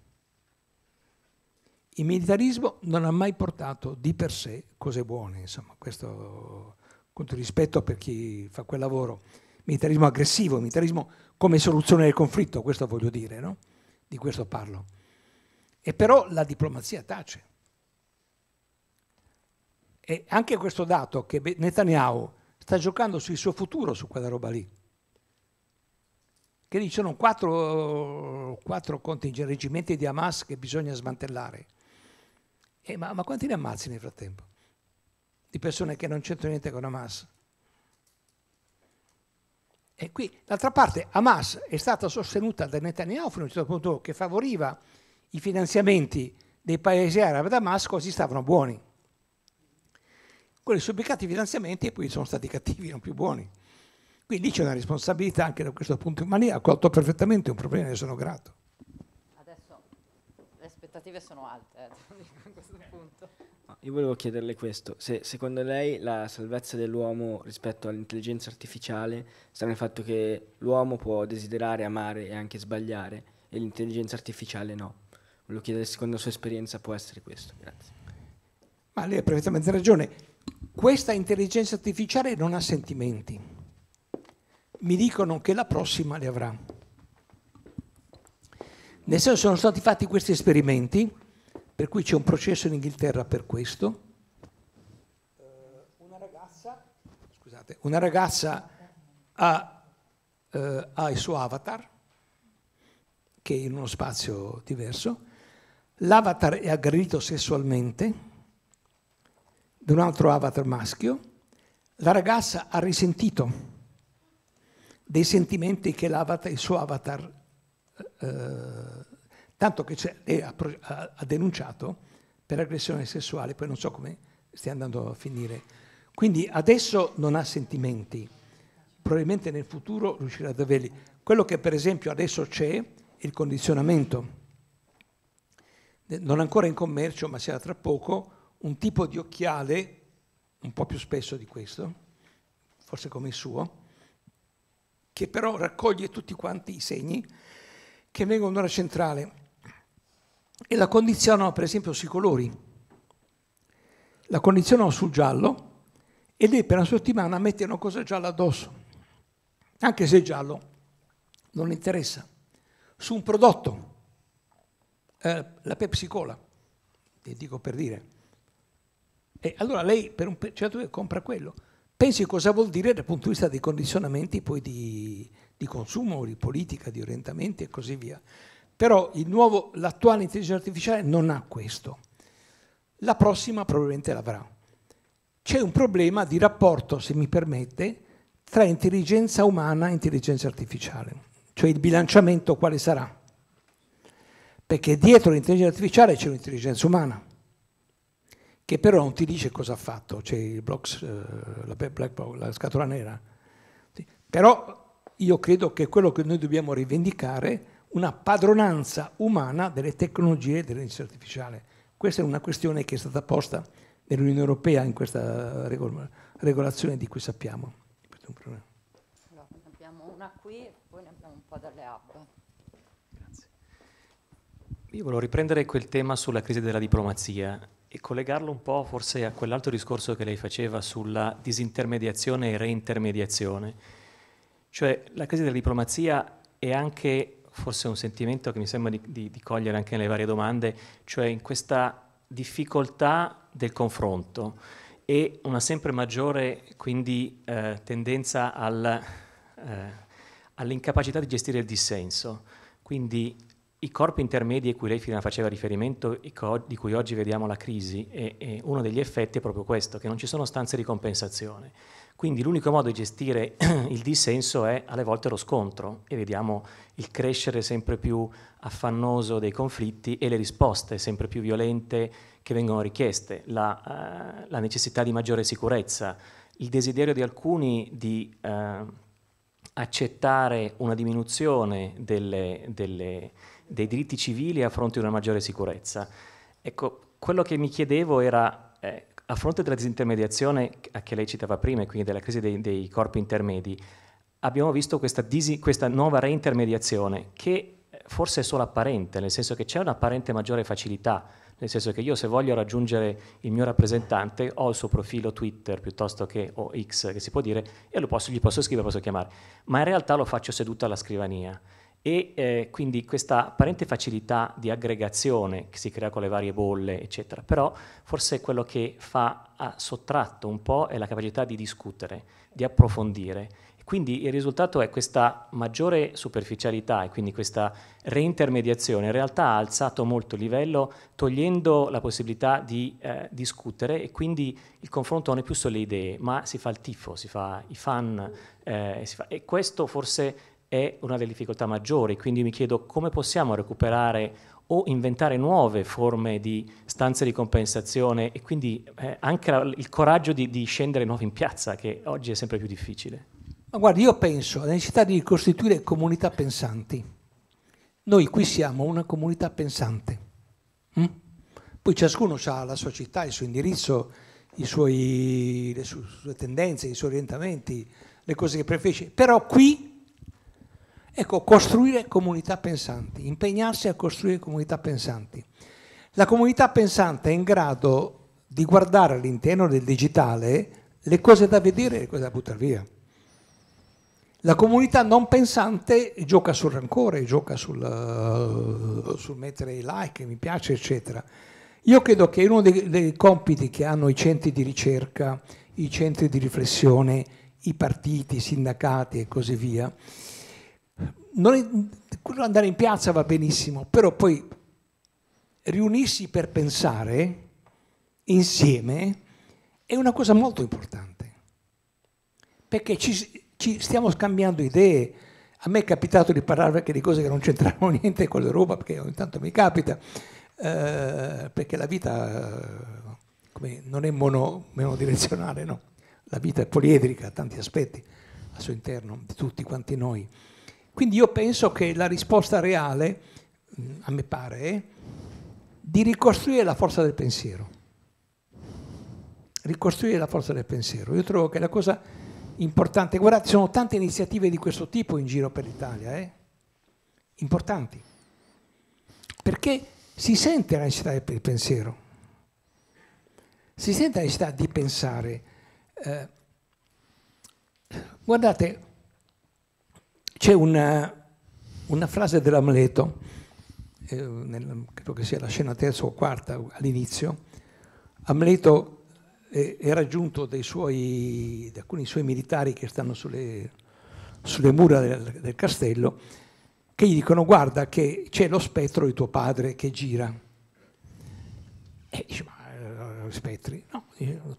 Il militarismo non ha mai portato di per sé cose buone, insomma, questo con tutto rispetto per chi fa quel lavoro. Militarismo aggressivo, militarismo come soluzione del conflitto, questo voglio dire, no? di questo parlo. E però la diplomazia tace. E anche questo dato che Netanyahu sta giocando sul suo futuro su quella roba lì. Che lì ci sono quattro, quattro reggimenti di Hamas che bisogna smantellare. E eh, ma, ma quanti ne ammazzi nel frattempo? Di persone che non c'entrano niente con Hamas. E qui, d'altra parte, Hamas è stata sostenuta da Netanyahu fino a un certo punto che favoriva i finanziamenti dei paesi arabi da Hamas, così stavano buoni quelli sono beccati finanziamenti e poi sono stati cattivi, non più buoni. Quindi c'è una responsabilità anche da questo punto, ma lì ha colto perfettamente un problema ne sono grato. Adesso le aspettative sono alte, eh, a questo punto. Io volevo chiederle questo, se secondo lei la salvezza dell'uomo rispetto all'intelligenza artificiale sta nel fatto che l'uomo può desiderare, amare e anche sbagliare e l'intelligenza artificiale no. Volevo chiedere se secondo la sua esperienza può essere questo. Grazie. Ma lei ha perfettamente ragione questa intelligenza artificiale non ha sentimenti. Mi dicono che la prossima li avrà. Nel senso sono stati fatti questi esperimenti, per cui c'è un processo in Inghilterra per questo. Eh, una ragazza, scusate, una ragazza ha, eh, ha il suo avatar, che è in uno spazio diverso, l'avatar è aggredito sessualmente di un altro avatar maschio, la ragazza ha risentito dei sentimenti che il suo avatar, eh, tanto che lei ha, ha, denunciato per aggressione sessuale, poi non so come stia andando a finire. Quindi adesso non ha sentimenti, probabilmente nel futuro riuscirà ad averli. Quello che per esempio adesso c'è è il condizionamento. Non ancora in commercio, ma sarà tra poco, un tipo di occhiale, un po' più spesso di questo, forse come il suo, che però raccoglie tutti quanti i segni che vengono dalla centrale e la condizionano per esempio sui colori. La condizionano sul giallo e lei per una settimana mette una cosa gialla addosso, anche se il giallo non interessa, su un prodotto, eh, la Pepsi Cola, ti dico per dire, e allora lei per un certo periodo cioè compra quello. Pensi cosa vuol dire dal punto di vista dei condizionamenti poi di, di consumo, di politica, di orientamenti e così via. Però nuovo, l'attuale intelligenza artificiale non ha questo. La prossima probabilmente l'avrà. C'è un problema di rapporto, se mi permette, tra intelligenza umana e intelligenza artificiale, cioè il bilanciamento quale sarà. Perché dietro l'intelligenza artificiale c'è un'intelligenza umana che però non ti dice cosa ha fatto, c'è cioè il blocks, eh, la, black, la scatola nera. Però io credo che quello che noi dobbiamo rivendicare una padronanza umana delle tecnologie e dell'intelligenza artificiale. Questa è una questione che è stata posta nell'Unione Europea in questa regolazione di cui sappiamo. Questo è un problema. Allora, abbiamo una qui e poi ne abbiamo un po' dalle app. Io volevo riprendere quel tema sulla crisi della diplomazia e collegarlo un po' forse a quell'altro discorso che lei faceva sulla disintermediazione e reintermediazione. Cioè la crisi della diplomazia è anche forse un sentimento che mi sembra di, di, di cogliere anche nelle varie domande, cioè in questa difficoltà del confronto e una sempre maggiore quindi eh, tendenza al, eh, all'incapacità di gestire il dissenso. Quindi i corpi intermedi a cui lei prima faceva riferimento, di cui oggi vediamo la crisi, e, e uno degli effetti è proprio questo, che non ci sono stanze di compensazione. Quindi l'unico modo di gestire il dissenso è alle volte lo scontro e vediamo il crescere sempre più affannoso dei conflitti e le risposte sempre più violente che vengono richieste, la, uh, la necessità di maggiore sicurezza, il desiderio di alcuni di uh, accettare una diminuzione delle, delle dei diritti civili a fronte di una maggiore sicurezza. Ecco, quello che mi chiedevo era, eh, a fronte della disintermediazione che lei citava prima, e quindi della crisi dei, dei corpi intermedi, abbiamo visto questa, disi, questa nuova reintermediazione che forse è solo apparente, nel senso che c'è un'apparente maggiore facilità, nel senso che io se voglio raggiungere il mio rappresentante ho il suo profilo Twitter piuttosto che o X che si può dire e posso, gli posso scrivere, posso chiamare, ma in realtà lo faccio seduto alla scrivania e eh, quindi questa apparente facilità di aggregazione che si crea con le varie bolle, eccetera, però forse quello che fa, ha sottratto un po' è la capacità di discutere, di approfondire. Quindi il risultato è questa maggiore superficialità e quindi questa reintermediazione in realtà ha alzato molto il livello togliendo la possibilità di eh, discutere e quindi il confronto non è più sulle idee ma si fa il tifo, si fa i fan eh, si fa, e questo forse è una delle difficoltà maggiori, quindi mi chiedo come possiamo recuperare o inventare nuove forme di stanze di compensazione e quindi eh, anche il coraggio di, di, scendere nuovo in piazza, che oggi è sempre più difficile. Ma guarda, io penso alla necessità di costituire comunità pensanti. Noi qui siamo una comunità pensante. Mm? Poi ciascuno ha la sua città, il suo indirizzo, suoi, le sue tendenze, i suoi orientamenti, le cose che preferisce. Però qui Ecco, costruire comunità pensanti, impegnarsi a costruire comunità pensanti. La comunità pensante è in grado di guardare all'interno del digitale le cose da vedere e le cose da buttare via. La comunità non pensante gioca sul rancore, gioca sul, eh, sul mettere i like, mi piace, eccetera. Io credo che uno dei, dei compiti che hanno i centri di ricerca, i centri di riflessione, i partiti, i sindacati e così via, non, andare in piazza va benissimo, però poi riunirsi per pensare insieme è una cosa molto importante, perché ci, ci stiamo scambiando idee. A me è capitato di parlare anche di cose che non c'entravano niente con l'Europa, perché ogni tanto mi capita, eh, perché la vita eh, non è mono, monodirezionale, no? la vita è poliedrica a tanti aspetti al suo interno, di tutti quanti noi. Quindi io penso che la risposta reale, mm, a me pare, è di ricostruire la forza del pensiero. Ricostruire la forza del pensiero. Io trovo che la cosa importante, guardate, ci sono tante iniziative di questo tipo in giro per l'Italia, eh? importanti, perché si sente la necessità del pensiero, si sente la necessità di pensare. Eh, guardate, c'è una, una frase dell'Amleto, eh, nel, credo che sia la scena terza o quarta all'inizio, Amleto eh, è raggiunto suoi, da alcuni suoi militari che stanno sulle, sulle mura del, del castello, che gli dicono guarda che c'è lo spettro di tuo padre che gira. E dice ma eh, spettri, no,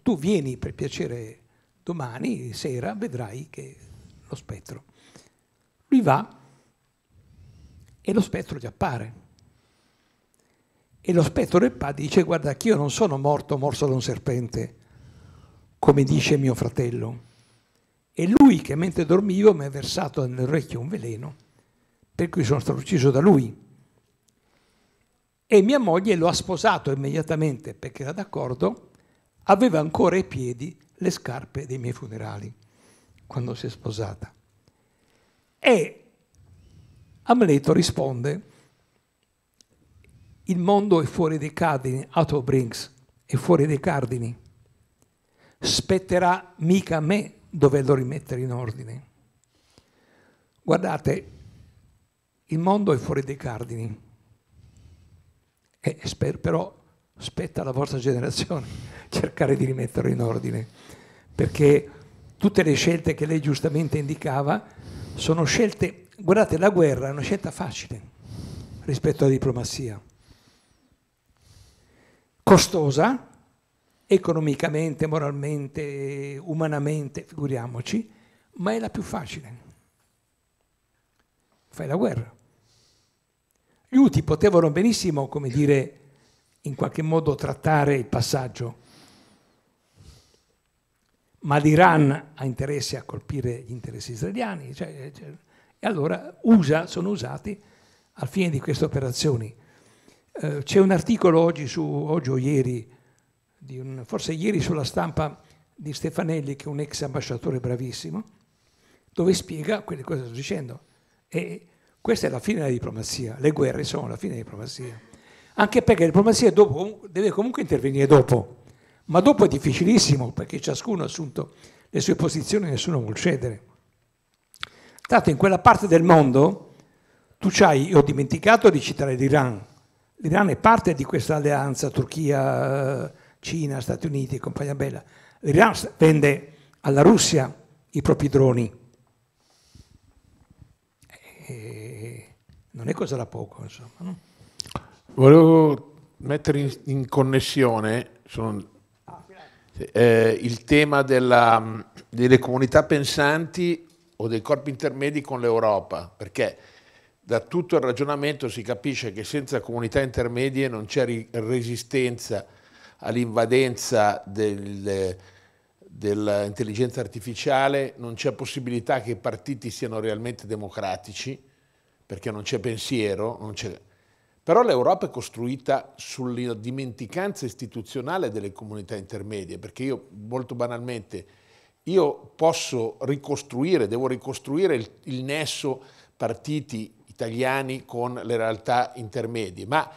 tu vieni per piacere domani sera, vedrai che lo spettro. Lui va e lo spettro gli appare. E lo spettro del padre dice, guarda che io non sono morto morso da un serpente, come dice mio fratello. È lui che mentre dormivo mi ha versato nell'orecchio un veleno, per cui sono stato ucciso da lui. E mia moglie lo ha sposato immediatamente, perché era d'accordo, aveva ancora ai piedi le scarpe dei miei funerali, quando si è sposata. E Amleto risponde, il mondo è fuori dei cardini, out of brings, è fuori dei cardini. Spetterà mica a me doverlo rimettere in ordine. Guardate, il mondo è fuori dei cardini, e sper, però spetta alla vostra generazione cercare di rimetterlo in ordine, perché tutte le scelte che lei giustamente indicava sono scelte, guardate, la guerra è una scelta facile rispetto alla diplomazia, costosa economicamente, moralmente, umanamente, figuriamoci, ma è la più facile. Fai la guerra. Gli UTI potevano benissimo, come dire, in qualche modo trattare il passaggio ma l'Iran ha interesse a colpire gli interessi israeliani, cioè, cioè, e allora usa, sono usati al fine di queste operazioni. Eh, c'è un articolo oggi, su, oggi o ieri, un, forse ieri sulla stampa di Stefanelli, che è un ex ambasciatore bravissimo, dove spiega quelle cose che sto dicendo. E questa è la fine della diplomazia, le guerre sono la fine della diplomazia, anche perché la diplomazia dopo, deve comunque intervenire dopo ma dopo è difficilissimo perché ciascuno ha assunto le sue posizioni e nessuno vuol cedere. Tanto in quella parte del mondo tu c'hai, ho dimenticato di citare l'Iran, l'Iran è parte di questa alleanza Turchia, Cina, Stati Uniti e compagnia bella. L'Iran vende alla Russia i propri droni. E eh, non è cosa da poco, insomma. No? Volevo mettere in, connessione, sono eh, il tema della, mm, delle comunità pensanti o dei corpi intermedi con l'Europa, perché da tutto il ragionamento si capisce che senza comunità intermedie non c'è ri- resistenza all'invadenza del, dell'intelligenza artificiale, non c'è possibilità che i partiti siano realmente democratici, perché non c'è pensiero, non c'è però l'Europa è costruita sulla dimenticanza istituzionale delle comunità intermedie, perché io molto banalmente, io posso ricostruire, devo ricostruire il, il nesso partiti italiani con le realtà intermedie, ma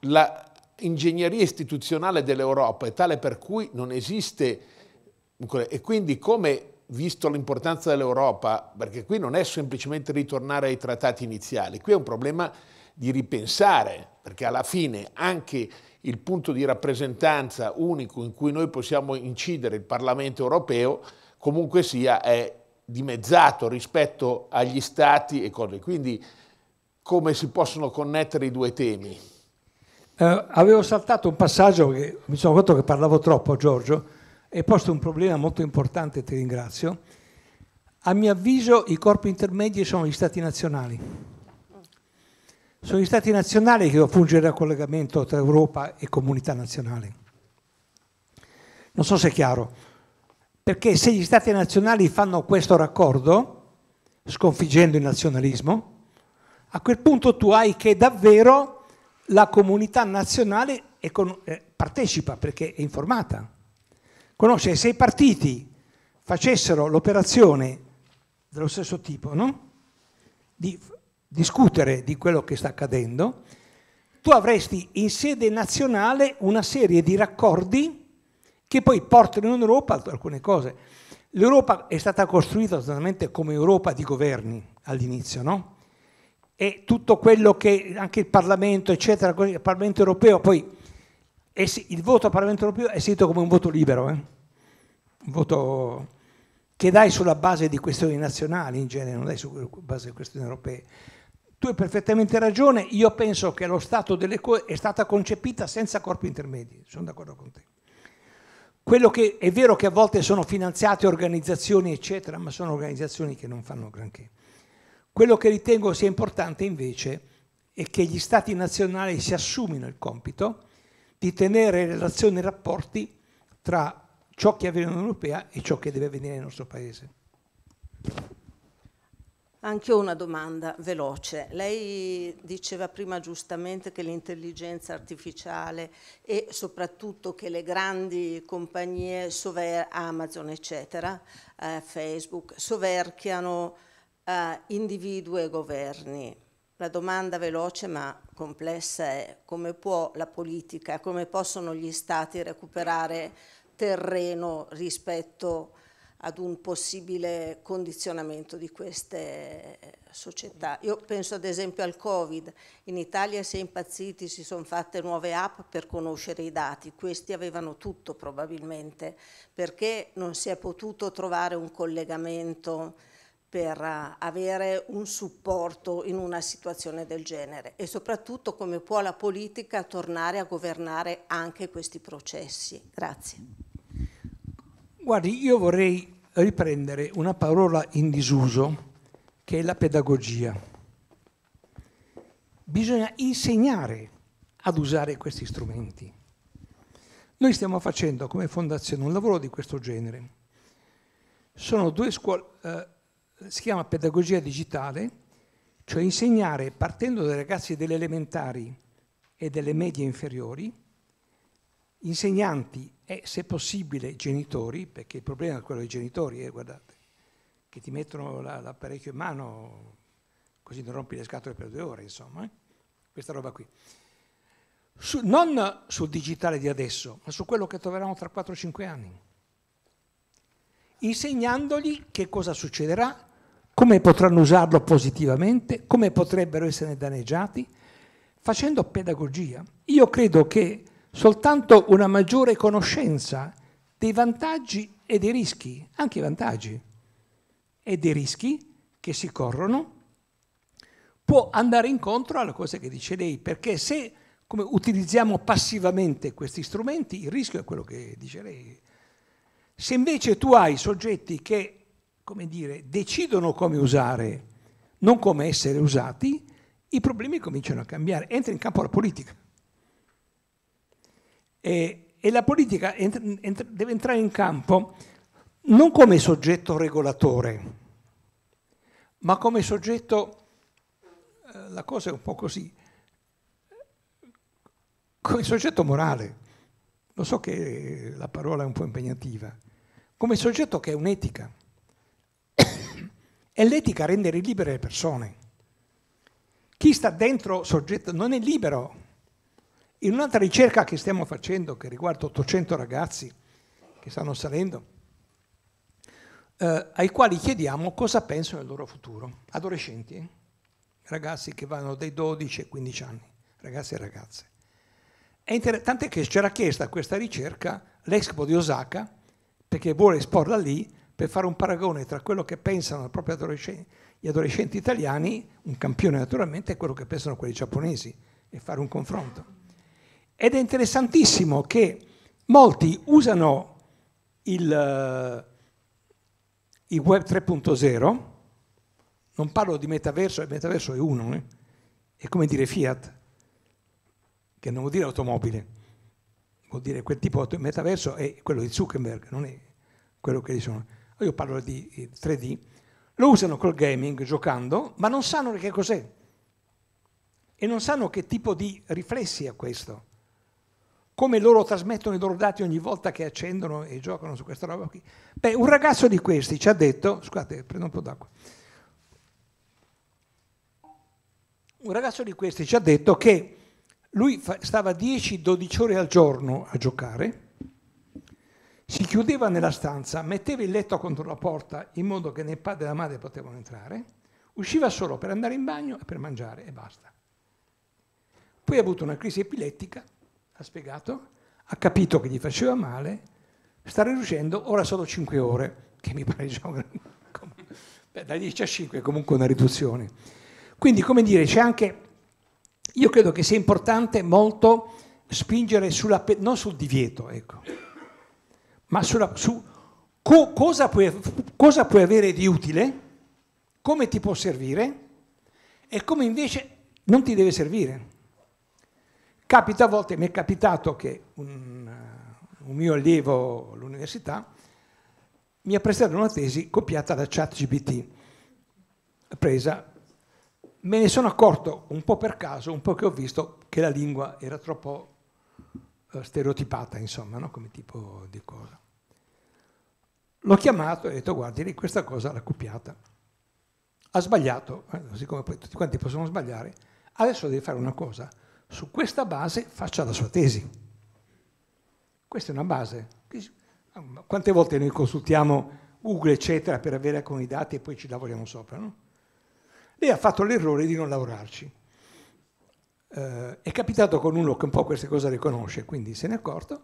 l'ingegneria istituzionale dell'Europa è tale per cui non esiste, e quindi come visto l'importanza dell'Europa, perché qui non è semplicemente ritornare ai trattati iniziali, qui è un problema di ripensare, perché alla fine anche il punto di rappresentanza unico in cui noi possiamo incidere il Parlamento europeo, comunque sia, è dimezzato rispetto agli stati e cose. Quindi come si possono connettere i due temi? Eh, avevo saltato un passaggio che mi sono accorto che parlavo troppo, Giorgio, e posto un problema molto importante, ti ringrazio. A mio avviso i corpi intermedi sono gli stati nazionali sono gli stati nazionali che devono fungere da collegamento tra Europa e comunità nazionale. Non so se è chiaro, perché se gli stati nazionali fanno questo raccordo, sconfiggendo il nazionalismo, a quel punto tu hai che davvero la comunità nazionale eh, partecipa perché è informata. Conosce se i partiti facessero l'operazione dello stesso tipo, no? di discutere di quello che sta accadendo, tu avresti in sede nazionale una serie di raccordi che poi portano in Europa alcune cose. L'Europa è stata costruita naturalmente come Europa di governi all'inizio, no? E tutto quello che anche il Parlamento, eccetera, il Parlamento europeo, poi il voto al Parlamento europeo è sentito come un voto libero, eh? un voto che dai sulla base di questioni nazionali in genere, non dai sulla base di questioni europee. Tu hai perfettamente ragione, io penso che lo stato delle cose è stata concepita senza corpi intermedi, sono d'accordo con te. Quello che è vero che a volte sono finanziate organizzazioni, eccetera, ma sono organizzazioni che non fanno granché. Quello che ritengo sia importante invece è che gli stati nazionali si assumino il compito di tenere relazioni e rapporti tra ciò che avviene in Unione Europea e ciò che deve avvenire nel nostro Paese. Anche una domanda veloce. Lei diceva prima giustamente che l'intelligenza artificiale e soprattutto che le grandi compagnie, sover- Amazon eccetera, eh, Facebook, soverchiano eh, individui e governi. La domanda veloce ma complessa è come può la politica, come possono gli stati recuperare terreno rispetto a ad un possibile condizionamento di queste società. Io penso ad esempio al Covid, in Italia si è impazziti, si sono fatte nuove app per conoscere i dati, questi avevano tutto probabilmente, perché non si è potuto trovare un collegamento per eh, avere un supporto in una situazione del genere e soprattutto come può la politica tornare a governare anche questi processi. Grazie. Guardi, io vorrei riprendere una parola in disuso che è la pedagogia. Bisogna insegnare ad usare questi strumenti. Noi stiamo facendo come fondazione un lavoro di questo genere. Sono due scuole, eh, si chiama pedagogia digitale, cioè insegnare partendo dai ragazzi delle elementari e delle medie inferiori, insegnanti e se possibile genitori, perché il problema è quello dei genitori, eh, guardate, che ti mettono l'apparecchio in mano così non rompi le scatole per due ore, insomma, eh? questa roba qui. Su, non sul digitale di adesso, ma su quello che troveranno tra 4-5 anni, insegnandogli che cosa succederà, come potranno usarlo positivamente, come potrebbero essere danneggiati, facendo pedagogia. Io credo che soltanto una maggiore conoscenza dei vantaggi e dei rischi, anche i vantaggi e dei rischi che si corrono, può andare incontro alla cosa che dice lei, perché se come utilizziamo passivamente questi strumenti, il rischio è quello che dice lei. Se invece tu hai soggetti che, come dire, decidono come usare, non come essere usati, i problemi cominciano a cambiare, entra in campo la politica. E, e la politica entra, entra, deve entrare in campo non come soggetto regolatore, ma come soggetto, eh, la cosa è un po' così, come soggetto morale. Lo so che la parola è un po' impegnativa, come soggetto che è un'etica. e l'etica rendere libere le persone. Chi sta dentro soggetto non è libero in un'altra ricerca che stiamo facendo, che riguarda 800 ragazzi che stanno salendo, eh, ai quali chiediamo cosa pensano del loro futuro, adolescenti, eh? ragazzi che vanno dai 12 ai 15 anni, ragazzi e ragazze. Inter- tant'è che c'era chiesta questa ricerca l'Expo di Osaka, perché vuole esporla lì, per fare un paragone tra quello che pensano proprio adolescenti, gli adolescenti italiani, un campione naturalmente, e quello che pensano quelli giapponesi, e fare un confronto. Ed è interessantissimo che molti usano il, eh, il web 3.0, non parlo di metaverso, il metaverso è uno, eh? è come dire Fiat, che non vuol dire automobile, vuol dire quel tipo di metaverso è quello di Zuckerberg, non è quello che sono. Io parlo di 3D, eh, lo usano col gaming giocando, ma non sanno che cos'è e non sanno che tipo di riflessi ha questo come loro trasmettono i loro dati ogni volta che accendono e giocano su questa roba qui. Beh, un ragazzo di questi ci ha detto, scusate, prendo un po' d'acqua. Un ragazzo di questi ci ha detto che lui stava 10-12 ore al giorno a giocare, si chiudeva nella stanza, metteva il letto contro la porta in modo che né il padre né la madre potevano entrare, usciva solo per andare in bagno e per mangiare e basta. Poi ha avuto una crisi epilettica ha spiegato, ha capito che gli faceva male, sta riducendo ora solo 5 ore, che mi pare già diciamo, un... Beh, dai 10 a 5 è comunque una riduzione. Quindi, come dire, c'è anche, io credo che sia importante molto spingere sulla, non sul divieto, ecco, ma sulla, su co, cosa, puoi, cosa puoi avere di utile, come ti può servire e come invece non ti deve servire. Capita a volte, mi è capitato che un, un mio allievo all'università mi ha prestato una tesi copiata da ChatGPT, presa. Me ne sono accorto un po' per caso, un po' che ho visto che la lingua era troppo eh, stereotipata, insomma, no? come tipo di cosa. L'ho chiamato e ho detto, guardi, questa cosa l'ha copiata. Ha sbagliato, eh, siccome poi tutti quanti possono sbagliare, adesso devi fare una cosa, su questa base faccia la sua tesi. Questa è una base. Quante volte noi consultiamo Google, eccetera, per avere alcuni dati e poi ci lavoriamo sopra, no? Lei ha fatto l'errore di non lavorarci. Eh, è capitato con uno che un po' queste cose le conosce, quindi se n'è accorto,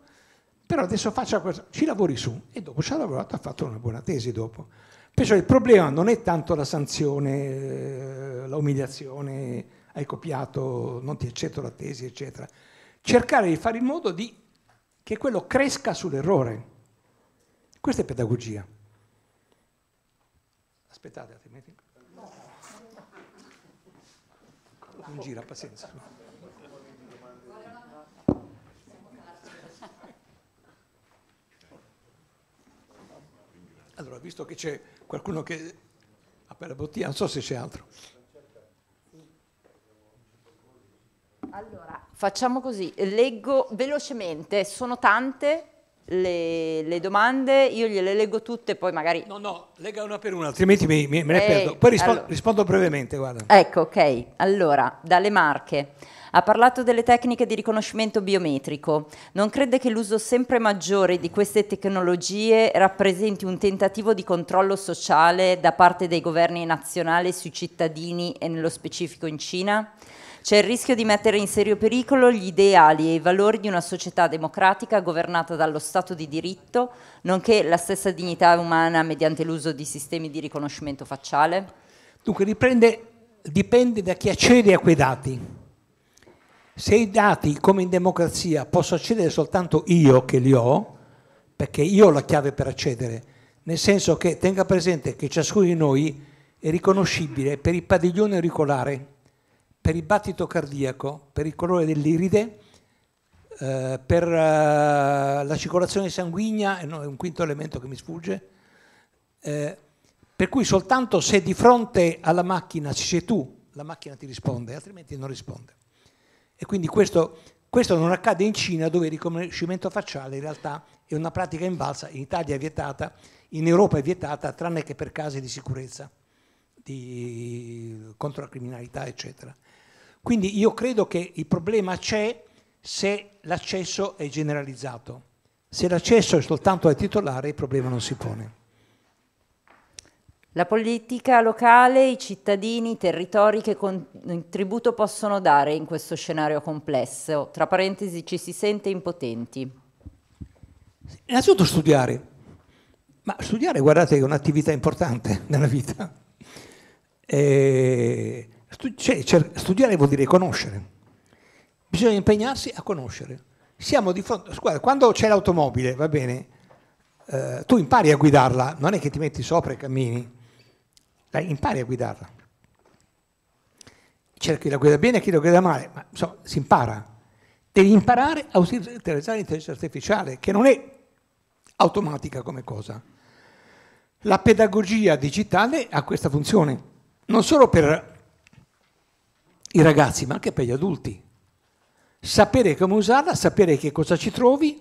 però adesso faccia questo, ci lavori su e dopo ci ha lavorato, ha fatto una buona tesi dopo. Perciò il problema non è tanto la sanzione, eh, l'umiliazione, hai copiato, non ti accetto la tesi, eccetera. Cercare di fare in modo di, che quello cresca sull'errore. Questa è pedagogia. Aspettate, altrimenti... Non gira, pazienza. Allora, visto che c'è qualcuno che ha per la bottiglia, non so se c'è altro. Allora, facciamo così, leggo velocemente, sono tante le, le domande, io gliele leggo tutte, poi magari... No, no, legga una per una, altrimenti mi, mi, me ne Ehi, perdo. Poi rispondo, allora. rispondo brevemente, guarda. Ecco, ok. Allora, dalle marche. Ha parlato delle tecniche di riconoscimento biometrico. Non crede che l'uso sempre maggiore di queste tecnologie rappresenti un tentativo di controllo sociale da parte dei governi nazionali sui cittadini e nello specifico in Cina? C'è il rischio di mettere in serio pericolo gli ideali e i valori di una società democratica governata dallo Stato di diritto, nonché la stessa dignità umana mediante l'uso di sistemi di riconoscimento facciale? Dunque, riprende, dipende da chi accede a quei dati. Se i dati, come in democrazia, posso accedere soltanto io che li ho, perché io ho la chiave per accedere, nel senso che tenga presente che ciascuno di noi è riconoscibile per il padiglione auricolare per il battito cardiaco, per il colore dell'iride, eh, per eh, la circolazione sanguigna, è un quinto elemento che mi sfugge, eh, per cui soltanto se di fronte alla macchina ci sei tu, la macchina ti risponde, altrimenti non risponde. E quindi questo, questo non accade in Cina dove il riconoscimento facciale in realtà è una pratica invalsa, in Italia è vietata, in Europa è vietata tranne che per casi di sicurezza, di, contro la criminalità, eccetera. Quindi io credo che il problema c'è se l'accesso è generalizzato. Se l'accesso è soltanto ai titolari il problema non si pone. La politica locale, i cittadini, i territori che contributo possono dare in questo scenario complesso? Tra parentesi, ci si sente impotenti. Innanzitutto studiare. Ma studiare, guardate, è un'attività importante nella vita. E eh, cioè, studiare vuol dire conoscere. Bisogna impegnarsi a conoscere. Siamo di fronte, guarda, quando c'è l'automobile, va bene, eh, tu impari a guidarla, non è che ti metti sopra e cammini, Dai, impari a guidarla. C'è chi la guida bene e chi la guida male, ma insomma, si impara. Devi imparare a utilizzare l'intelligenza artificiale, che non è automatica come cosa. La pedagogia digitale ha questa funzione, non solo per i ragazzi, ma anche per gli adulti. Sapere come usarla, sapere che cosa ci trovi,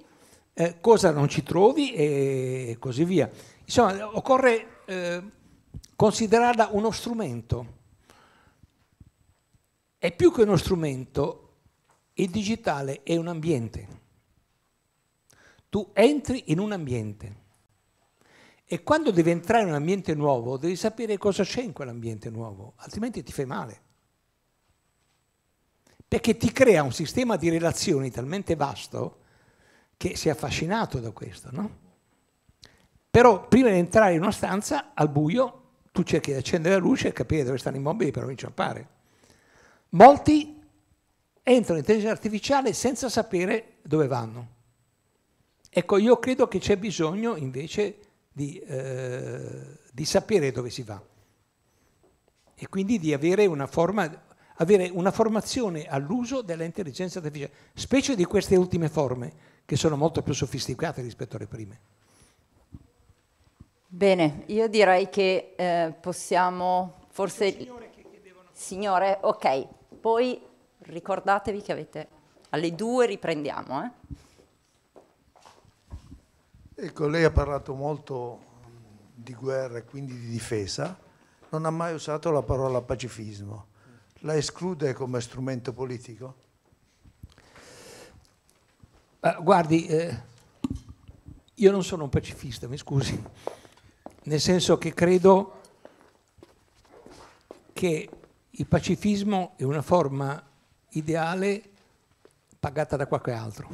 eh, cosa non ci trovi e così via. Insomma, occorre eh, considerarla uno strumento. E più che uno strumento, il digitale è un ambiente. Tu entri in un ambiente e quando devi entrare in un ambiente nuovo devi sapere cosa c'è in quell'ambiente nuovo, altrimenti ti fai male perché ti crea un sistema di relazioni talmente vasto che si è affascinato da questo, no? Però prima di entrare in una stanza, al buio, tu cerchi di accendere la luce e capire dove stanno i mobili per non inciampare. Molti entrano in intelligenza artificiale senza sapere dove vanno. Ecco, io credo che c'è bisogno invece di, eh, di sapere dove si va e quindi di avere una forma avere una formazione all'uso dell'intelligenza artificiale, specie di queste ultime forme che sono molto più sofisticate rispetto alle prime. Bene, io direi che eh, possiamo forse... Signore, che, che devono... Signore, ok, poi ricordatevi che avete... Alle due riprendiamo. Eh. Ecco, lei ha parlato molto mm, di guerra e quindi di difesa, non ha mai usato la parola pacifismo la esclude come strumento politico? Ah, guardi, eh, io non sono un pacifista, mi scusi, nel senso che credo che il pacifismo è una forma ideale pagata da qualche altro.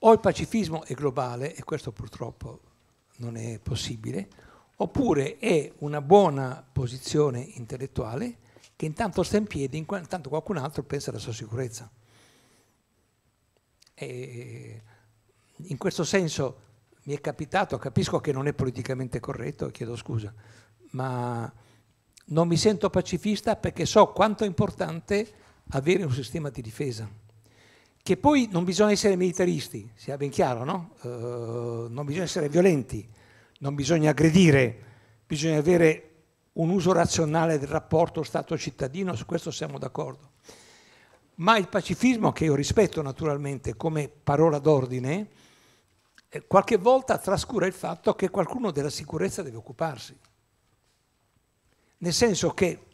O il pacifismo è globale, e questo purtroppo non è possibile, oppure è una buona posizione intellettuale che intanto sta in piedi, intanto qualcun altro pensa alla sua sicurezza. E in questo senso mi è capitato, capisco che non è politicamente corretto, chiedo scusa, ma non mi sento pacifista perché so quanto è importante avere un sistema di difesa. Che poi non bisogna essere militaristi, sia ben chiaro, no? Uh, non bisogna essere violenti, non bisogna aggredire, bisogna avere un uso razionale del rapporto Stato-cittadino, su questo siamo d'accordo. Ma il pacifismo, che io rispetto naturalmente come parola d'ordine, eh, qualche volta trascura il fatto che qualcuno della sicurezza deve occuparsi. Nel senso che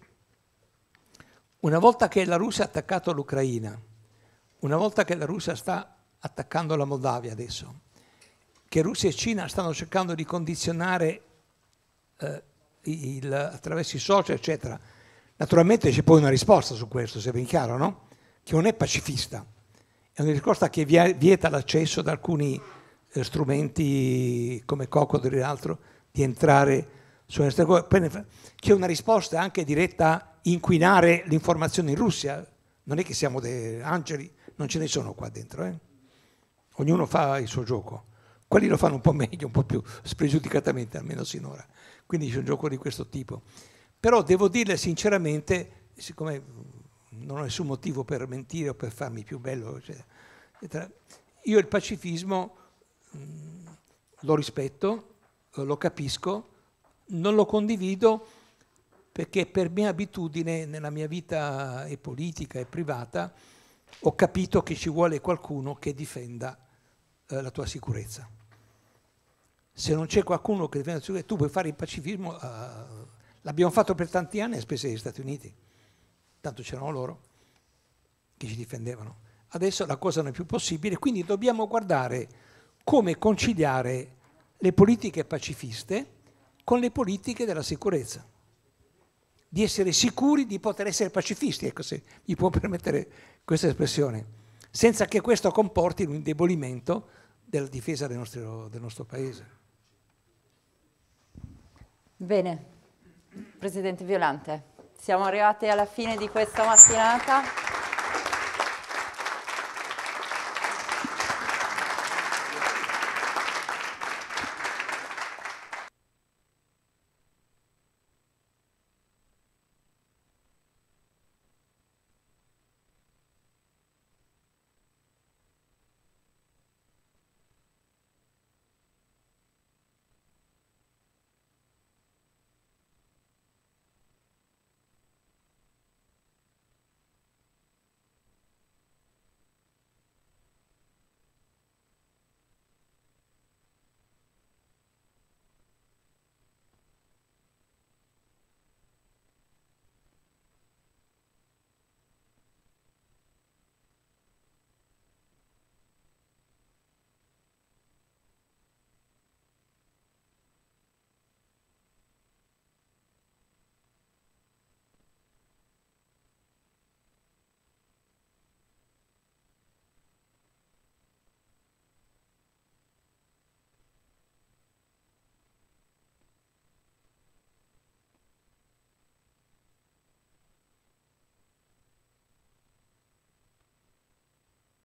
una volta che la Russia ha attaccato l'Ucraina, una volta che la Russia sta attaccando la Moldavia adesso, che Russia e Cina stanno cercando di condizionare eh, il, attraverso i social, eccetera. Naturalmente c'è poi una risposta su questo, se è ben chiaro, no? Che non è pacifista, è una risposta che vieta l'accesso ad alcuni eh, strumenti come Cocodril e altro di entrare sulle nostre cose. è una risposta anche diretta a inquinare l'informazione in Russia. Non è che siamo dei angeli, non ce ne sono qua dentro. Eh? Ognuno fa il suo gioco. Quelli lo fanno un po' meglio, un po' più spregiudicatamente, almeno sinora. Quindi c'è un gioco di questo tipo. Però devo dirle sinceramente, siccome non ho nessun motivo per mentire o per farmi più bello, eccetera, io il pacifismo mm, lo rispetto, lo capisco, non lo condivido perché per mia abitudine nella mia vita e eh, politica e privata ho capito che ci vuole qualcuno che difenda eh, la tua sicurezza se non c'è qualcuno che difende la sicurezza, tu puoi fare il pacifismo, uh, l'abbiamo fatto per tanti anni a spese degli Stati Uniti, tanto c'erano loro che ci difendevano. Adesso la cosa non è più possibile, quindi dobbiamo guardare come conciliare le politiche pacifiste con le politiche della sicurezza, di essere sicuri di poter essere pacifisti, ecco se mi può permettere questa espressione, senza che questo comporti un indebolimento della difesa del nostro, del nostro paese. Bene, Presidente Violante, siamo arrivati alla fine di questa mattinata.